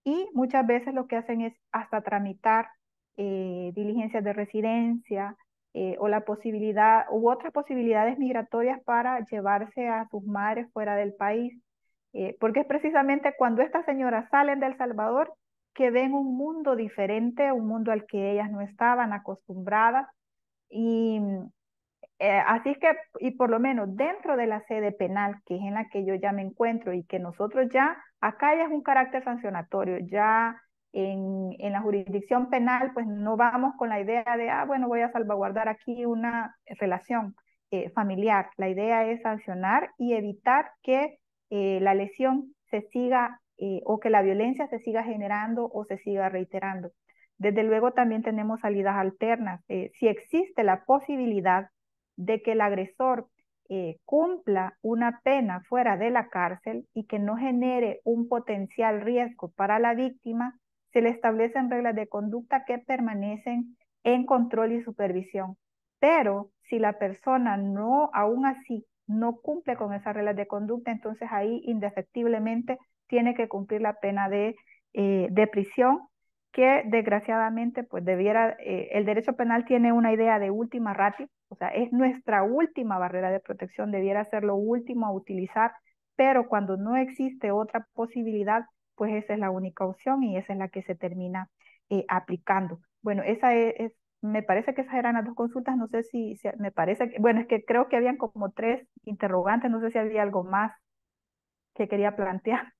S3: y muchas veces lo que hacen es hasta tramitar eh, diligencias de residencia eh, o la posibilidad u otras posibilidades migratorias para llevarse a sus madres fuera del país. Eh, porque es precisamente cuando estas señoras salen del Salvador que ven un mundo diferente, un mundo al que ellas no estaban acostumbradas. Y mm, eh, así es que, y por lo menos dentro de la sede penal, que es en la que yo ya me encuentro y que nosotros ya, acá ya es un carácter sancionatorio, ya en, en, la jurisdicción penal, pues no vamos con la idea de, ah, bueno, voy a salvaguardar aquí una relación eh, familiar. La idea es sancionar y evitar que eh, la lesión se siga eh, o que la violencia se siga generando o se siga reiterando. Desde luego también tenemos salidas alternas. Eh, si existe la posibilidad de que el agresor cumpla una pena fuera de la cárcel y que no genere un potencial riesgo para la víctima, se le establecen reglas de conducta que permanecen en control y supervisión. Pero si la persona no, aún así, no cumple con esas reglas de conducta, entonces ahí indefectiblemente tiene que cumplir la pena de, eh, de prisión, que desgraciadamente pues debiera, eh, el derecho penal tiene una idea de última ratio, o sea, es nuestra última barrera de protección, debiera ser lo último a utilizar, pero cuando no existe otra posibilidad, pues esa es la única opción y esa es la que se termina eh, aplicando. Bueno, esa e, es me parece que esas eran las dos consultas, no sé si, me parece, que, bueno, es que creo que habían como tres interrogantes, no sé si había algo más que quería plantear.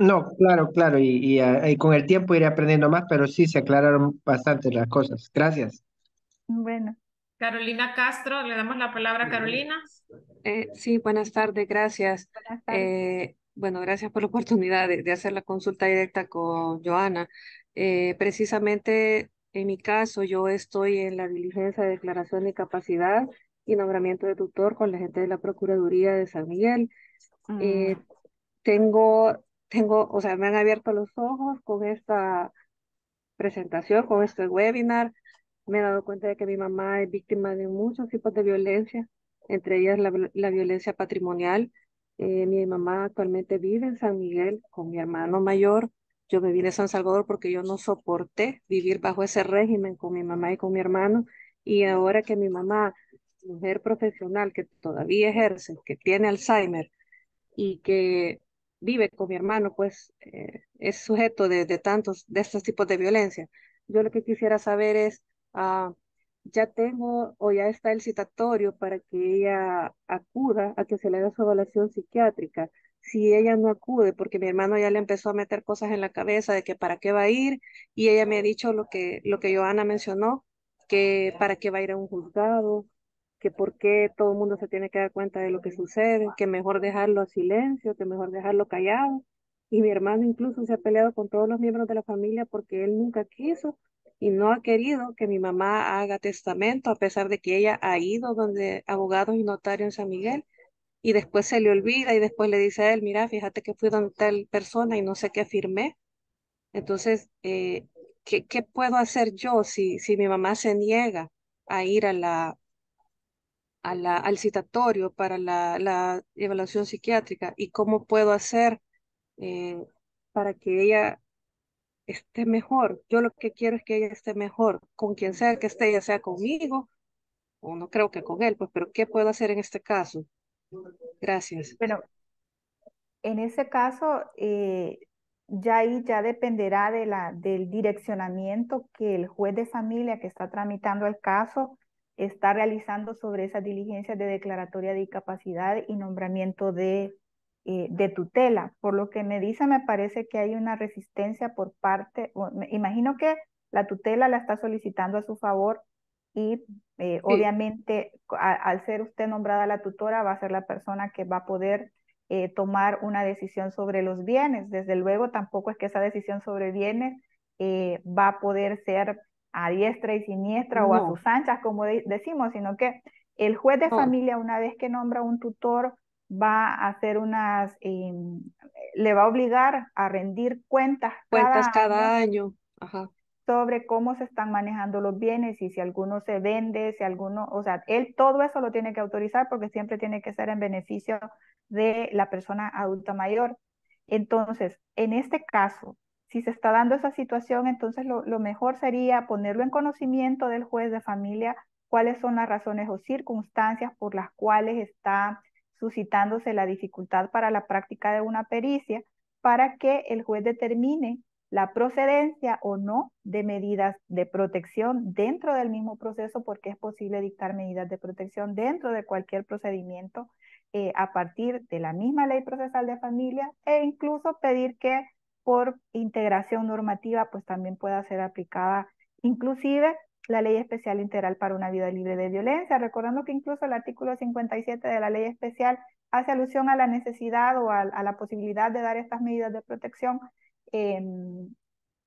S1: No, claro, claro, y, ah, con el tiempo iré aprendiendo más, pero sí se aclararon bastante las cosas. Gracias.
S2: Bueno. Carolina Castro, le damos la palabra a Carolina.
S8: Eh, sí, buenas tardes, gracias. Eh, bueno, gracias por la oportunidad de, hacer la consulta directa con Joana. Eh, precisamente en mi caso, yo estoy en la diligencia de declaración de capacidad y nombramiento de tutor con la gente de la Procuraduría de San Miguel. Mm. Eh, tengo, tengo, o sea, me han abierto los ojos con esta presentación, con este webinar. Me he dado cuenta de que mi mamá es víctima de muchos tipos de violencia, entre ellas la, violencia patrimonial. Eh, mi mamá actualmente vive en San Miguel con mi hermano mayor yo me vine a San Salvador porque yo no soporté vivir bajo ese régimen con mi mamá y con mi hermano. Y ahora que mi mamá, mujer profesional que todavía ejerce, que tiene Alzheimer y que vive con mi hermano, pues eh, es sujeto de, tantos, de estos tipos de violencia. Yo lo que quisiera saber es, ah, ya tengo o ya está el citatorio para que ella acuda a que se le haga su evaluación psiquiátrica si ella no acude, porque mi hermano ya le empezó a meter cosas en la cabeza de que para qué va a ir, y ella me ha dicho lo que, lo que Joana mencionó, que para qué va a ir a un juzgado, que por qué todo el mundo se tiene que dar cuenta de lo que sucede, que mejor dejarlo a silencio, que mejor dejarlo callado. Y mi hermano incluso se ha peleado con todos los miembros de la familia porque él nunca quiso y no ha querido que mi mamá haga testamento, a pesar de que ella ha ido donde abogados y notarios en San Miguel y después se le olvida y después le dice a él, mira, fíjate que fui donde tal persona y no sé qué afirmé. Entonces, eh, ¿qué, puedo hacer yo si, si mi mamá se niega a ir a la, a la, al citatorio para la, la evaluación psiquiátrica? ¿Y cómo puedo hacer eh, para que ella esté mejor? Yo lo que quiero es que ella esté mejor, con quien sea que esté, ya sea conmigo, o no creo que con él, pues, pero ¿qué puedo hacer en este caso? Gracias. Bueno, en ese caso,
S3: eh, ya ahí ya dependerá de la, del direccionamiento que el juez de familia que está tramitando el caso está realizando sobre esas diligencias de declaratoria de incapacidad y nombramiento de, eh, tutela. Por lo que me dice, me parece que hay una resistencia por parte, imagino que la tutela la está solicitando a su favor y eh, obviamente al ser usted nombrada la tutora va a ser la persona que va a poder eh, tomar una decisión sobre los bienes. Desde luego tampoco es que esa decisión sobre bienes eh, va a poder ser a diestra y siniestra o a sus anchas, como decimos, sino que el juez de familia, una vez que nombra un tutor, va a hacer unas, em, le va a obligar a rendir cuentas. Cuentas cada, año. año. Ajá sobre cómo se están manejando los bienes y si alguno se vende, si alguno, o sea, él todo eso lo tiene que autorizar porque siempre tiene que ser en beneficio de la persona adulta mayor. Entonces, en este caso, si se está dando esa situación, entonces lo, lo mejor sería ponerlo en conocimiento del juez de familia cuáles son las razones o circunstancias por las cuales está suscitándose la dificultad para la práctica de una pericia para que el juez determine la procedencia o no de medidas de protección dentro del mismo proceso, porque es posible dictar medidas de protección dentro de cualquier procedimiento eh, a partir de la misma ley procesal de familia e incluso pedir que por integración normativa pues también pueda ser aplicada inclusive la ley especial integral para una vida libre de violencia, recordando que incluso el artículo 57 de la ley especial hace alusión a la necesidad o a la posibilidad de dar estas medidas de protección Em,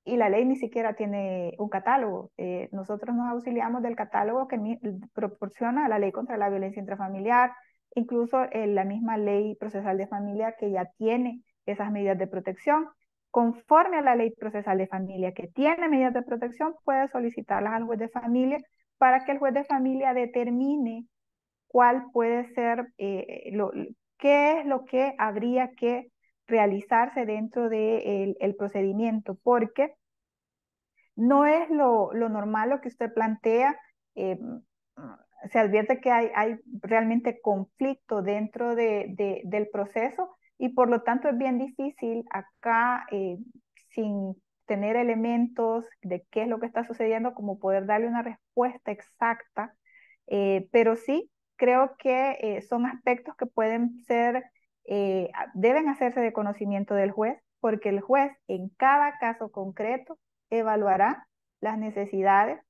S3: y la ley ni siquiera tiene un catálogo. Eh, nosotros nos auxiliamos del catálogo que proporciona la ley contra la violencia intrafamiliar, incluso eh, la misma ley procesal de familia que ya tiene esas medidas de protección. Conforme a la ley procesal de familia que tiene medidas de protección, puede solicitarlas al juez de familia para que el juez de familia determine cuál puede ser, eh, lo, qué es lo que habría que realizarse dentro del de el procedimiento, porque no es lo, lo, normal lo que usted plantea. Eh, se advierte que hay, hay realmente conflicto dentro de, del proceso y por lo tanto es bien difícil acá, eh, sin tener elementos de qué es lo que está sucediendo, como poder darle una respuesta exacta. Eh, pero sí creo que son aspectos que pueden ser eh, deben hacerse de conocimiento del juez, porque el juez en cada caso concreto evaluará las necesidades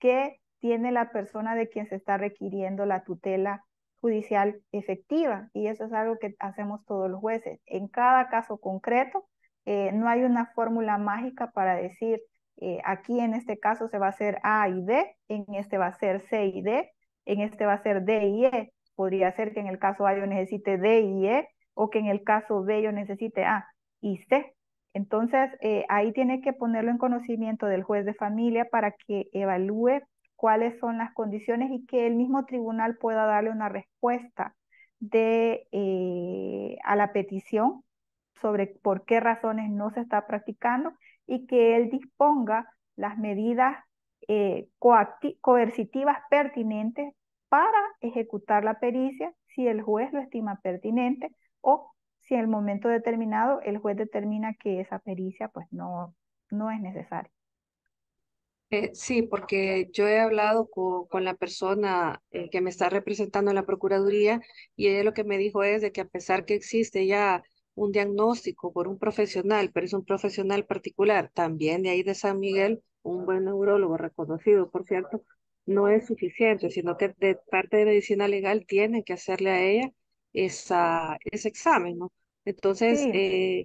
S3: que tiene la persona de quien se está requiriendo la tutela judicial efectiva. Y eso es algo que hacemos todos los jueces. En cada caso concreto, eh, no hay una fórmula mágica para decir, eh, aquí en este caso se va a hacer A y B, en este va a ser C y D, en este va a ser D y E. Podría ser que en el caso A yo necesite D y E o que en el caso B yo necesite A y C. Entonces, eh, ahí tiene que ponerlo en conocimiento del juez de familia para que evalúe cuáles son las condiciones y que el mismo tribunal pueda darle una respuesta de, eh, a la petición sobre por qué razones no se está practicando y que él disponga las medidas eh, coercitivas pertinentes para ejecutar la pericia si el juez lo estima pertinente o si en el momento determinado el juez determina que esa pericia pues no, no es necesaria.
S8: Eh, sí, porque yo he hablado con, la persona eh, que me está representando en la Procuraduría y ella lo que me dijo es de que a pesar que existe ya un diagnóstico por un profesional, pero es un profesional particular, también de ahí de San Miguel, un buen neurólogo reconocido, por cierto, no es suficiente, sino que de parte de medicina legal tienen que hacerle a ella esa, ese examen, ¿no? Entonces, eh,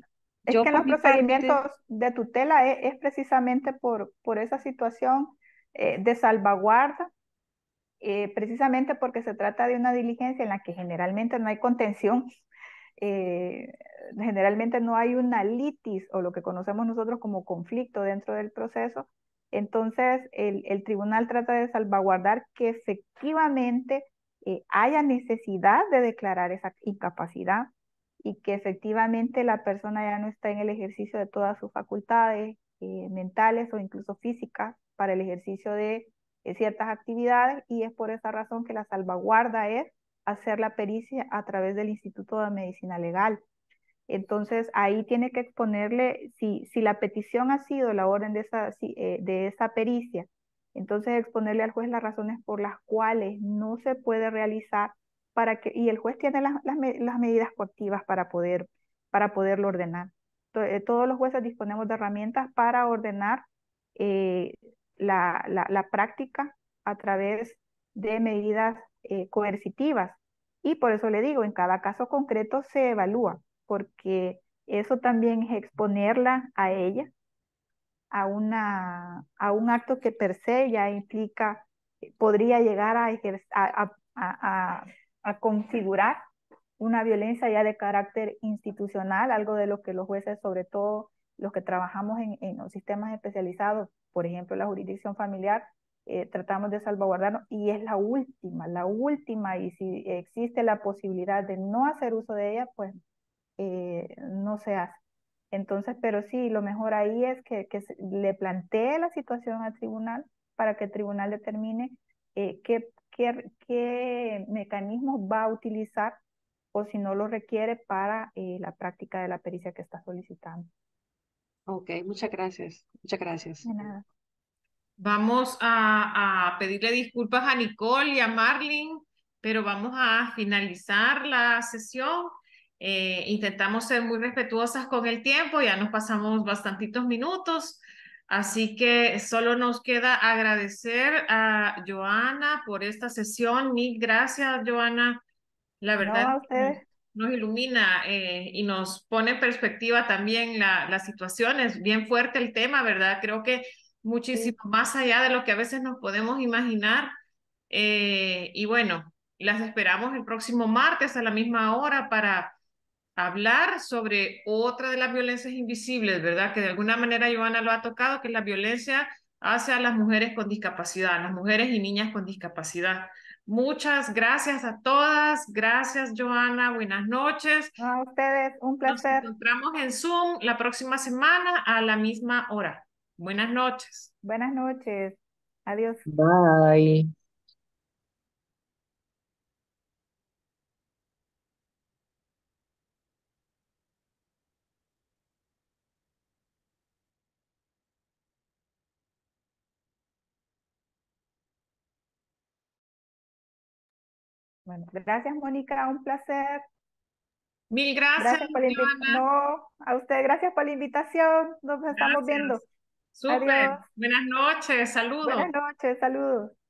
S8: es que los procedimientos
S3: de tutela e, es, precisamente por, por esa situación eh, de salvaguarda, eh, precisamente porque se trata de una diligencia en la que generalmente no hay contención, generalmente no hay una litis o lo que conocemos nosotros como conflicto dentro del proceso, entonces, el, tribunal trata de salvaguardar que efectivamente eh, haya necesidad de declarar esa incapacidad y que efectivamente la persona ya no está en el ejercicio de todas sus facultades eh, mentales o incluso físicas para el ejercicio de ciertas actividades y es por esa razón que la salvaguarda es hacer la pericia a través del Instituto de Medicina Legal entonces, ahí tiene que exponerle, si, si la petición ha sido la orden de esa, eh, de pericia, entonces exponerle al juez las razones por las cuales no se puede realizar para que, y el juez tiene las, medidas coactivas para, poder, para poderlo ordenar. Eh, todos los jueces disponemos de herramientas para ordenar eh, la, práctica a través de medidas coercitivas. Y por eso le digo, en cada caso concreto se evalúa porque eso también es exponerla a ella a, una, a un acto que per se ya implica, eh, podría llegar a, a, configurar una violencia ya de carácter institucional, algo de lo que los jueces, sobre todo los que trabajamos en, en los sistemas especializados, por ejemplo la jurisdicción familiar, eh, tratamos de salvaguardarnos y es la última, la última, y si existe la posibilidad de no hacer uso de ella, pues eh, no se hace. Entonces, pero sí, lo mejor ahí es que, que le plantee la situación al tribunal para que el tribunal determine eh, qué, qué, mecanismos va a utilizar o si no lo requiere para eh, la práctica de la pericia que está solicitando.
S2: Ok, muchas gracias. Muchas gracias. Vamos a, pedirle disculpas a Nicole y a Marlin, pero vamos a finalizar la sesión. Eh, intentamos ser muy respetuosas con el tiempo, ya nos pasamos bastantitos minutos, así que solo nos queda agradecer a Joana por esta sesión. Mil gracias, Joana. La verdad nos ilumina eh, y nos pone en perspectiva también la, la situación. Es bien fuerte el tema, ¿verdad? Creo que muchísimo más allá de lo que a veces nos podemos imaginar. Eh, y bueno, las esperamos el próximo martes a la misma hora para hablar sobre otra de las violencias invisibles, ¿verdad? Que de alguna manera Joana lo ha tocado, que es la violencia hacia las mujeres con discapacidad, las mujeres y niñas con discapacidad. Muchas gracias a todas, gracias Joana, buenas noches. A ustedes, un placer. Nos encontramos en Zoom la próxima semana a la misma hora. Buenas noches. Buenas noches. Adiós.
S7: Bye.
S6: Bueno, gracias
S3: Mónica, un placer. Mil gracias. gracias por no, a usted gracias por la invitación. Nos estamos viendo. Súper.
S2: Buenas noches, saludos. Buenas
S1: noches, saludos.